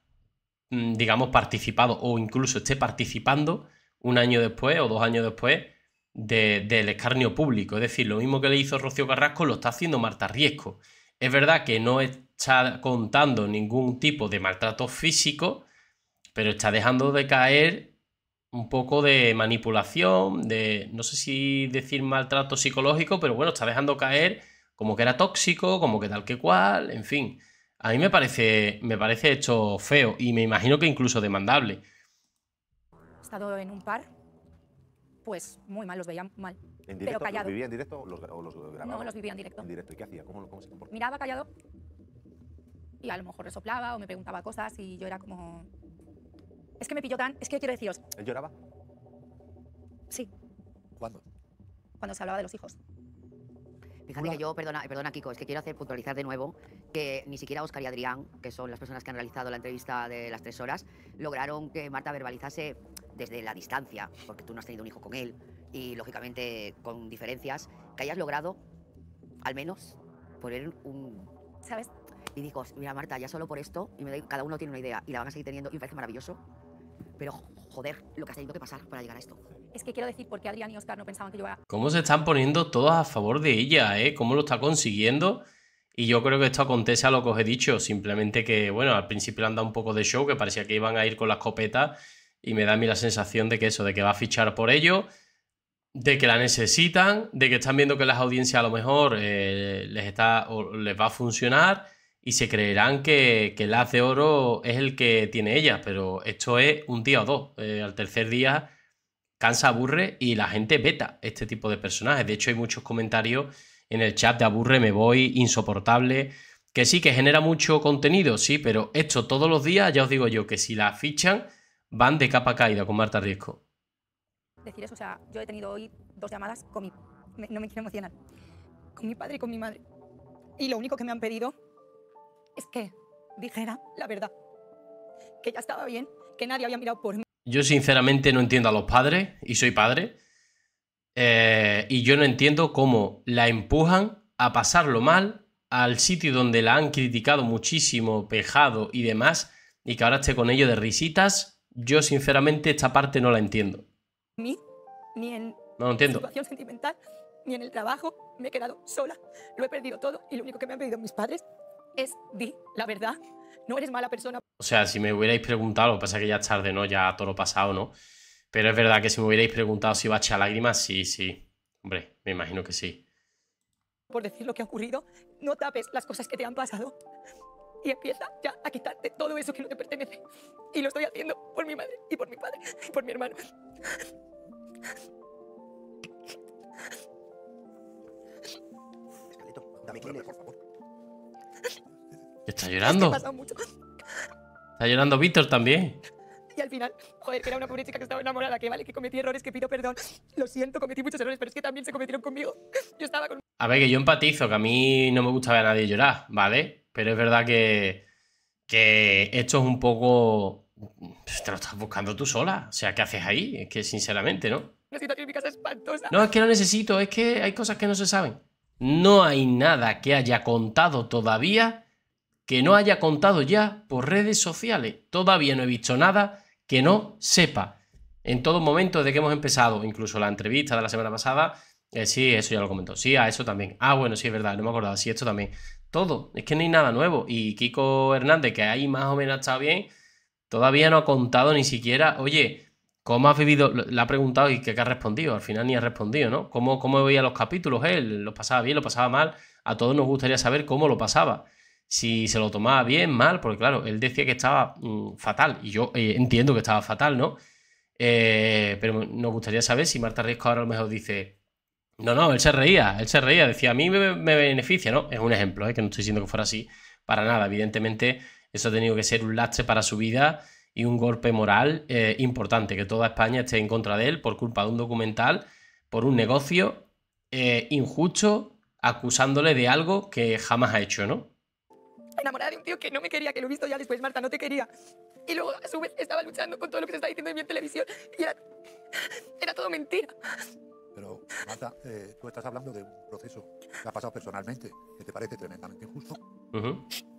Mm, digamos, participado o incluso esté participando un año después o dos años después del escarnio público. Es decir, lo mismo que le hizo Rocío Carrasco lo está haciendo Marta Riesco. Es verdad que no está contando ningún tipo de maltrato físico, pero está dejando de caer un poco de manipulación, de no sé si decir maltrato psicológico, pero bueno, está dejando caer como que era tóxico, como que tal que cual, en fin. A mí me parece, me parece hecho feo y me imagino que incluso demandable. He estado en un par, pues muy mal, los veían mal. ¿En directo, pero callado. ¿Los vivía en directo o los, No, los vivía en directo. ¿En directo? ¿Y qué hacía? ¿Cómo, se comportaba? Miraba callado y a lo mejor resoplaba o me preguntaba cosas y yo era como... Es que me pilló tan... Es que quiero deciros... ¿Él lloraba? Sí. ¿Cuándo? Cuando se hablaba de los hijos. Fíjate que yo, perdona, eh, perdona Kiko, es que quiero hacer puntualizar de nuevo que ni siquiera Oscar y Adrián, que son las personas que han realizado la entrevista de las tres horas, lograron que Marta verbalizase desde la distancia, porque tú no has tenido un hijo con él y lógicamente con diferencias, que hayas logrado al menos poner un... ¿Sabes? Y dijo, mira Marta, ya solo por esto, y cada uno tiene una idea y la van a seguir teniendo y me parece maravilloso, pero joder, lo que has tenido que pasar para llegar a esto. Es que quiero decir por qué Adrián y Oscar no pensaban que yo a. ¿Cómo se están poniendo todos a favor de ella, eh? ¿Cómo lo está consiguiendo? Y yo creo que esto acontece a lo que os he dicho, simplemente que, bueno, al principio han dado un poco de show, que parecía que iban a ir con la escopeta, y me da a mí la sensación de que eso, de que va a fichar por ello, de que la necesitan, de que están viendo que las audiencias a lo mejor eh, les, está, les va a funcionar, y se creerán que, el haz de oro es el que tiene ella, pero esto es un día o dos. Eh, al tercer día cansa, aburre y la gente veta este tipo de personajes. De hecho, hay muchos comentarios en el chat de aburre, me voy, insoportable. Que sí, que genera mucho contenido, sí, pero esto todos los días, ya os digo yo, que si la fichan, van de capa caída con Marta Riesco. Decir eso, o sea, yo he tenido hoy dos llamadas con mi... no me quiero emocionar. Con mi padre y con mi madre. Y lo único que me han pedido es que dijera la verdad. Que ya estaba bien, que nadie había mirado por mí. Yo sinceramente no entiendo a los padres, y soy padre, eh, y yo no entiendo cómo la empujan a pasarlo mal al sitio donde la han criticado muchísimo, pejado y demás, y que ahora esté con ello de risitas. Yo sinceramente esta parte no la entiendo. ni en no entiendo. situación sentimental, ni en el trabajo, me he quedado sola, lo he perdido todo y lo único que me han pedido mis padres es di la verdad no eres mala persona. O sea, si me hubierais preguntado, pasa que ya es tarde, ¿no? Ya todo lo pasado, ¿no? Pero es verdad que si me hubierais preguntado si iba a echar lágrimas, sí, sí. Hombre, me imagino que sí. Por decir lo que ha ocurrido, no tapes las cosas que te han pasado y empieza ya a quitarte todo eso que no te pertenece. Y lo estoy haciendo por mi madre y por mi padre y por mi hermano. dame por favor. Está llorando. mucho. Está llorando Víctor también. Y al final, joder, que era una pobre chica que estaba enamorada, que vale, que cometí errores, que pido perdón. Lo siento, cometí muchos errores, pero es que también se cometieron conmigo. Yo estaba con... A ver, que yo empatizo, que a mí no me gusta ver a nadie llorar, ¿vale? Pero es verdad que, que esto es un poco... Te lo estás buscando tú sola. O sea, ¿qué haces ahí? Es que sinceramente, ¿no? Necesito situación espantosas. No, es que no necesito, es que hay cosas que no se saben. No hay nada que haya contado todavía que no haya contado ya por redes sociales. Todavía no he visto nada que no sepa. En todo momento desde que hemos empezado, incluso la entrevista de la semana pasada, eh, sí, eso ya lo comentó. Sí, a eso también. Ah, bueno, sí, es verdad, no me acordaba. Sí, esto también. Todo. Es que no hay nada nuevo. Y Kiko Hernández, que ahí más o menos está bien, todavía no ha contado ni siquiera, oye, ¿cómo has vivido? Le ha preguntado y qué, ha respondido. Al final ni ha respondido, ¿no? ¿Cómo, veía los capítulos él? ¿Lo pasaba bien? ¿Lo pasaba mal? A todos nos gustaría saber cómo lo pasaba si se lo tomaba bien, mal, porque claro, él decía que estaba mm, fatal, y yo eh, entiendo que estaba fatal, ¿no? Eh, pero nos gustaría saber si Marta Riesco ahora a lo mejor dice, no, no, él se reía, él se reía, decía, a mí me, beneficia, ¿no? Es un ejemplo, ¿eh? que no estoy diciendo que fuera así, para nada, evidentemente eso ha tenido que ser un lastre para su vida y un golpe moral eh, importante, que toda España esté en contra de él por culpa de un documental, por un negocio injusto, acusándole de algo que jamás ha hecho, ¿no? enamorada de un tío que no me quería, que lo he visto ya después, Marta, no te quería. Y luego, a su vez, estaba luchando con todo lo que se está diciendo en mi televisión y era, todo mentira. Pero, Marta, eh, tú estás hablando de un proceso que ha pasado personalmente, que te parece tremendamente injusto.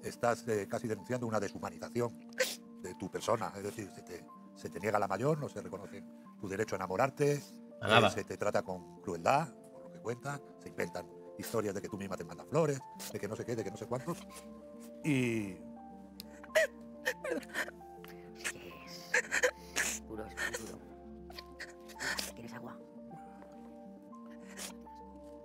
Estás eh, casi denunciando una deshumanización de tu persona, es decir, se te, niega la mayor, no se reconoce tu derecho a enamorarte, eh, se te trata con crueldad, por lo que cuenta, se inventan historias de que tú misma te mandas flores, de que no sé qué, de que no sé cuántos. Y... agua?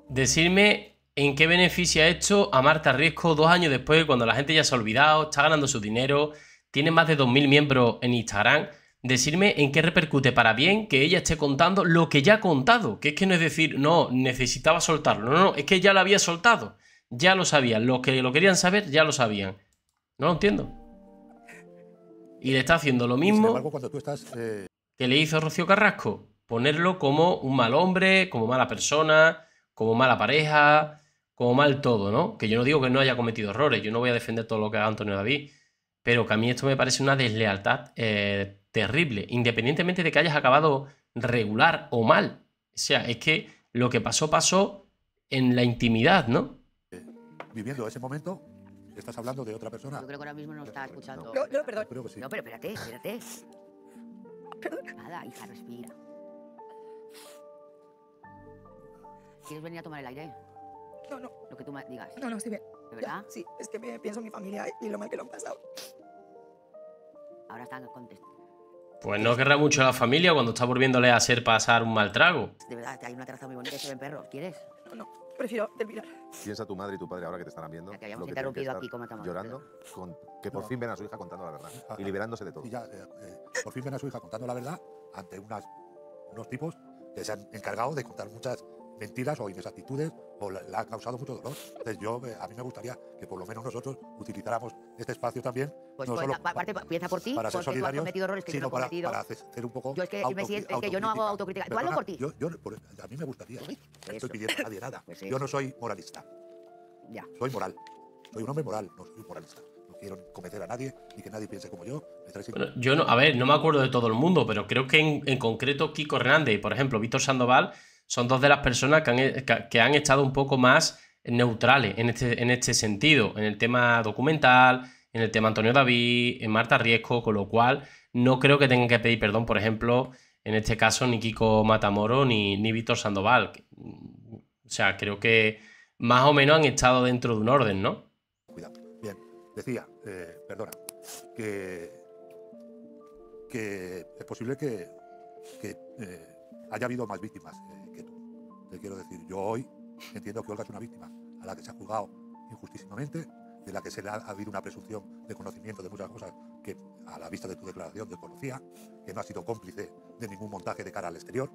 Decirme en qué beneficia hecho a Marta Riesco dos años después, cuando la gente ya se ha olvidado, está ganando su dinero, tiene más de 2.000 miembros en Instagram. Decirme en qué repercute para bien que ella esté contando lo que ya ha contado, que es que no es decir, no, necesitaba soltarlo, no, no, es que ya lo había soltado ya lo sabían. Los que lo querían saber, ya lo sabían. No lo entiendo. Y le está haciendo lo mismo cuando tú estás, eh, que le hizo Rocío Carrasco. Ponerlo como un mal hombre, como mala persona, como mala pareja, como mal todo, ¿no? Que yo no digo que no haya cometido errores, yo no voy a defender todo lo que haga Antonio David, pero que a mí esto me parece una deslealtad eh, terrible, independientemente de que hayas acabado regular o mal. O sea, es que lo que pasó pasó en la intimidad, ¿no? viviendo ese momento, estás hablando de otra persona. Yo creo que ahora mismo no está escuchando. No, no perdón. No, pero espérate, espérate. Nada, hija, respira. ¿Quieres venir a tomar el aire? No, no. Lo que tú digas. No, no, estoy bien. ¿De verdad? sí, es que pienso en mi familia y lo mal que lo han pasado. Ahora están contestando. Pues no querrá mucho a la familia cuando está volviéndole a hacer pasar un mal trago. De verdad, hay una terraza muy bonita y se ven perros. ¿Quieres? No, no prefiero terminar. Piensa tu madre y tu padre ahora que te estarán viendo. aquí, como estamos, llorando, que por fin ven a su hija contando la verdad ah, y liberándose de todo. Y ya, eh, eh, por fin ven a su hija contando la verdad ante unas, unos tipos que se han encargado de contar muchas mentiras o inexactitudes o la, ha causado mucho dolor. Entonces yo, eh, a mí me gustaría que por lo menos nosotros utilizáramos este espacio también. Pues, no pues, solo parte, piensa por ti, para ser solidarios, cometido errores que sino no he cometido. Para, para, hacer un poco Yo es que, yo no hago autocrítica. ¿Tú hazlo por ti? Yo, a mí me gustaría. no estoy pidiendo a nadie nada. Pues yo no soy moralista. Ya. Soy moral. Soy un hombre moral, no soy moralista. No quiero cometer a nadie y que nadie piense como yo. yo no, a ver, no me acuerdo de todo el mundo, pero creo que en, en concreto Kiko Hernández y, por ejemplo, Víctor Sandoval son dos de las personas que han, eh, que han estado un poco más neutrales en este, en este sentido, en el tema documental, en el tema Antonio David, en Marta Riesco, con lo cual no creo que tengan que pedir perdón, por ejemplo, en este caso ni Kiko Matamoro ni, ni Víctor Sandoval. O sea, creo que más o menos han estado dentro de un orden, ¿no? Cuidado. Bien, decía, eh, perdona, que, es posible que, eh, haya habido más víctimas. Te quiero decir, yo hoy entiendo que Olga es una víctima a la que se ha juzgado injustísimamente, de la que se le ha, habido una presunción de conocimiento de muchas cosas que a la vista de tu declaración desconocía, que no ha sido cómplice de ningún montaje de cara al exterior,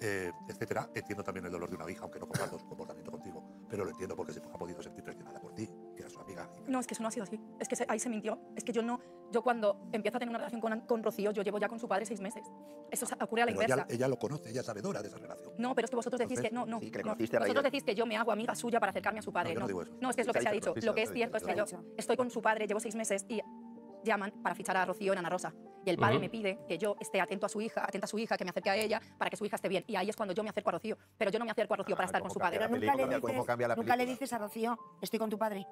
etc. Eh, etcétera. Entiendo también el dolor de una hija, aunque no comparto su comportamiento contigo, pero lo entiendo porque se ha podido sentir presionada por ti. No, es que eso no ha sido así. Es que ahí se mintió. Es que yo no. Yo cuando empiezo a tener una relación con, Rocío, yo llevo ya con su padre seis meses. Eso ocurre a la inversa. Ella, lo conoce, ella es sabedora de esa relación. No, pero es que vosotros decís que. No, no. que vosotros decís que yo me hago amiga suya para acercarme a su padre. No, no, es que es lo que se ha dicho. Lo que es cierto es que yo estoy con su padre, llevo seis meses y llaman para fichar a Rocío en Ana Rosa. Y el padre me pide que yo esté atento a su hija, atenta a su hija, que me acerque a ella para que su hija esté bien. Y ahí es cuando yo me acerco a Rocío. Pero yo no me acerco a Rocío ah, para estar con su padre. nunca, le dices, nunca, le dices, a Rocío, estoy con tu padre.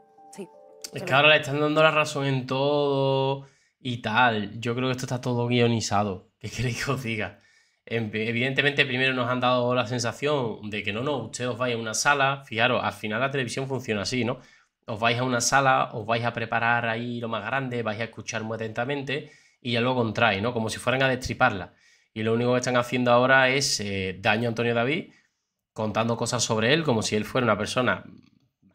Es que ahora le están dando la razón en todo y tal. Yo creo que esto está todo guionizado. ¿Qué queréis que os diga? Evidentemente, primero nos han dado la sensación de que no, no, usted os vais a una sala. Fijaros, al final la televisión funciona así, ¿no? Os vais a una sala, os vais a preparar ahí lo más grande, vais a escuchar muy atentamente y ya luego contrae, ¿no? Como si fueran a destriparla. Y lo único que están haciendo ahora es eh, daño a Antonio David, contando cosas sobre él como si él fuera una persona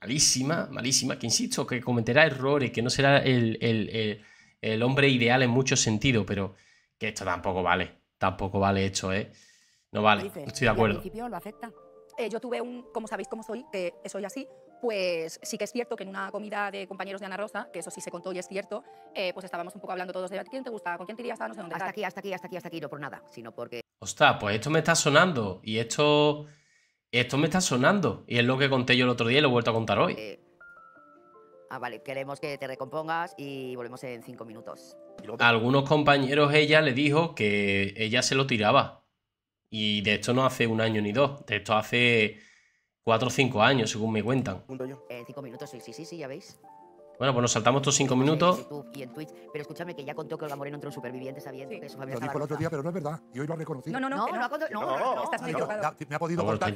malísima, malísima, que insisto, que cometerá errores, que no será el, el, el, hombre ideal en muchos sentidos, pero que esto tampoco vale, tampoco vale esto, ¿eh? No vale, estoy de acuerdo. Eh, yo tuve un, como sabéis cómo soy, que soy así, pues sí que es cierto que en una comida de compañeros de Ana Rosa, que eso sí se contó y es cierto, eh, pues estábamos un poco hablando todos de quién te gustaba, con quién te irías, ah, no sé dónde. Hasta aquí, hasta aquí, hasta aquí, hasta aquí, no por nada, sino porque... Ostras, pues esto me está sonando y esto... Esto me está sonando. Y es lo que conté yo el otro día y lo he vuelto a contar hoy. Eh, ah, vale. Queremos que te recompongas y volvemos en cinco minutos. A algunos compañeros ella le dijo que ella se lo tiraba. Y de esto no hace un año ni dos. De esto hace cuatro o cinco años, según me cuentan. En eh, cinco minutos, sí, sí, sí, ya veis. Bueno, pues nos saltamos estos cinco minutos. y en Twitch, pero escúchame que ya contó que Olga Moreno entró en Supervivientes sabiendo sí. que su familia Lo dijo el otro día, pero no es verdad. Y hoy lo ha reconocido. No, no, no. No, no, no, no, no Me ha podido contar.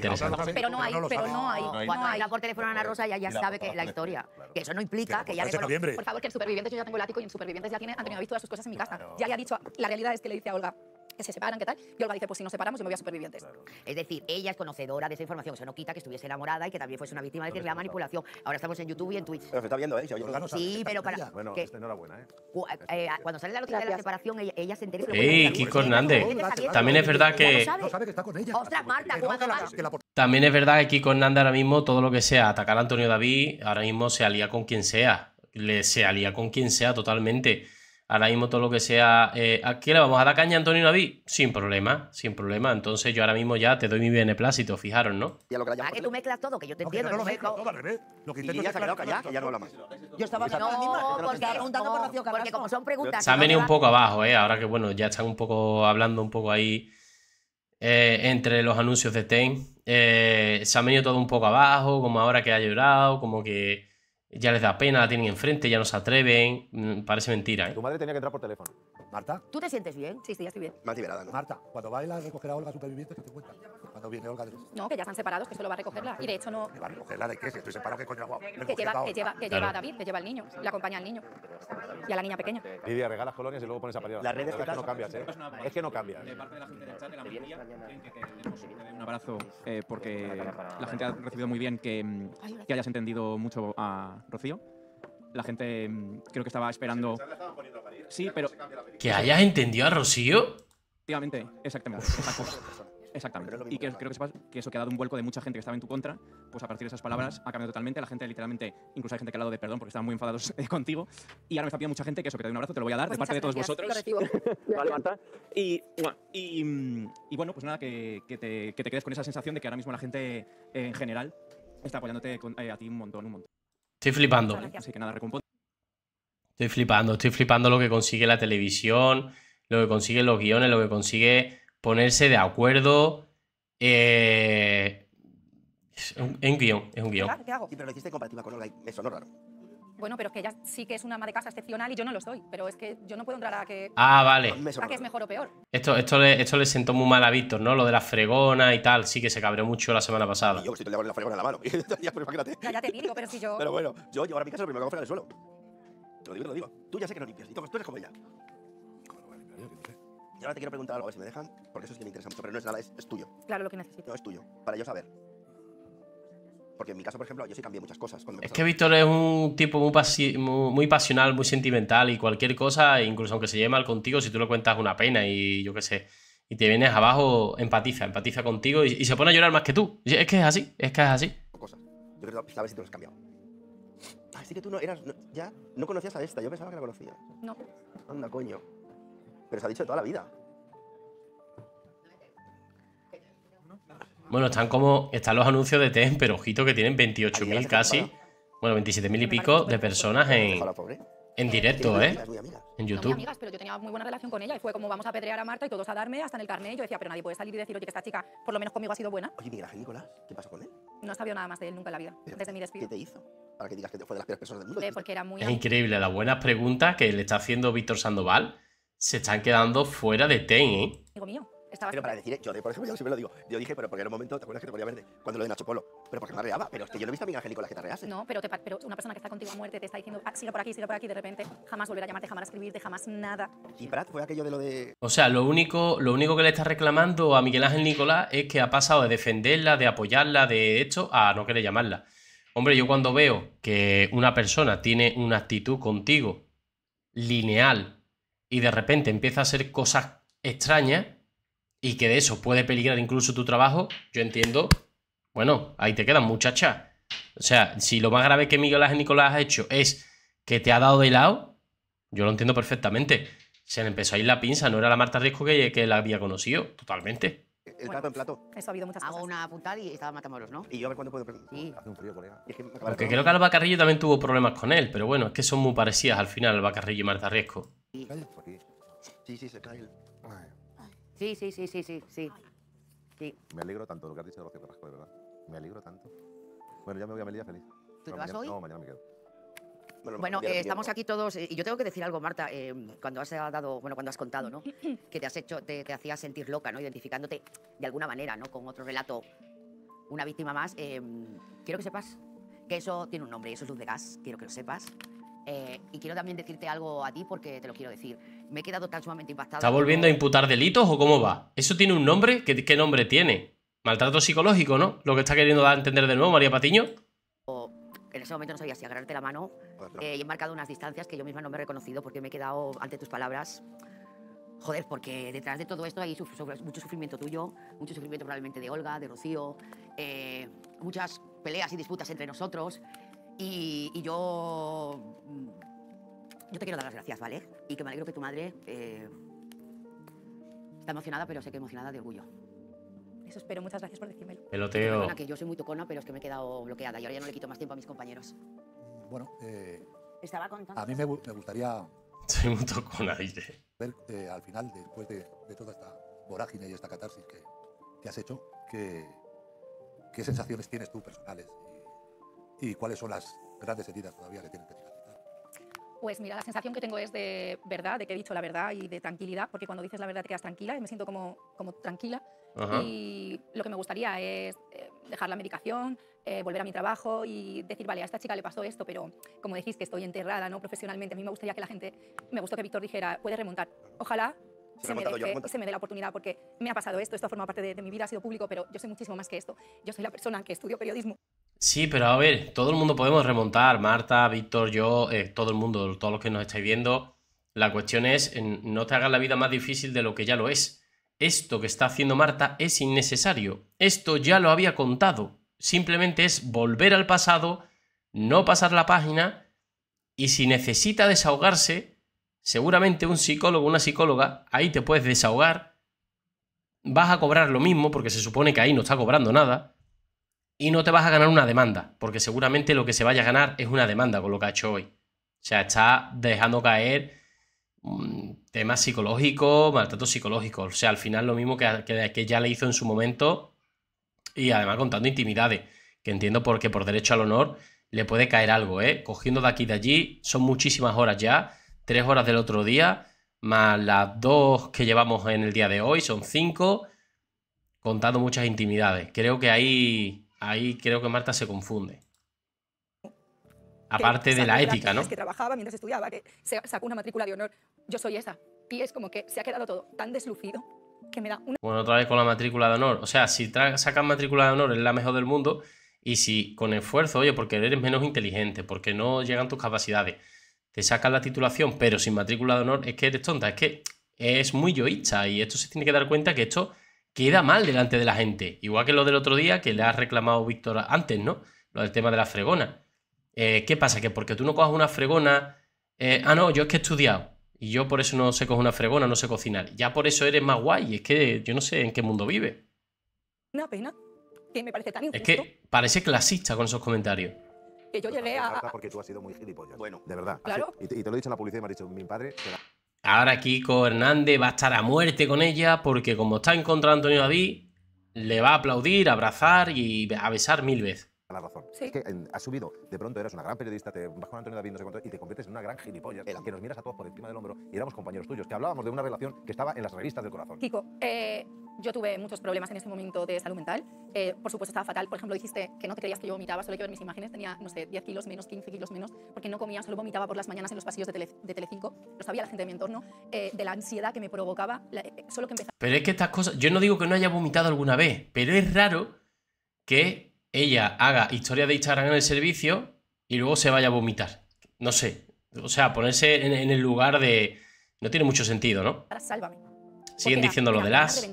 Pero no hay, pero no hay. Cuando La por teléfono a Ana Rosa, ya, ya sabe que la historia. Que eso no implica que ya Por favor, que en Supervivientes yo ya tengo el ático y en Supervivientes ya tiene Antonio ha visto todas sus cosas en mi casa. Ya le ha dicho, la realidad es que le dice a Olga, que se separan, qué tal. Y Olga dice, pues si nos separamos yo me voy a Supervivientes. Es decir, ella es conocedora de esa información, eso no quita que estuviese enamorada y que también fuese una víctima de la manipulación. Ahora estamos en YouTube y en Twitch. Pero se está viendo, ¿eh? sí, pero para... Bueno, que, enhorabuena, eh, eh, eh cuando sale la noticia de la separación, ella, se entera... ¡Ey, Kiko Hernández! También es verdad que... No ¡Ostras, Marta! También es verdad que Kiko Hernández ahora mismo, todo lo que sea, atacar a Antonio David, ahora mismo se alía con quien sea. Le, se alía con quien sea totalmente. Ahora mismo todo lo que sea... Eh, quién le vamos a dar caña Antonio Naví. Sin problema, sin problema. Entonces yo ahora mismo ya te doy mi beneplácito, fijaros, ¿no? Ya lo que ah, que tú mezclas todo, que yo te entiendo. No, que no lo mezclas todo al revés. Lo que intento ya se ha quedado que ya no habla más. Yo estaba no, porque, porque, preguntando por Rocío Porque como son preguntas... Se ha venido un poco abajo, ¿eh? Ahora que, bueno, ya están un poco hablando un poco ahí... Eh, entre los anuncios de Ten. Eh, se ha venido todo un poco abajo, como ahora que ha llorado, como que ya les da pena, la tienen enfrente, ya no se atreven. Mm, parece mentira, ¿eh? Tu madre tenía que entrar por teléfono. Marta. ¿Tú te sientes bien? Sí, sí, ya estoy bien. Más Marta, cuando vayas a recoger a Olga supervivientes, que te cuenta cuando viene Olga No, que ya están separados, que solo va a recogerla. Y de hecho no. ¿Me va a recogerla de qué? estoy separado, ¿qué coño hago? Que lleva, que lleva, que lleva a David, que lleva al niño, le acompaña al niño y a la niña pequeña. Lidia, regalas colonias y luego pones a parir. Las redes es que no cambias, ¿eh? Es que no cambias. De parte de la gente del chat, de la mayoría, que un abrazo eh, porque la gente ha recibido muy bien que, mm, que hayas entendido mucho a Rocío la gente mm, creo que estaba esperando. Sí, pero. ¿Que hayas entendido a Rocío? Efectivamente, exactamente. Exactamente. y que, creo que sepas que eso que ha dado un vuelco de mucha gente que estaba en tu contra, pues a partir de esas palabras ha cambiado totalmente. La gente literalmente, incluso hay gente que ha hablado de perdón porque estaban muy enfadados contigo. Y ahora me está pidiendo mucha gente que eso, que te dé un abrazo, te lo voy a dar de pues parte de todos vosotros. Y, y, bueno, pues nada, que, que, te, que te quedes con esa sensación de que ahora mismo la gente en general está apoyándote eh, a ti un montón, un montón. Estoy flipando. Así que nada, recompone. Estoy flipando, estoy flipando lo que consigue la televisión, lo que consigue los guiones, lo que consigue ponerse de acuerdo. Eh... Es, un, guión, es un guión. pero lo hiciste con Olga y me raro. Bueno, pero es que ella sí que es una ama de casa excepcional y yo no lo soy. Pero es que yo no puedo entrar a que. Ah, vale. A que es mejor o peor. Esto, esto, le, esto le sentó muy mal a Víctor, ¿no? Lo de la fregona y tal. Sí que se cabreó mucho la semana pasada. Y yo si te el día la fregona en la mano. ya, pero pues te digo, pero si yo. Pero bueno, yo llevo a mi casa lo primero que hago fuera del el suelo. Lo digo, te lo digo. Tú ya sé que no limpias. tú eres como ella. Yo ahora te quiero preguntar algo, si me dejan, porque eso sí que me interesa mucho, pero no es nada, es, es tuyo. Claro, lo que necesito. No, es tuyo, para yo saber. Porque en mi caso, por ejemplo, yo sí cambié muchas cosas. es que Víctor es un tipo muy, muy, pasional, muy sentimental y cualquier cosa, e incluso aunque se lleve mal contigo, si tú le cuentas una pena y yo qué sé, y te vienes abajo, empatiza, empatiza contigo y, se pone a llorar más que tú. Es que es así, es que es así. Cosas. Yo creo que a si te lo has cambiado. Así ah, que tú no eras, ya no conocías a esta, yo pensaba que la conocía. No. Anda, coño. Pero se ha dicho toda la vida. Bueno, están como. Están los anuncios de TEN, pero ojito que tienen 28.000 casi. Bueno, 27.000 y pico de personas en, en directo, ¿eh? En YouTube. pero yo tenía muy buena relación con ella y fue como vamos a pedrear a Marta y todos a darme hasta en el carnet. Yo decía, pero nadie puede salir y decir, oye, que esta chica por lo menos conmigo ha sido buena. Oye, Miguel Ángel Nicolás, ¿qué pasa con él? No sabía nada más de él nunca en la vida, desde mi despido. ¿Qué te hizo? Para que digas que fue de las peores personas del mundo. Eh, es increíble las buenas preguntas que le está haciendo Víctor Sandoval se están quedando fuera de Ten, ¿eh? Digo mío. Estaba... Pero para decir, eh, yo por ejemplo, yo siempre lo digo, yo dije, pero porque en un momento, ¿te acuerdas que te ponía verde? Cuando lo de Nacho Polo, pero porque me arreaba, pero es que yo lo he visto a Miguel Ángel Nicolás que te arreaste. No, pero, pero una persona que está contigo a muerte te está diciendo, ah, siga por aquí, siga por aquí, de repente, jamás volverá a llamarte, jamás escribirte, jamás nada. Y Brad fue aquello de lo de... O sea, lo único, lo único que le está reclamando a Miguel Ángel Nicolás es que ha pasado de defenderla, de apoyarla, de hecho a no querer llamarla. Hombre, yo cuando veo que una persona tiene una actitud contigo lineal, y de repente empieza a hacer cosas extrañas y que de eso puede peligrar incluso tu trabajo, yo entiendo, bueno, ahí te quedan, muchacha. O sea, si lo más grave que Miguel Ángel Nicolás ha hecho es que te ha dado de lado, yo lo entiendo perfectamente. Se le empezó a ir la pinza, no era la Marta Risco que, que la había conocido, totalmente el plato en plato. Eso ha habido muchas Hago una puntal y estaba Matamoros, ¿no? Y yo a ver cuándo puedo. Sí. Hace un frío, colega. es que Porque creo que al Bacarrillo también tuvo problemas con él, pero bueno, es que son muy parecidas al final, el Bacarrillo y Marta Riesco. Sí. sí, sí, se cae Sí, sí, sí, sí, sí, sí. Me alegro tanto lo que ha dicho de los de verdad. Me alegro tanto. Bueno, ya me voy a Melilla feliz. ¿Tú te vas hoy? No, mañana me quedo. Bueno, eh, estamos aquí todos, eh, y yo tengo que decir algo, Marta, em, cuando has dado, bueno, cuando has contado, ¿no? Que te has hecho, te, hacías sentir loca, ¿no? Identificándote de alguna manera, ¿no? Con otro relato, una víctima más. Em, quiero que sepas que eso tiene un nombre, eso es luz de gas, quiero que lo sepas. Eh, y quiero también decirte algo a ti porque te lo quiero decir. Me he quedado tan sumamente impactado... ¿Está volviendo a imputar delitos o cómo va? ¿Eso tiene un nombre? ¿Qué, nombre tiene? Maltrato psicológico, ¿no? Lo que está queriendo entender de nuevo María Patiño. O en ese momento no sabía si agarrarte la mano. Eh, y he marcado unas distancias que yo misma no me he reconocido porque me he quedado ante tus palabras. Joder, porque detrás de todo esto hay mucho sufrimiento tuyo, mucho sufrimiento probablemente de Olga, de Rocío, eh, muchas peleas y disputas entre nosotros. Y, yo. Mm, yo te quiero dar las gracias, ¿vale? Y que me alegro que tu madre. Eh, está emocionada, pero sé que emocionada de orgullo. Eso espero, muchas gracias por decírmelo. Peloteo. que yo soy muy tocona, pero es que me he quedado bloqueada y ahora ya no le quito más tiempo a mis compañeros. Bueno, eh, Estaba contando. a mí me, gustaría Soy muy tocona, ver eh, al final, después de, toda esta vorágine y esta catarsis que, te has hecho, que- qué sensaciones tienes tú personales y, cuáles son las grandes heridas todavía que tienes que tirar. Pues mira, la sensación que tengo es de verdad, de que he dicho la verdad y de tranquilidad, porque cuando dices la verdad te quedas tranquila y me siento como, como tranquila. Y lo que me gustaría es eh, dejar la medicación, eh, volver a mi trabajo y decir, vale, a esta chica le pasó esto, pero como decís que estoy enterrada ¿no? profesionalmente, a mí me gustaría que la gente, me gustó que Víctor dijera, puedes remontar. Ojalá se, me, dé, la oportunidad porque me ha pasado esto, esto forma parte de, mi vida, ha sido público, pero yo soy muchísimo más que esto. Yo soy la persona que estudio periodismo. Sí, pero a ver, todo el mundo podemos remontar, Marta, Víctor, yo, eh, todo el mundo, todos los que nos estáis viendo. La cuestión es, no te hagas la vida más difícil de lo que ya lo es. Esto que está haciendo Marta es innecesario. Esto ya lo había contado. Simplemente es volver al pasado, no pasar la página y si necesita desahogarse, seguramente un psicólogo, una psicóloga, ahí te puedes desahogar. Vas a cobrar lo mismo porque se supone que ahí no está cobrando nada y no te vas a ganar una demanda, porque seguramente lo que se vaya a ganar es una demanda con lo que ha hecho hoy. O sea, está dejando caer mm, temas psicológicos, maltrato psicológico. O sea, al final lo mismo que, que, ya le hizo en su momento y además contando intimidades, que entiendo porque por derecho al honor le puede caer algo, ¿eh? Cogiendo de aquí y de allí, son muchísimas horas ya, tres horas del otro día, más las dos que llevamos en el día de hoy, son cinco, contando muchas intimidades. Creo que ahí Ahí creo que Marta se confunde. Aparte de la ética, ¿no? Que trabajaba mientras estudiaba, que sacó una matrícula de honor. Yo soy esa. Y es como que se ha quedado todo tan deslucido que me da una... Bueno, otra vez con la matrícula de honor. O sea, si sacas matrícula de honor es la mejor del mundo y si con esfuerzo, oye, porque eres menos inteligente, porque no llegan tus capacidades, te sacas la titulación pero sin matrícula de honor, es que eres tonta, es que es muy yoísta y esto se tiene que dar cuenta que esto queda mm. mal delante de la gente. Igual que lo del otro día que le ha reclamado Víctor antes, ¿no? Lo del tema de la fregona. Eh, ¿Qué pasa? Que porque tú no cojas una fregona. Eh, ah, no, yo es que he estudiado. Y yo por eso no sé coger una fregona, no sé cocinar. Ya por eso eres más guay. Es que yo no sé en qué mundo vive. Una pena. Que parece Es que parece clasista con esos comentarios que yo pues llegué Bueno, de verdad. Y te, lo he dicho a la policía y me ha dicho, mi padre... Ahora Kiko Hernández va a estar a muerte con ella porque como está encontrando contra de Antonio David, le va a aplaudir, abrazar y a besar mil veces la razón. ¿Sí? Es que ha has subido, de pronto eras una gran periodista, te vas con Antonio David, y te conviertes en una gran gilipollas, que nos miras a todos por encima del hombro y éramos compañeros tuyos, que hablábamos de una relación que estaba en las revistas del corazón. Kiko, eh, yo tuve muchos problemas en este momento de salud mental. Eh, por supuesto, estaba fatal. Por ejemplo, dijiste que no te creías que yo vomitaba, solo hay que ver mis imágenes. Tenía, no sé, 10 kilos menos, 15 kilos menos, porque no comía, solo vomitaba por las mañanas en los pasillos de, Telecinco. Lo sabía la gente de mi entorno, eh, de la ansiedad que me provocaba, solo que empezaba... Pero es que estas cosas... Yo no digo que no haya vomitado alguna vez, pero es raro que ella haga historia de Instagram en el servicio y luego se vaya a vomitar. No sé. O sea, ponerse en, el lugar de. No tiene mucho sentido, ¿no? sálvame. Siguen diciendo lo de las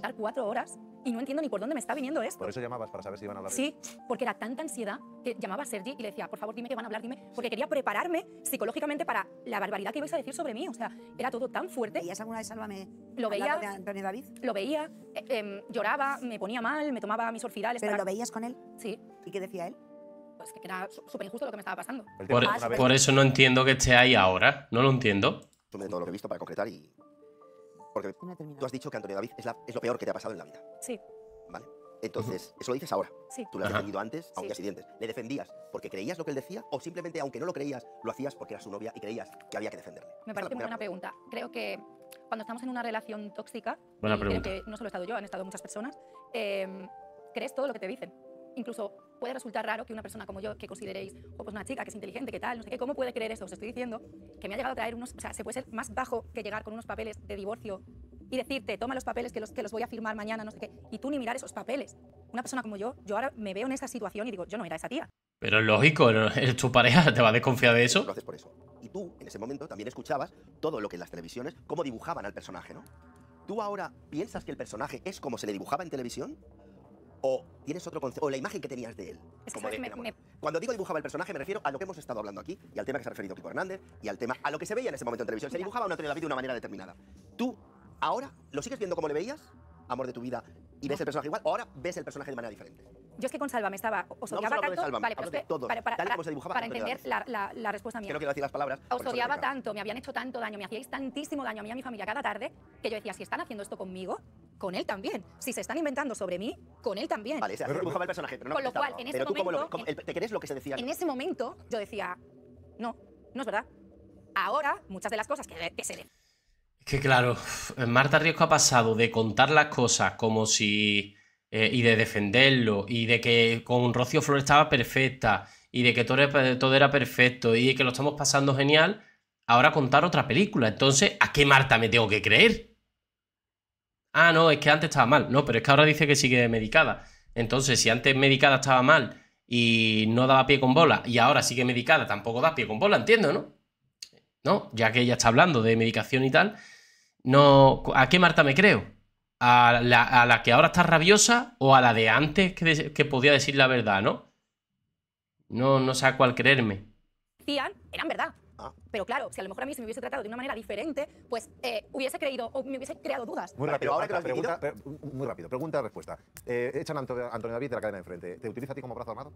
y no entiendo ni por dónde me está viniendo esto. Por eso llamabas para saber si iban a hablar. Sí, porque era tanta ansiedad que llamaba a Sergi y le decía, por favor, dime que van a hablar, dime, porque quería prepararme psicológicamente para la barbaridad que ibais a decir sobre mí. O sea, era todo tan fuerte. ¿Veías alguna vez Sálvame? Lo veía. De Antonio David? Lo veía, eh, em, lloraba, me ponía mal, me tomaba mis orfidales. ¿Pero lo veías con él? Sí. ¿Y qué decía él? Pues que era súper injusto lo que me estaba pasando. Por, eso no entiendo que esté ahí ahora. No lo entiendo. Todo lo que he visto para concretar y porque tú has dicho que Antonio David es, lo peor que te ha pasado en la vida. Sí. Vale. Entonces, eso lo dices ahora. Sí. Tú lo has defendido antes, aunque así dientes. ¿Le defendías porque creías lo que él decía o simplemente, aunque no lo creías, lo hacías porque era su novia y creías que había que defenderle? Me parece muy buena pregunta. Creo que cuando estamos en una relación tóxica, que no solo he estado yo, han estado muchas personas, eh, crees todo lo que te dicen. Incluso puede resultar raro que una persona como yo, que consideréis, o oh, pues una chica que es inteligente, que tal, no sé qué, ¿cómo puede creer esto? Os estoy diciendo que me ha llegado a traer unos, o sea, se puede ser más bajo que llegar con unos papeles de divorcio y decirte, toma los papeles que los, que los voy a firmar mañana, no sé qué, y tú ni mirar esos papeles. Una persona como yo, yo ahora me veo en esa situación y digo, yo no era esa tía. Pero es lógico, tu pareja te va a desconfiar de eso. Lo haces por eso. Y tú, en ese momento, también escuchabas todo lo que en las televisiones, cómo dibujaban al personaje, ¿no? ¿Tú ahora piensas que el personaje es como se le dibujaba en televisión? o tienes otro concepto, o la imagen que tenías de él. Cuando digo dibujaba el personaje, me refiero a lo que hemos estado hablando aquí y al tema que se ha referido Kiko Hernández y al tema, a lo que se veía en ese momento en televisión. Se dibujaba no tenía la vida de una manera determinada. Tú, ahora, ¿lo sigues viendo como le veías? Amor de tu vida, y ves el personaje igual, o ahora ves el personaje de manera diferente yo es que con Salva me estaba. Os odiaba no, tanto. vale, pero que, todos, para, para, para entender la, la, la, respuesta mía. Creo que no decir las palabras. Os odiaba tanto, me habían hecho tanto daño, me hacíais tantísimo daño a mí y a mi familia cada tarde, que yo decía, si están haciendo esto conmigo, con él también. Si se están inventando sobre mí, con él también. Vale, se dibujaba el personaje, pero no Con lo cual, en ese momento. Tú cómo lo, ¿Te crees lo que se decía? En ese momento, yo decía, no, no es verdad. Ahora, muchas de las cosas que, que se Es Que claro, Marta Riesco ha pasado de contar las cosas como si eh, y de defenderlo, y de que con Rocio Flores estaba perfecta, y de que todo era, todo era perfecto, y de que lo estamos pasando genial, ahora contar otra película. Entonces, ¿a qué Marta me tengo que creer? Ah, no, es que antes estaba mal. No, pero es que ahora dice que sigue medicada. Entonces, si antes medicada estaba mal y no daba pie con bola, y ahora sigue medicada, tampoco da pie con bola, entiendo, ¿no? No, ya que ella está hablando de medicación y tal, no, ¿a qué Marta me creo? a la, a la, que ahora está rabiosa o a la de antes que, que podía decir la verdad, ¿no? No, no sé a cuál creerme. eran verdad. Ah. Pero claro, si a lo mejor a mí se me hubiese tratado de una manera diferente, pues eh, hubiese creído o me hubiese creado dudas. Muy rápido, ahora que pregunta, muy rápido, pregunta-respuesta. echan eh, a Antonio David de la cadena de enfrente. ¿Te utiliza a ti como brazo armado?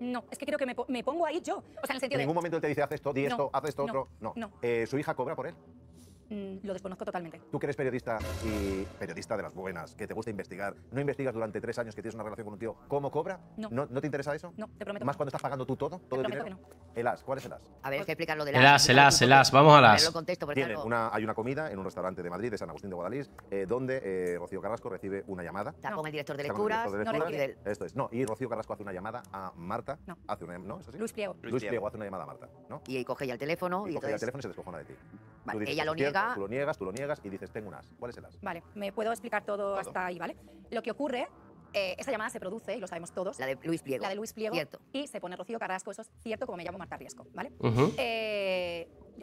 No, es que creo que me, me pongo ahí yo. O sea, en el sentido ningún momento él te dice, haz esto, di esto, haz esto, otro? No. no. Eh, ¿Su hija cobra por él? Mm. lo desconozco totalmente. Tú que eres periodista y periodista de las buenas, que te gusta investigar, no investigas durante tres años que tienes una relación con un tío, ¿cómo cobra? No. ¿No, te interesa eso? No, te prometo. ¿Más cuando estás pagando tú todo? todo te el prometo que no. El ¿cuál es el A ver, hay que explicar lo del as. El as, el as, el as, vamos al as. una, hay una comida en un restaurante de Madrid, de San Agustín de Guadalís, eh, donde eh, Rocío Carrasco recibe una llamada. Está con el director de lecturas. de Esto es, no, y Rocío Carrasco hace una llamada a Marta. No. Hace ¿no? Luis Priego Luis Priego hace una llamada a Marta, ¿no? Y, coge ya el teléfono. Y, el teléfono se de ti ella lo niega. Tú lo niegas, tú lo niegas y dices, tengo unas cuáles ¿Cuál es Vale, me puedo explicar todo, hasta ahí, ¿vale? Lo que ocurre, eh, esa llamada se produce, y lo sabemos todos. La de Luis Pliego. La de Luis Pliego. Y se pone Rocío Carrasco, eso es cierto, como me llamo Marta Riesco, ¿vale?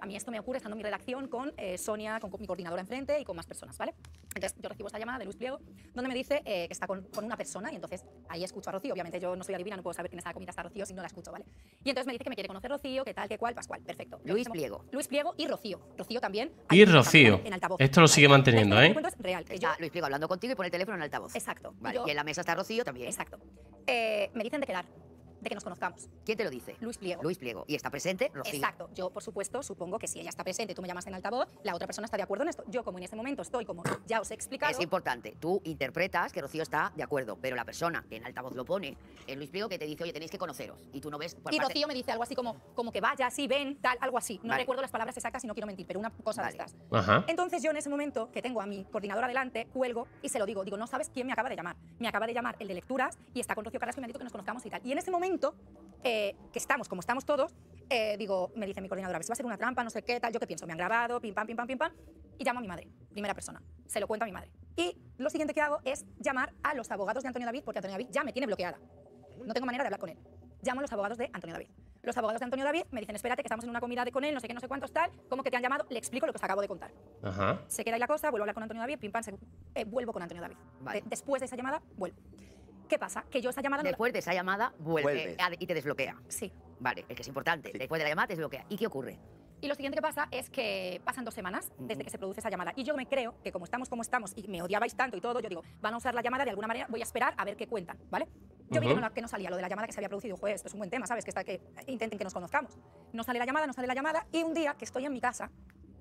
a mí esto me ocurre estando en mi redacción con eh, Sonia, con, mi coordinadora enfrente y con más personas, ¿vale? Entonces yo recibo esta llamada de Luis Pliego donde me dice eh, que está con, con, una persona y entonces ahí escucho a Rocío. Obviamente yo no soy adivina, no puedo saber quién está comida está Rocío si no la escucho, ¿vale? Y entonces me dice que me quiere conocer Rocío, qué tal, que cual, Pascual. Perfecto. Luis Pliego. Luis Pliego y Rocío. Rocío también. Y Rocío. En altavoz. Esto lo sigue manteniendo, ¿eh? Es real. Luis Pliego hablando contigo y pone el teléfono en altavoz. Exacto. Vale. Y en la mesa está Rocío también. Exacto. Eh, me dicen de quedar que nos conozcamos. ¿Quién te lo dice? Luis Pliego. Luis Pliego. ¿Y está presente? Exacto. Yo, por supuesto, supongo que si ella está presente, tú me llamas en altavoz, la otra persona está de acuerdo en esto. Yo, como en este momento estoy, como ya os he explicado... Es importante. Tú interpretas que Rocío está de acuerdo, pero la persona que en altavoz lo pone es Luis Pliego que te dice, oye, tenéis que conoceros. Y tú no ves... y Rocío me dice algo así como, como que vaya, sí, ven, tal, algo así. No recuerdo las palabras exactas y no quiero mentir, pero una cosa de estas. Entonces yo en ese momento que tengo a mi coordinador adelante cuelgo y se lo digo. Digo, no sabes quién me acaba de llamar. Me acaba de llamar el de lecturas y está con Rocío Carrasco y me ha dicho que nos conozcamos y tal. Y en ese momento eh, que estamos como estamos todos, eh, digo, me dice mi coordinadora, a pues va a ser una trampa, no sé qué, tal, yo qué pienso, me han grabado, pim, pam, pim, pam, pim, pam, y llamo a mi madre, primera persona, se lo cuento a mi madre. Y lo siguiente que hago es llamar a los abogados de Antonio David, porque Antonio David ya me tiene bloqueada, no tengo manera de hablar con él. Llamo a los abogados de Antonio David. Los abogados de Antonio David me dicen, espérate, que estamos en una comida de con él, no sé qué, no sé cuántos, tal, como que te han llamado, le explico lo que os acabo de contar. Se queda ahí la cosa, vuelvo a hablar con Antonio David, pim, pam, eh, vuelvo con Antonio David. después de esa llamada, vuelvo. ¿Qué pasa? Que yo esa llamada... Después de esa llamada vuelve y te desbloquea. Sí. Vale, el que es importante. Después de la llamada te desbloquea. ¿Y qué ocurre? Y lo siguiente que pasa es que pasan dos semanas desde que se produce esa llamada. Y yo me creo que como estamos como estamos y me odiabais tanto y todo, yo digo, van a usar la llamada de alguna manera, voy a esperar a ver qué cuentan, ¿vale? Yo vi que, no, salía lo de la llamada que se había producido. Joder, esto es un buen tema, ¿sabes? Que, está, que intenten que nos conozcamos. No sale la llamada, no sale la llamada. Y un día que estoy en mi casa,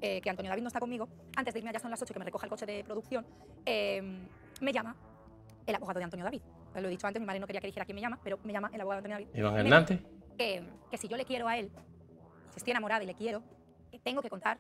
eh, que Antonio David no está conmigo, antes de irme allá son las 8 que me recoja el coche de producción, eh, me llama el abogado de Antonio David lo he dicho antes, mi madre no quería que dijera quién me llama, pero me llama el abogado Antonio David. Iván Hernández. Que, que si yo le quiero a él, si estoy enamorada y le quiero, eh, tengo que contar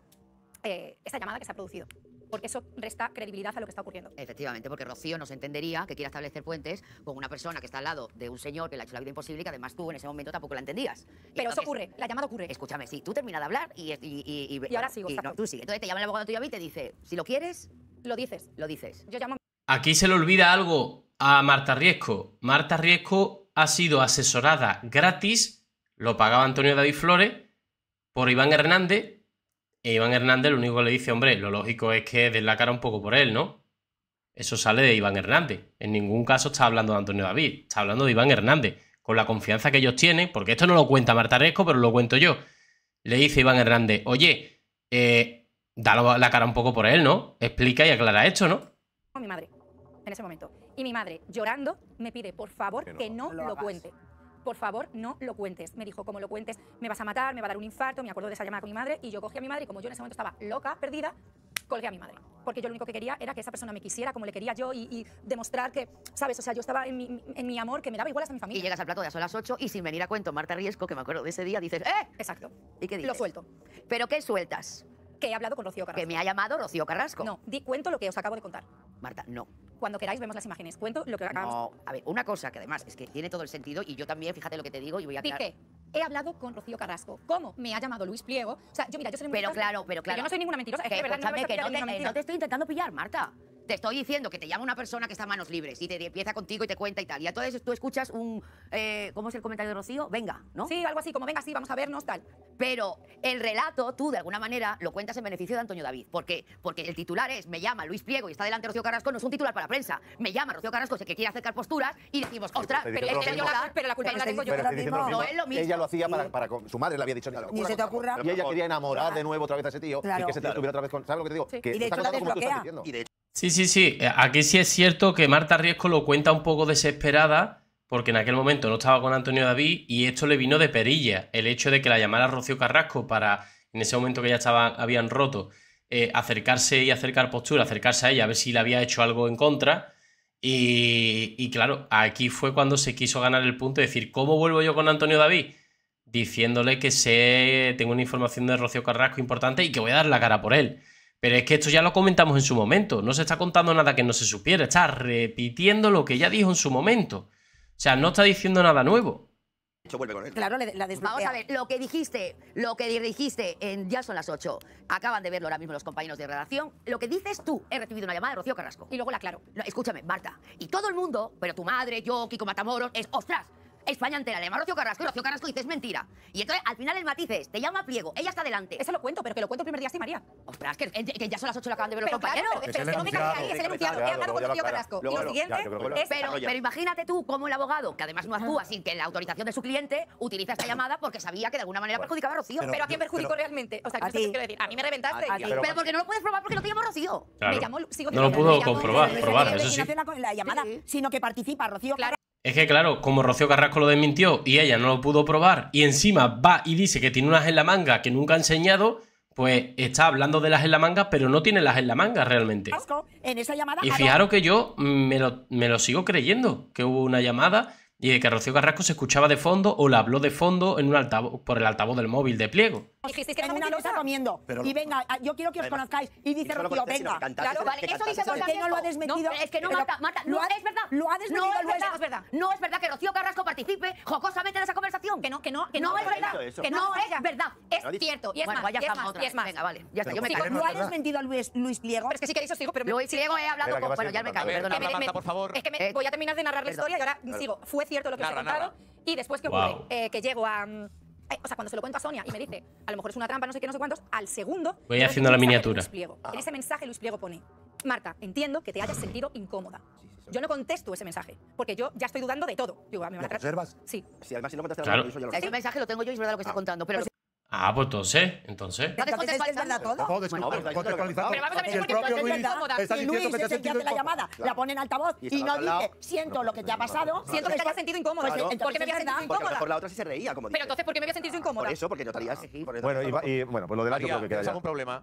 eh, esa llamada que se ha producido porque eso resta credibilidad a lo que está ocurriendo. Efectivamente, porque Rocío no se entendería que quiera establecer puentes con una persona que está al lado de un señor que le ha hecho la vida imposible y que además tú en ese momento tampoco la entendías. Pero eso ocurre, la llamada ocurre. Escúchame, si tú terminas de hablar y... Y, y, ahora sigo. tú Entonces te llama el abogado tuyo David y te dice, si lo quieres... Lo dices. Lo dices. Aquí se le olvida algo a Marta Riesco. Marta Riesco ha sido asesorada gratis, lo pagaba Antonio David Flores, por Iván Hernández. E Iván Hernández lo único que le dice, hombre, lo lógico es que des la cara un poco por él, ¿no? Eso sale de Iván Hernández. En ningún caso está hablando de Antonio David, está hablando de Iván Hernández. Con la confianza que ellos tienen, porque esto no lo cuenta Marta Riesco, pero lo cuento yo. Le dice Iván Hernández, oye, eh, da la cara un poco por él, ¿no? Explica y aclara esto, ¿no? mi madre, en ese momento. Y mi madre, llorando, me pide, por favor, que no, lo, cuente. Por favor, no lo cuentes. Me dijo, como lo cuentes, me vas a matar, me va a dar un infarto. Me acuerdo de esa llamada con mi madre y yo cogí a mi madre y como yo en ese momento estaba loca, perdida, colgué a mi madre. Porque yo lo único que quería era que esa persona me quisiera como le quería yo y, demostrar que, ¿sabes? O sea, yo estaba en mi, amor, que me daba igual hasta mi familia. Y llegas al plato de a las 8 y sin venir a cuento, Marta Riesco, que me acuerdo de ese día, dices, ¡eh! Exacto. ¿Y qué dices? Lo suelto. ¿Pero qué sueltas? Que he hablado con Rocío Carrasco. Que me ha llamado Rocío Carrasco. No, di cuento lo que os acabo de contar. Marta, no. Cuando queráis vemos las imágenes. Cuento lo que acabamos. No, a ver, una cosa que además es que tiene todo el sentido y yo también, fíjate lo que te digo y voy a... Dije, he hablado con Rocío Carrasco. ¿Cómo? Me ha llamado Luis Pliego. O sea, yo mira, yo soy Pero claro, pero claro. yo no soy ninguna mentirosa. Es que, no te estoy intentando pillar, Marta te estoy diciendo que te llama una persona que está a manos libres y te empieza contigo y te cuenta y tal. Y a entonces tú escuchas un. Eh, ¿Cómo es el comentario de Rocío? Venga, ¿no? Sí, algo así, como venga, sí, vamos a vernos, tal. Pero el relato, tú de alguna manera lo cuentas en beneficio de Antonio David. ¿Por qué? Porque el titular es: me llama Luis Pliego y está delante Rocío Carrasco, no es un titular para la prensa. Me llama Rocío Carrasco, que quiere acercar posturas y decimos, ostras, pero, pero, pero, pero, la culpa no la tengo yo. No es lo mismo. Ella lo hacía para, para. Su madre le había dicho. Ni se te ocurra. Y ella quería enamorar de nuevo otra vez a ese tío y que se otra vez con. ¿Sabes lo que te digo? Que y de hecho Sí, sí, sí. Eh, aquí sí es cierto que Marta Riesco lo cuenta un poco desesperada, porque en aquel momento no estaba con Antonio David y esto le vino de perilla. El hecho de que la llamara Rocío Carrasco para, en ese momento que ya estaban, habían roto, eh, acercarse y acercar postura, acercarse a ella, a ver si le había hecho algo en contra. Y, claro, aquí fue cuando se quiso ganar el punto de decir, ¿cómo vuelvo yo con Antonio David? Diciéndole que sé, tengo una información de Rocío Carrasco importante y que voy a dar la cara por él. Pero es que esto ya lo comentamos en su momento. No se está contando nada que no se supiera. Está repitiendo lo que ya dijo en su momento. O sea, no está diciendo nada nuevo. Claro, la Vamos a eh, ver, lo que dijiste, lo que dijiste en ya son las 8. Acaban de verlo ahora mismo los compañeros de redacción. Lo que dices tú, he recibido una llamada de Rocío Carrasco. Y luego la aclaro. escúchame, Marta. Y todo el mundo, pero tu madre, yo, Kiko Matamoros, es, ostras, España entera, le llama Rocío Carrasco y Rocío Carrasco dices mentira. Y entonces al final el matiz es, te llama Pliego, ella está delante. Eso lo cuento, pero que lo cuento el primer día sí, María. Ostras, que, que ya son las 8 lo acaban de ver los pero es que no me es el enunciado, con Rocío Carrasco. y lo siguiente es... Pero, imagínate tú como el abogado, que además no actúa sin que la autorización de su cliente, utiliza esta llamada porque sabía que de alguna manera perjudicaba a Rocío. Pero ¿a quién perjudicó realmente? O sea, ¿qué quiero decir? A mí me reventaste. Pero porque no lo puedes probar porque no te llamo Rocío. Me llamó, sigo No lo pudo comprobar, probar, eso sí. La llamada, sino que participa Rocío es que claro, como Rocío Carrasco lo desmintió y ella no lo pudo probar y encima va y dice que tiene unas en la manga que nunca ha enseñado, pues está hablando de las en la manga, pero no tiene las en la manga realmente. y fijaros que yo mm, me lo, me lo sigo creyendo, que hubo una llamada y de que Rocío Carrasco se escuchaba de fondo o la habló de fondo en un altavoz por el altavoz del móvil de pliego. que en una losa comiendo. y venga, yo quiero que os conozcáis. Y dice Rocío, venga. claro, vale. Eso dice ¿Por qué no lo ha desmentido? es que no, Marta, Marta, es verdad. Lo ha desmentido no es verdad, No es verdad que Rocío Carrasco participe jocosamente en esa conversación. Que no, que no, que no, es verdad. Que no es verdad. Es cierto. Y es más, y es más. Venga, vale. Ya está, yo me callo. Lo ha desmentido a Luis Pliego. Pero es que sí que eso sigo, pero Luis Pliego he hablado con... Bueno, ya me callo, perdona. por favor. Es que voy a terminar de narrar la historia y ahora sigo lo que Y después, ocurre? Eh, que llego a... Mm, eh, o sea, cuando se lo cuento a Sonia y me dice, a lo mejor es una trampa, no sé qué, no sé cuántos, al segundo. Voy haciendo la miniatura. En ese mensaje, Luis Pliego pone: Marta, entiendo que te hayas sentido incómoda. Yo no contesto ese mensaje, porque yo ya estoy dudando de todo. Digo, ah, Sí. Si además si no claro. lo Ese mensaje lo tengo yo y es verdad lo que está ah. contando, pero Ah, pues entonces, entonces. ¿No te es verdad todo? Todo descontextualizado. Pues, pero vamos a ver, porque tú estás incómoda. Luis es el que hace la llamada, la pone en altavoz y no dice, siento lo que te ha pasado. Siento que te has sentido incómoda. ¿Por qué me había sentido incómoda? Porque a lo mejor la otra sí se reía, como Pero entonces, ¿por qué me había sentido incómoda? Por eso, porque yo estarías... Bueno, y bueno, pues lo del año creo que queda ya. un problema?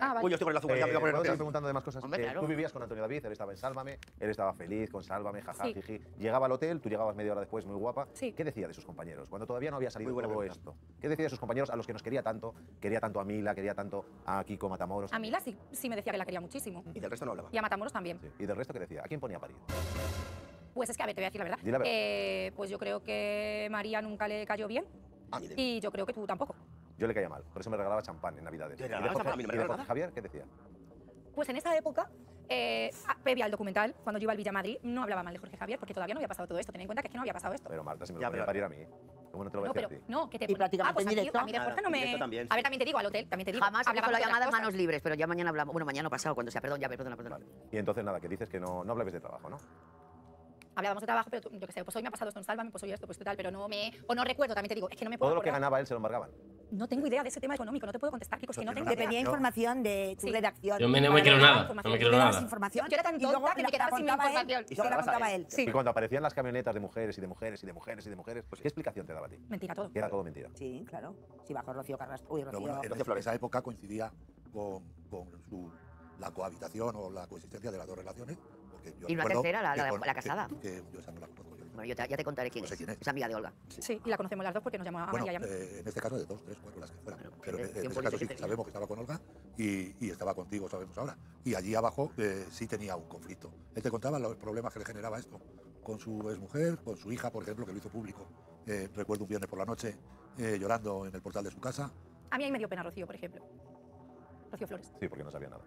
Ah, yo estoy con el azúcar. Eh, preguntando de más cosas. Eh, tú vivías con Antonio David, él estaba en Sálvame, él estaba feliz con Sálvame, jaja, jiji. Llegaba al hotel, tú llegabas media hora después, muy guapa. ¿Qué decía de sus compañeros? Cuando todavía no había salido todo esto. ¿Qué decía de sus compañeros a los que nos quería tanto? Quería tanto a Mila, quería tanto a Kiko Matamoros. A Mila sí, sí me decía que la quería muchísimo. Y del resto no hablaba. Y a Matamoros también. ¿Y del resto qué decía? ¿A quién ponía a parir? Pues es que, a ver, te voy a decir la verdad. Eh, pues yo creo que María nunca le cayó bien. Ah, y yo creo que tú tampoco. Yo le caía mal, por eso me regalaba champán en Navidades. ¿Y de Jorge Javier qué decía? Pues en esa época, eh, previa al documental, cuando yo iba al Villa Madrid, no hablaba mal de Jorge Javier porque todavía no había pasado todo esto. Ten en cuenta que es que no había pasado esto. Pero Marta, si me lo a parir a mí, ¿cómo no te lo voy a No, a ti? no, que te Y Ah, pues a mí- de Jorge no me. A ver, también te digo, al hotel, también te digo. Jamás hablaba con la llamada en manos libres, pero ya mañana hablamos. Bueno, mañana o pasado, cuando sea. Perdón, ya, perdona, perdona. Y entonces nada, que dices que no, no de trabajo, ¿no? Hablábamos de trabajo, pero yo qué sé, pues hoy me ha pasado esto en Sálvame, pues hoy esto, pues tal, pero no me. O no recuerdo, también te digo, es que no me puedo. Todo lo que ganaba él se lo embargaban no tengo idea de ese tema económico, no te puedo contestar, Kiko, que no tengo Te información de tu de redacción. Yo no me quiero nada, no me quiero nada. información. Yo era tan y tonta que me quedaba sin Y cuando aparecían las camionetas de mujeres y de mujeres y de mujeres y de mujeres, pues, ¿qué explicación te daba a ti? Mentira todo. era todo mentira. Sí, claro. Si bajó Rocío Carrasco. Uy, Rocío. bueno, esa época coincidía con, la cohabitación o la coexistencia de las dos relaciones. Y una tercera, la- casada. yo la bueno, yo ya te contaré quién, es. es. amiga de Olga. Sí. y la conocemos las dos porque nos llamaba a bueno, eh, en este caso de dos, tres, cuatro, las que fueran. Pero en, este caso sí, sabemos que estaba con Olga y, estaba contigo, sabemos ahora. Y allí abajo eh, sí tenía un conflicto. Él te contaba los problemas que le generaba esto con su exmujer, con su hija, por ejemplo, que lo hizo público. Eh, recuerdo un viernes por la noche eh, llorando en el portal de su casa. A mí ahí me dio pena Rocío, por ejemplo. Rocío Flores. Sí, porque no sabía nada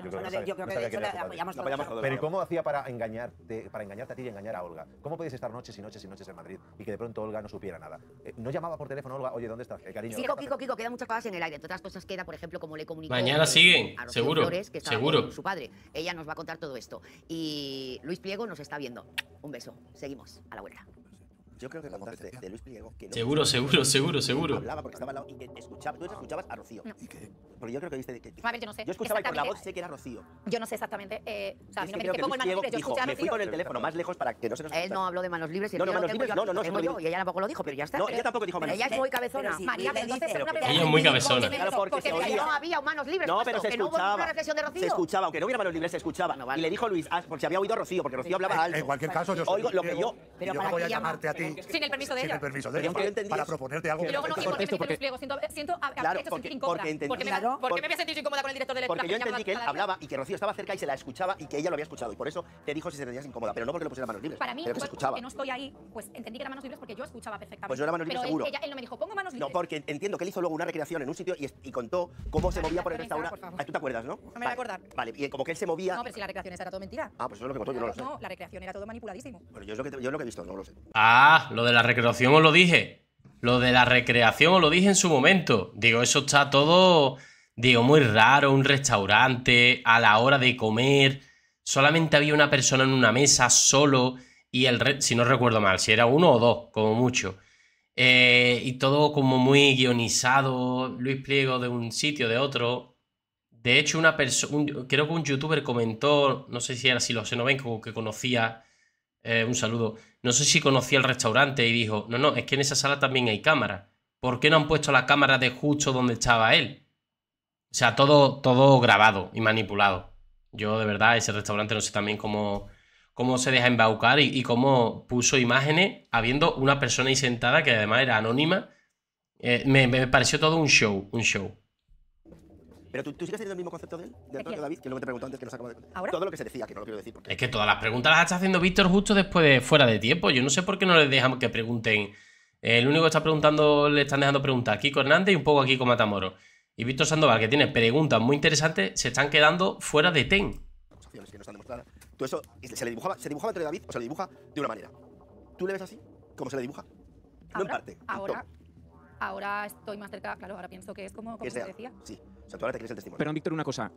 yo creo que, Pero ¿cómo hacía para engañarte, para engañarte a ti y engañar a Olga? ¿Cómo podéis estar noches y noches y noches en Madrid y que de pronto Olga no supiera nada? Eh, no llamaba por teléfono Olga, oye, ¿dónde estás? Eh, Kiko, Kiko, Kiko, muchas cosas en el aire. Todas las cosas queda, por ejemplo, como le comunicó Mañana siguen, seguro, seguro. su padre. Ella nos va a contar todo esto. Y Luis Pliego nos está viendo. Un beso. Seguimos a la vuelta. Yo creo que me contaste de, Luis Pliego que no Seguro, seguro, seguro, seguro. Hablaba porque estaba al lado y que escuchaba, tú escuchabas a Rocío. No. Porque yo creo que viste que, que, A ver, yo no sé. Yo escuchaba y por la voz sé que era Rocío. Yo no sé exactamente, eh, o sea, a mí no me pongo el manos libres, yo escuchaba a Rocío. Me fui con el teléfono más lejos para que no se nos Él no habló de manos libres y no, no, manos libres, no, no, no, no, y ella tampoco lo dijo, pero ya está. No, ella tampoco dijo manos libres. Ella es muy cabezona. María, entonces una Ella es muy cabezona. Porque no había manos libres. No, pero se escuchaba. Se escuchaba, aunque no hubiera manos libres, se escuchaba. Y le dijo Luis, ah, porque se había oído a Rocío, porque Rocío hablaba alto. En cualquier caso, yo lo que yo voy a llamarte a ti sin el permiso de ella. el permiso de Para, para proponerte algo. Y luego no, porque me porque... los pliegos. Siento, siento a, claro, porque, incómoda. Porque, me, había sentido incómoda con el director de Porque yo entendí que él hablaba y que Rocío estaba cerca y se la escuchaba y que ella lo había escuchado. Y por eso te dijo si se sentías incómoda, pero no porque le pusiera manos libres. Para mí, pero que pues, escuchaba. no estoy ahí, pues entendí que eran manos libres porque yo escuchaba perfectamente. Pues yo era manos libres seguro. Él, no me dijo, pongo manos libres. No, porque entiendo que él hizo luego una recreación en un sitio y, contó cómo se movía por el restaurante. Ah, tú te acuerdas, ¿no? No me acordar. Vale, y como que él se movía. No, pero si la recreación era todo mentira. Ah, pues eso es lo que contó, yo no lo sé. No, la recreación era todo manipuladísimo. Bueno, yo es lo que he visto, no lo sé. Ah lo de la recreación os lo dije. Lo de la recreación os lo dije en su momento. Digo, eso está todo, digo, muy raro, un restaurante, a la hora de comer, solamente había una persona en una mesa solo y el, si no recuerdo mal, si era uno o dos, como mucho. Eh, y todo como muy guionizado, Luis Pliego de un sitio, de otro. De hecho, una persona, creo que un youtuber comentó, no sé si era si lo que conocía eh, un saludo, no sé si conocía el restaurante y dijo, no, no, es que en esa sala también hay cámara. ¿Por qué no han puesto la cámara de justo donde estaba él? O sea, todo, todo grabado y manipulado. Yo de verdad, ese restaurante no sé también cómo, cómo se deja embaucar y, cómo puso imágenes habiendo una persona ahí sentada que además era anónima. Eh, me, me pareció todo un show, un show. Pero tú, sigues teniendo el mismo concepto de él, de Antonio David, que es lo que te preguntó antes, que nos acaba de contar. Todo lo que se decía, que no lo quiero decir. Es que todas las preguntas las está haciendo Víctor justo después de fuera de tiempo. Yo no sé por qué no les dejamos que pregunten. El único que está preguntando, le están dejando preguntas aquí con Hernández y un poco aquí con Matamoro. Y Víctor Sandoval, que tiene preguntas muy interesantes, se están quedando fuera de TEN. Que no están demostradas. Todo eso se le dibujaba, se dibujaba Antonio David o se le dibuja de una manera. ¿Tú le ves así? ¿Cómo se le dibuja? no en parte. Ahora, ahora estoy más cerca, claro, ahora pienso que es como, como se decía. Sí. Pero ahora te crees el testimonio. Víctor, una cosa.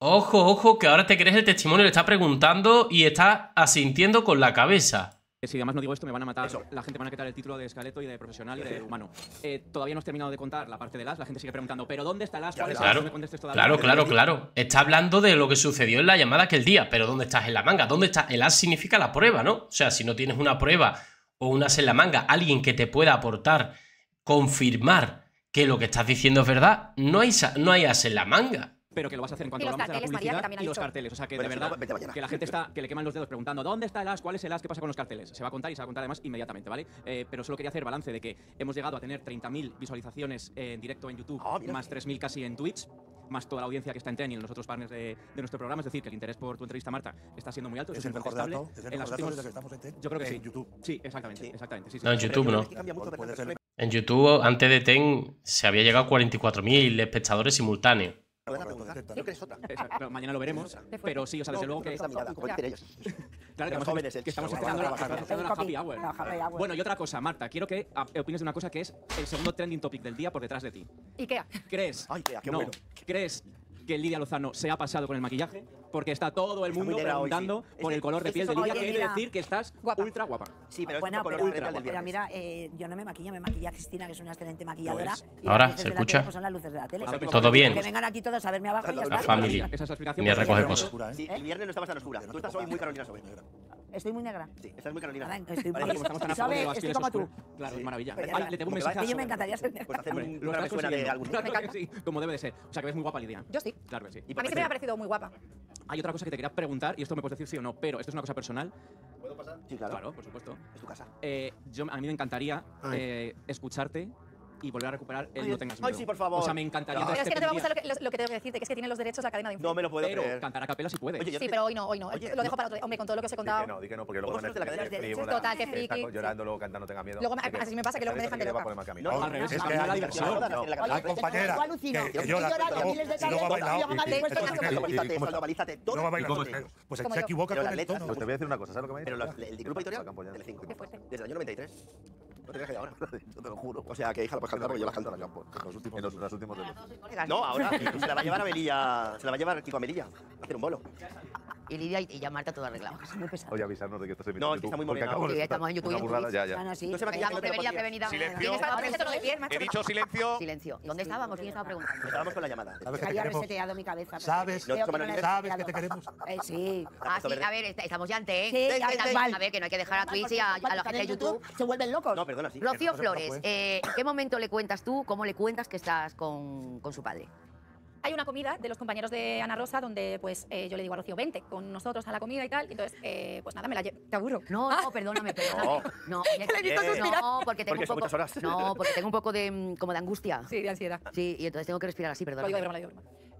Ojo, ojo, que ahora te crees el testimonio, le está preguntando y está asintiendo con la cabeza. Si además no digo esto, me van a matar. La gente van a quitar el título de escaleto y de profesional y de humano. Eh, todavía no has terminado de contar la parte de las. La gente sigue preguntando, ¿pero dónde está las? ¿Cuál claro, claro, claro, claro. Está hablando de lo que sucedió en la llamada aquel día, pero ¿dónde estás en la manga? ¿Dónde está? El as significa la prueba, ¿no? O sea, si no tienes una prueba o un as en la manga, alguien que te pueda aportar, confirmar que lo que estás diciendo es verdad, no hay, no hay as en la manga pero que lo vas a hacer en cuanto hablamos de la publicidad y los carteles. O sea, que de verdad, que la gente está, que le queman los dedos preguntando ¿dónde está el as? ¿Cuál es el as? ¿Qué pasa con los carteles? Se va a contar y se va a contar además inmediatamente, ¿vale? Eh, pero solo quería hacer balance de que hemos llegado a tener 30.000 visualizaciones en directo en YouTube, ah, más 3.000 casi en Twitch más toda la audiencia que está en TEN y en los otros partners de, nuestro programa. Es decir, que el interés por tu entrevista, Marta, está siendo muy alto. Es, es el mejor dato, en las últimas... que estamos en TEN. Yo creo que en YouTube. Sí, exactamente. exactamente sí, No, en YouTube no. En YouTube, antes de TEN, se había llegado a 44.000 espectadores simultáneos. ¿No pregunta. Yo creo que es otra. mañana lo veremos, pero sí, o sea, desde luego que... Claro, que, jóvenes, que estamos esperando la happy hour. Bueno, y otra cosa, Marta, quiero que ah, opines de una cosa que es el segundo trending topic del día por detrás de ti. IKEA. ¿Crees? Ay, qué bueno. ¿Crees que Lidia Lozano se ha pasado con el maquillaje, porque está todo el mundo preguntando por el color de piel de Lidia. Quiere decir que estás ultra guapa. Sí, pero bueno, es color ultra guapa. Pero mira, eh, yo no me maquillo, me maquilla Cristina, que es una excelente maquilladora. Pues, ahora, ¿se escucha? Pues, son las luces de la tele. Pues, todo bien. Que vengan aquí todos a verme abajo y ya La familia. Esa a recoger cosas. ¿eh? ¿Eh? el viernes no estabas tan oscura. Tú estás hoy muy Carolina Sober. Estoy muy negra. Sí, estás muy carolina. estoy como estamos tan tú. Claro, es maravilla. vale, le tengo un mensaje a mí me encantaría ser negra. Pues hacer un programa suena de algún... Claro sí, como debe de ser. O sea, que ves muy guapa Lidia. Yo sí. Claro que sí. A mí sí me ha parecido muy guapa. Hay otra cosa que te quería preguntar, y esto me puedes decir sí o no, pero esto es una cosa personal. ¿Puedo pasar? Sí, claro. Claro, por supuesto. Es tu casa. Eh, yo, a mí me encantaría eh, escucharte y volver a recuperar el no tengas miedo. Ay, sí, por favor. O sea, me encantaría. Pero es que te va a gustar lo que, lo, lo que tengo que decirte, que es que tiene los derechos la cadena de influencia. No me lo puedo pero creer. cantar a capela si puedes. Oye, sí, pero hoy no, hoy no. Oye, lo dejo para otro día. Hombre, con todo lo que os he contado. que no, di que no, porque luego me de la cadena de frío, Total, que friki. Llorando, luego cantando, no tenga miedo. Luego, así me pasa que luego me dejan de loca. No, al revés, es que la diversión. La compañera, que llora, y luego ha bailado. No va a bailar Pues se equivoca con el tono. Pues te voy a decir una cosa, ¿sabes lo que me dice? Pero el grupo editorial, Telecinco, desde el año 93. yo te lo juro. O sea, que hija la puedes cantar porque yo la canto a la campo. En los últimos, los, últimos de No, ahora se la va a llevar a Melilla. Se la va a llevar Kiko a Melilla. A hacer un bolo y Lidia y, ya Marta a arreglado. Es pesado. Oye, avisarnos de que estás en No, que está muy estamos en YouTube. Una ya, ya. se me prevenida, Silencio. He dicho silencio. Silencio. ¿Dónde estábamos? ¿Quién estaba preguntando? Estábamos con la llamada. había reseteado mi cabeza. ¿Sabes? ¿Sabes que te queremos? Eh, sí. Ah, a ver, estamos ya ante, ¿eh? A ver, que no hay que dejar a Twitch y a la gente de YouTube. Se vuelven locos. No, perdona, Rocío Flores, eh, qué momento le cuentas tú, cómo le cuentas que estás con su padre? hay una comida de los compañeros de Ana Rosa donde pues eh, yo le digo a Rocío, vente con nosotros a la comida y tal. Y entonces, eh, pues nada, me la llevo. Te aburro. No, ah. no, perdóname, perdóname. No, no, porque tengo un poco. No, porque tengo un poco de mm, como de angustia. Sí, de ansiedad. Sí, y entonces tengo que respirar así, perdóname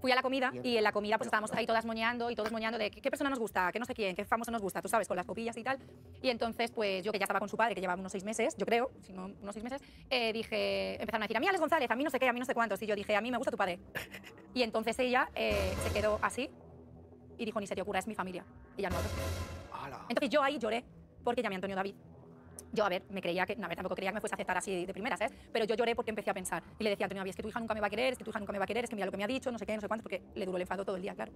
fui a la comida y en la comida pues estábamos ahí todas moñando y todos moñando de qué persona nos gusta, qué no sé quién, qué famoso nos gusta, tú sabes, con las copillas y tal. Y entonces pues yo que ya estaba con su padre, que llevaba unos seis meses, yo creo, si no, unos seis meses, eh, dije, empezaron a decir, a mí Alex González, a mí no sé qué, a mí no sé cuántos. Y yo dije, a mí me gusta tu padre. Y entonces ella eh, se quedó así y dijo, ni se te ocurra, es mi familia. Y ya no. Entonces yo ahí lloré porque llamé a Antonio David yo, a ver, me creía que, no, a ver, tampoco creía que me fuese a aceptar así de primeras, ¿sabes? ¿eh? Pero yo lloré porque empecé a pensar. Y le decía a Antonio, es que tu hija nunca me va a querer, es que tu hija nunca me va a querer, es que mira lo que me ha dicho, no sé qué, no sé cuánto, porque le duró el enfado todo el día, claro.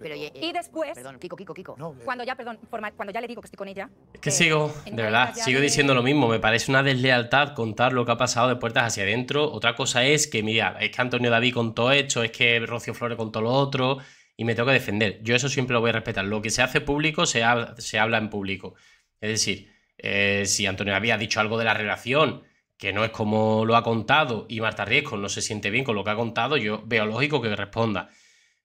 Pero, y, eh, después... Perdón, Kiko, Kiko, Kiko. Eh. cuando ya, perdón, cuando ya le digo que estoy con ella... Es que sigo, de verdad, sigo diciendo lo mismo. Me parece una deslealtad contar lo que ha pasado de puertas hacia adentro. Otra cosa es que, mira, es que Antonio David contó hecho, es que Rocio Flores contó lo otro... Y me tengo que defender. Yo eso siempre lo voy a respetar. Lo que se hace público se, se habla en público. Es decir, eh, si Antonio había dicho algo de la relación, que no es como lo ha contado, y Marta Riesco no se siente bien con lo que ha contado, yo veo lógico que responda.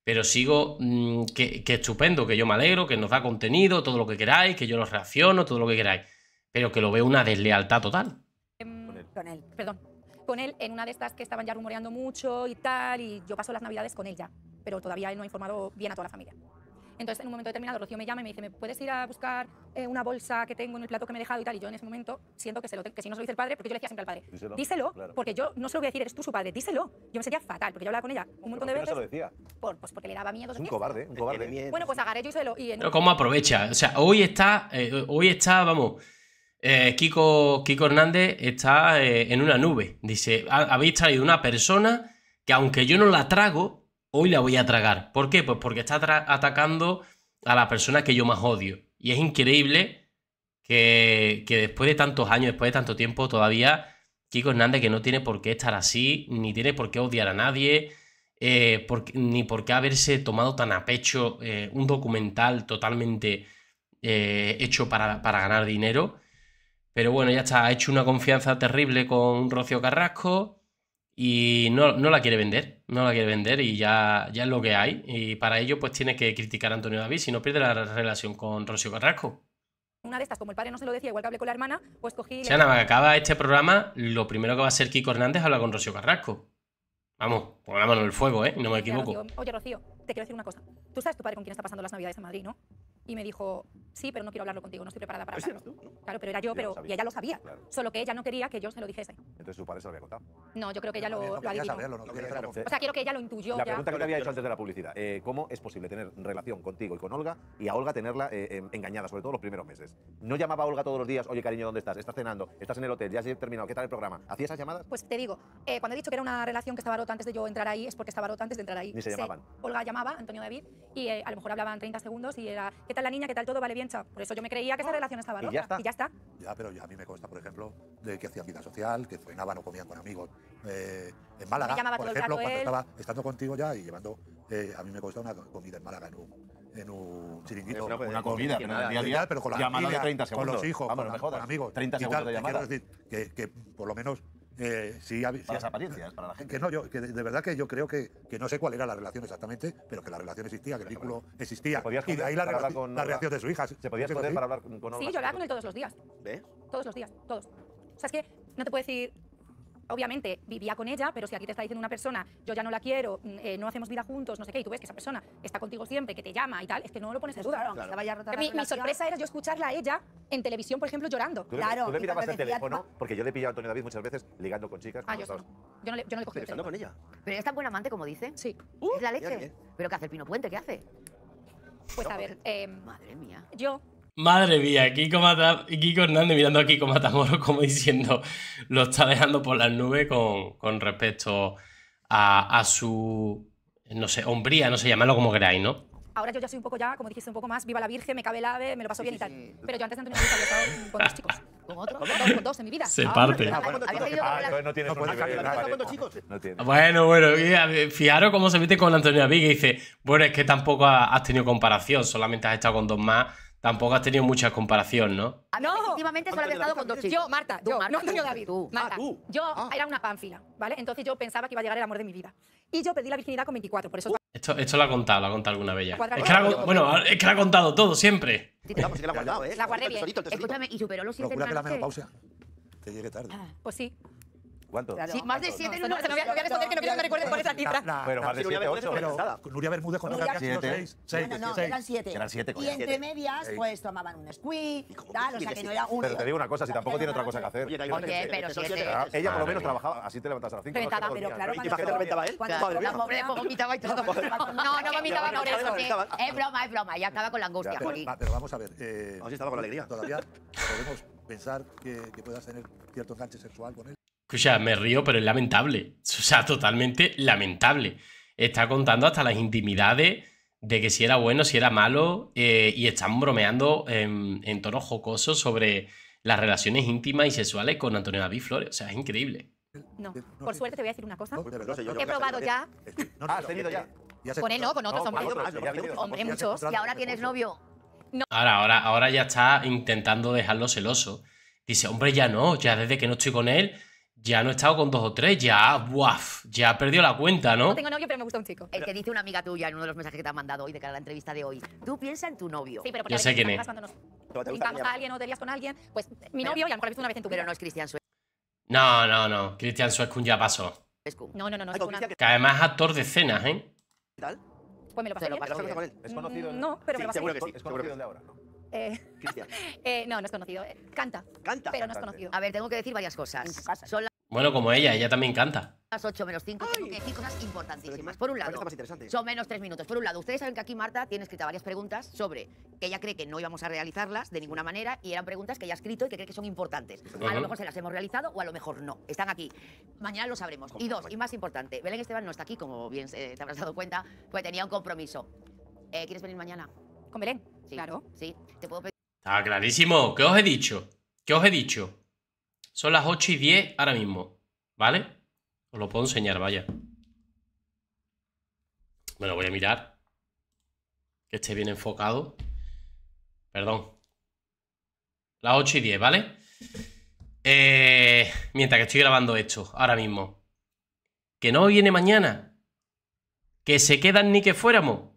Pero sigo, mm, que, estupendo, que yo me alegro, que nos da contenido, todo lo que queráis, que yo los reacciono, todo lo que queráis. Pero que lo veo una deslealtad total. Em, con él. perdón. Con él en una de estas que estaban ya rumoreando mucho y tal, y yo paso las navidades con ella, Pero todavía él no ha informado bien a toda la familia. Entonces, en un momento determinado, Rocío me llama y me dice, ¿me puedes ir a buscar eh, una bolsa que tengo en el plato que me he dejado y tal? Y yo en ese momento siento que, se lo que si no se lo dice el padre, porque yo le decía siempre al padre, díselo, porque yo no se lo voy a decir, eres tú su padre, díselo. Yo me sentía fatal, porque yo hablaba con ella un montón de veces. no se lo decía? pues porque le daba miedo. Es un cobarde, un cobarde. miedo Bueno, pues agarré yo y se lo... Y Pero cómo aprovecha, o sea, hoy está, eh, hoy está, vamos... Eh, Kiko, Kiko Hernández está en una nube. Dice, habéis traído una persona que aunque yo no la trago, hoy la voy a tragar. ¿Por qué? Pues porque está atacando a la persona que yo más odio. Y es increíble que, después de tantos años, después de tanto tiempo, todavía Kiko Hernández, que no tiene por qué estar así, ni tiene por qué odiar a nadie, eh, ni por qué haberse tomado tan a pecho eh, un documental totalmente eh, hecho para, para ganar dinero. Pero bueno, ya está, ha hecho una confianza terrible con Rocío Carrasco y no, no, la quiere vender, no la quiere vender y ya, ya es lo que hay. Y para ello pues tiene que criticar a Antonio David si no pierde la relación con Rocío Carrasco. Una de estas, como el padre no se lo decía, igual que hablé con la hermana, pues cogí... O sea, nada, acaba este programa, lo primero que va a hacer Kiko Hernández hablar con Rocío Carrasco. Vamos, pon el fuego, ¿eh? No me equivoco. Oye, Rocío, te quiero decir una cosa. Tú sabes tu padre con quién está pasando las navidades en Madrid, ¿no? y me dijo, sí, pero no quiero hablarlo contigo, no estoy preparada para hablarlo. Claro, pero era yo, pero y ella lo sabía. Solo que ella no quería que yo se lo dijese. Entonces su padre se lo había contado. No, yo creo que ella lo, adivinó. O sea, quiero que ella lo intuyó. La pregunta que te había hecho antes de la publicidad, eh, ¿cómo es posible tener relación contigo y con Olga y a Olga tenerla eh, em, engañada, sobre todo los primeros meses? ¿No llamaba a Olga todos los días, oye cariño, ¿dónde estás? ¿Estás cenando? ¿Estás en el hotel? ¿Ya has terminado? ¿Qué tal el programa? ¿Hacía esas llamadas? Pues te digo, eh, cuando he dicho que era una relación que estaba rota antes de yo entrar ahí, es porque estaba rota antes de entrar ahí. Olga llamaba, Antonio David, y a lo mejor hablaban 30 segundos y era, tal la niña? ¿Qué tal todo? ¿Vale bien? Por eso yo me creía que esa ah, relación estaba Y ya está. ya, pero a mí me consta, por ejemplo, de que hacían vida social, que frenaban o comían con amigos. Eh, en Málaga, por ejemplo, cuando estaba estando contigo ya y llevando... Eh, a mí me consta una comida en Málaga en un, chiringuito. Una, comida, pero día a día, pero con la familia, 30 segundos. con los hijos, con, amigos. 30 segundos de llamada. que por lo menos eh, si, para las apariencias, para la gente. Que no, yo, que de, verdad que yo creo que, que, no sé cuál era la relación exactamente, pero que la relación existía, que el vínculo existía. Y de ahí la, con la reacción de su hija. ¿Se podía esconder para hablar con, otro? Sí, yo hablaba con él todos los días. ¿Ves? Todos los días, todos. O sea, es que no te puedo decir, obviamente vivía con ella, pero si aquí te está diciendo una persona, yo ya no la quiero, mm, eh, no hacemos vida juntos, no sé qué, y tú ves que esa persona está contigo siempre, que te llama y tal, es que no lo pones en duda. Claro, mi, sorpresa era yo escucharla a ella en televisión, por ejemplo, llorando. ¿Tú claro. Tú le mirabas el teléfono, ah". porque yo le he pillado a Antonio David muchas veces ligando con chicas. Ah, yo, no. yo, no le, yo no le Pero con ella. Pero es tan buen amante como dice. Sí. es la leche. ¿Pero qué hace el Pino Puente? ¿Qué hace? Pues a pues ver, eh, Madre mía. Yo Madre mía, Kiko, Mata, Hernández mirando a Kiko Matamoro como diciendo, lo está dejando por las nubes con, con respecto a, a, su, no sé, hombría, no sé, llamarlo como queráis, ¿no? Ahora yo ya soy un poco ya, como dijiste, un poco más, viva la Virgen, me cabe el ave, me lo paso bien y tal. Pero yo antes de Antonio había estado con dos chicos, con otro, con dos, con en mi vida. Se parte. bueno, Bueno, bueno, eh, fijaros cómo se mete con Antonio Abigail, y dice, bueno, es que tampoco has tenido comparación, solamente has estado con dos más Tampoco has tenido mucha comparación, ¿no? Ah, no, últimamente solo había estado con dos chicos. Yo, Marta, yo, Marta, no Antonio David. Tú. Ah, Marta. tú. Yo ah. era una pánfila, ¿vale? Entonces yo pensaba que iba a llegar el amor de mi vida. Y yo perdí la virginidad con 24, por eso... Esto, esto lo ha contado, lo ha contado alguna bella. Es que bueno, es que lo ha contado todo, siempre. la guardé guardado, ¿eh? La guardé bien. Escúchame, ¿y superó los siete que la menopausia te llegue tarde. Ah, pues sí. ¿Cuánto? Claro. Sí, más de 7 no, no, no, voy a responder que no quiero que me recuerden por esa cifra. Pero más de 7, 8. Pero Nuria Bermúdez cuando había sido 6. No, no, eran 7. Eran 7. Y entre medias, pues tomaban un squeak, tal, o sea que no era uno. Pero te digo una cosa, si tampoco tiene otra cosa que hacer. Oye, pero Ella por lo menos trabajaba, así te levantas a las 5. Pero claro, ¿Y qué te reventaba él? Pobre, vomitaba y todo. No, no vomitaba por eso, sí. Es broma, es broma. Ya estaba con la angustia, Pero vamos a ver. Vamos, estaba con la alegría. Todavía podemos pensar que puedas tener cierto enganche sexual con él. O me río, pero es lamentable. O sea, totalmente lamentable. Está contando hasta las intimidades de que si era bueno, si era malo, eh, y están bromeando en, en tono jocoso sobre las relaciones íntimas y sexuales con Antonio David Flores. O sea, es increíble. No, por suerte te voy a decir una cosa. He probado ya. no. Ah, ya. Con él no, con otros hombres. Hombre, muchos. Y ahora tienes novio. Ahora, ahora, ahora ya está intentando dejarlo celoso. Dice, hombre, ya no, ya desde que no estoy con él, ya no he estado con dos o tres, ya, buaf, ya he perdido la cuenta, ¿no? No tengo novio, pero me gusta un chico. El que dice una amiga tuya en uno de los mensajes que te han mandado hoy de cara a la entrevista de hoy. Tú piensas en tu novio. Sí, pero porque Yo sé quién es. Cuando nos a alguien o te con alguien, pues mi novio, ya a lo mejor visto una vez en tu Pero no es Cristian Suez. No, no, no. Cristian Suez ya pasó. No, no, no. no Que además es actor de escenas, ¿eh? ¿Qué tal? Pues me lo pasé. lo mm, con ¿Es conocido? No, pero me lo pasé. Seguro que sí, es conocido de ahora, eh, eh, no, no es conocido. Eh, canta. Canta. Pero no es conocido. A ver, tengo que decir varias cosas. Bueno, como ella, ella también canta. las 8 menos 5. Tengo que decir cosas importantísimas. Por un lado, son menos 3 minutos. Por un lado, ustedes saben que aquí Marta tiene escrita varias preguntas sobre que ella cree que no íbamos a realizarlas de ninguna manera y eran preguntas que ella ha escrito y que cree que son importantes. A lo mejor se las hemos realizado o a lo mejor no. Están aquí. Mañana lo sabremos. Y dos, y más importante, Belén Esteban no está aquí, como bien te habrás dado cuenta, pues tenía un compromiso. Eh, ¿Quieres venir mañana? Con claro. Sí, ah, clarísimo. ¿Qué os he dicho? ¿Qué os he dicho? Son las 8 y 10 ahora mismo, ¿vale? Os lo puedo enseñar, vaya. Bueno, voy a mirar. Que esté bien enfocado. Perdón. Las 8 y 10, ¿vale? Eh, mientras que estoy grabando esto, ahora mismo. Que no viene mañana. Que se quedan ni que fuéramos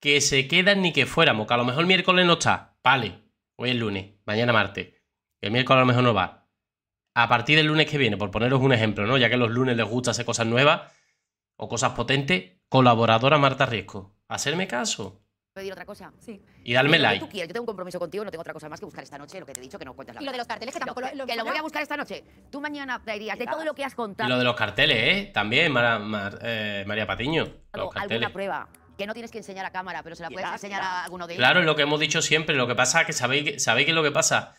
que se quedan ni que fuéramos, que a lo mejor el miércoles no está. Vale, hoy es lunes, mañana martes. El miércoles a lo mejor no va. A partir del lunes que viene, por poneros un ejemplo, ¿no? Ya que los lunes les gusta hacer cosas nuevas o cosas potentes, colaboradora Marta Riesco. Hacerme caso. Pedir otra cosa. Sí. Y darme like. Tú quieres, yo tengo un compromiso contigo, no tengo otra cosa más que buscar esta noche lo que te he dicho, que no cuentas la Y lo de los carteles, que tampoco lo, que lo voy a buscar esta noche. Tú mañana traerías de todo lo que has contado. Y lo de los carteles, ¿eh? También, eh, María Patiño. Alguna prueba que no tienes que enseñar a cámara, pero se la puedes enseñar a alguno de ellos. Claro, es lo que hemos dicho siempre. Lo que pasa es que sabéis, sabéis que es lo que pasa.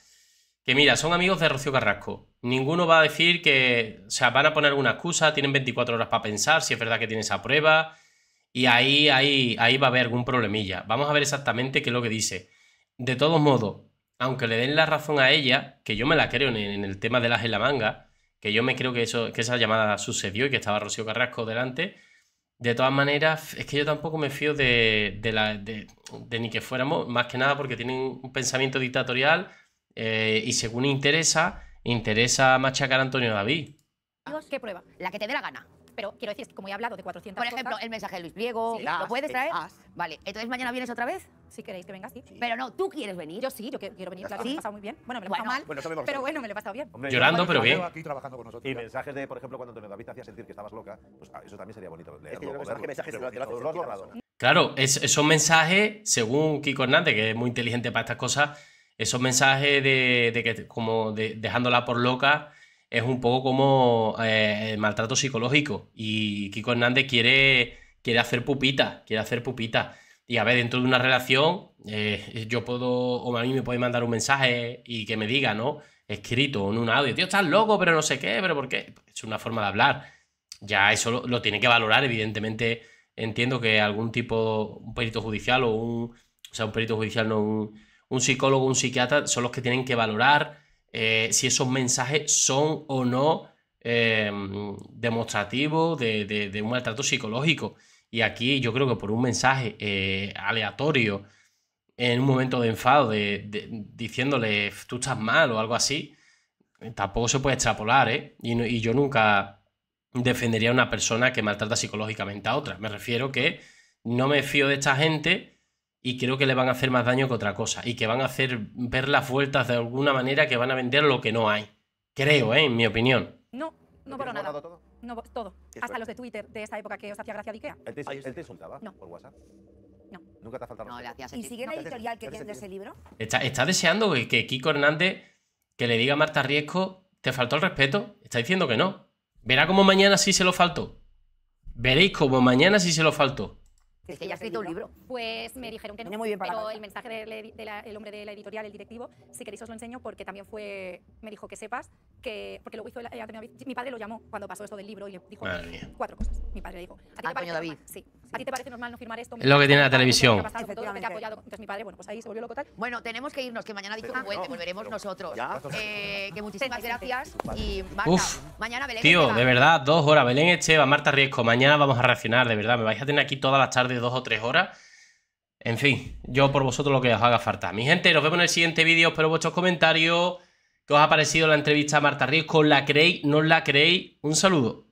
Que mira, son amigos de Rocío Carrasco. Ninguno va a decir que. O sea, van a poner alguna excusa, tienen 24 horas para pensar si es verdad que tiene esa prueba. Y ahí, ahí, ahí va a haber algún problemilla. Vamos a ver exactamente qué es lo que dice. De todos modos, aunque le den la razón a ella, que yo me la creo en, el tema de las en la manga, que yo me creo que, eso, que esa llamada sucedió y que estaba Rocío Carrasco delante de todas maneras, es que yo tampoco me fío de, de, la, de, ni que fuéramos, más que nada porque tienen un pensamiento dictatorial eh, y según interesa, interesa machacar a Antonio David. ¿Qué prueba? La que te dé la gana pero quiero decir como he hablado de 400 Por ejemplo, el mensaje de Luis Pliego, ¿lo puedes traer? Vale, entonces mañana vienes otra vez. Si queréis que venga, sí. Pero no, ¿tú quieres venir? Yo sí, yo quiero venir, claro, me he pasado muy bien. Bueno, me lo he pasado mal, pero bueno, me lo he pasado bien. Llorando, pero bien. Aquí trabajando con nosotros. Y mensajes de, por ejemplo, cuando Antonio David te hacía sentir que estabas loca, pues ah, eso también sería bonito leerlo. Claro, esos mensajes, según Kiko Hernández, que es muy inteligente para estas cosas, esos mensajes de, de que como de, dejándola por loca es un poco como eh, maltrato psicológico. Y Kiko Hernández quiere, quiere hacer pupita, quiere hacer pupita. Y a ver, dentro de una relación, eh, yo puedo, o a mí me puede mandar un mensaje y que me diga, ¿no? Escrito en un audio, tío, estás loco, pero no sé qué, pero ¿por qué? Es una forma de hablar. Ya eso lo, tiene que valorar, evidentemente. Entiendo que algún tipo, un perito judicial o un, o sea, un perito judicial, no, un psicólogo, un psiquiatra, son los que tienen que valorar eh, si esos mensajes son o no eh, demostrativos de, un maltrato psicológico. Y aquí yo creo que por un mensaje eh, aleatorio, en un momento de enfado, de, diciéndole tú estás mal o algo así, tampoco se puede extrapolar, Y, y yo nunca defendería a una persona que maltrata psicológicamente a otra. Me refiero que no me fío de esta gente y creo que le van a hacer más daño que otra cosa y que van a hacer ver las vueltas de alguna manera que van a vender lo que no hay. Creo, ¿eh? en mi opinión. No, no por nada. Todo? No, todo. Hasta los de Twitter de esta época que os hacía gracia de Ikea. ¿Él te, soltaba insultaba no. por WhatsApp? No. Nunca te ha faltado. No, le ¿Y sigue la editorial que tiene de ese libro? Está, deseando que, Kiko Hernández que le diga a Marta Riesco, ¿te faltó el respeto? Está diciendo que no. Verá como mañana sí se lo faltó. Veréis como mañana sí se lo faltó que es que ya ha escrito un libro. Pues me dijeron que no. pero el mensaje del hombre de la editorial, el directivo, si queréis os lo enseño porque también fue, me dijo que sepas que, porque lo hizo, mi padre lo llamó cuando pasó esto del libro y le dijo cuatro cosas. Mi padre le dijo, ¿a ti, te ah, parece, David. Sí. ¿A ti te parece normal no firmar esto? Es lo que tiene la televisión. Entonces mi padre, bueno, pues ahí se volvió loco tal. Bueno, tenemos que irnos, que mañana dicho que volveremos nosotros. Eh, que muchísimas gracias y Marta, mañana Belén Tío, de verdad, dos horas. Belén Echeva, Marta Riesco, mañana vamos a reaccionar, de verdad. Me vais a tener aquí todas las tardes dos o tres horas. En fin, yo por vosotros lo que os haga falta. Mi gente, nos vemos en el siguiente vídeo. Espero vuestros comentarios. que os ha parecido la entrevista a Marta Ríos? ¿Con la creéis? ¿No la creéis? Un saludo.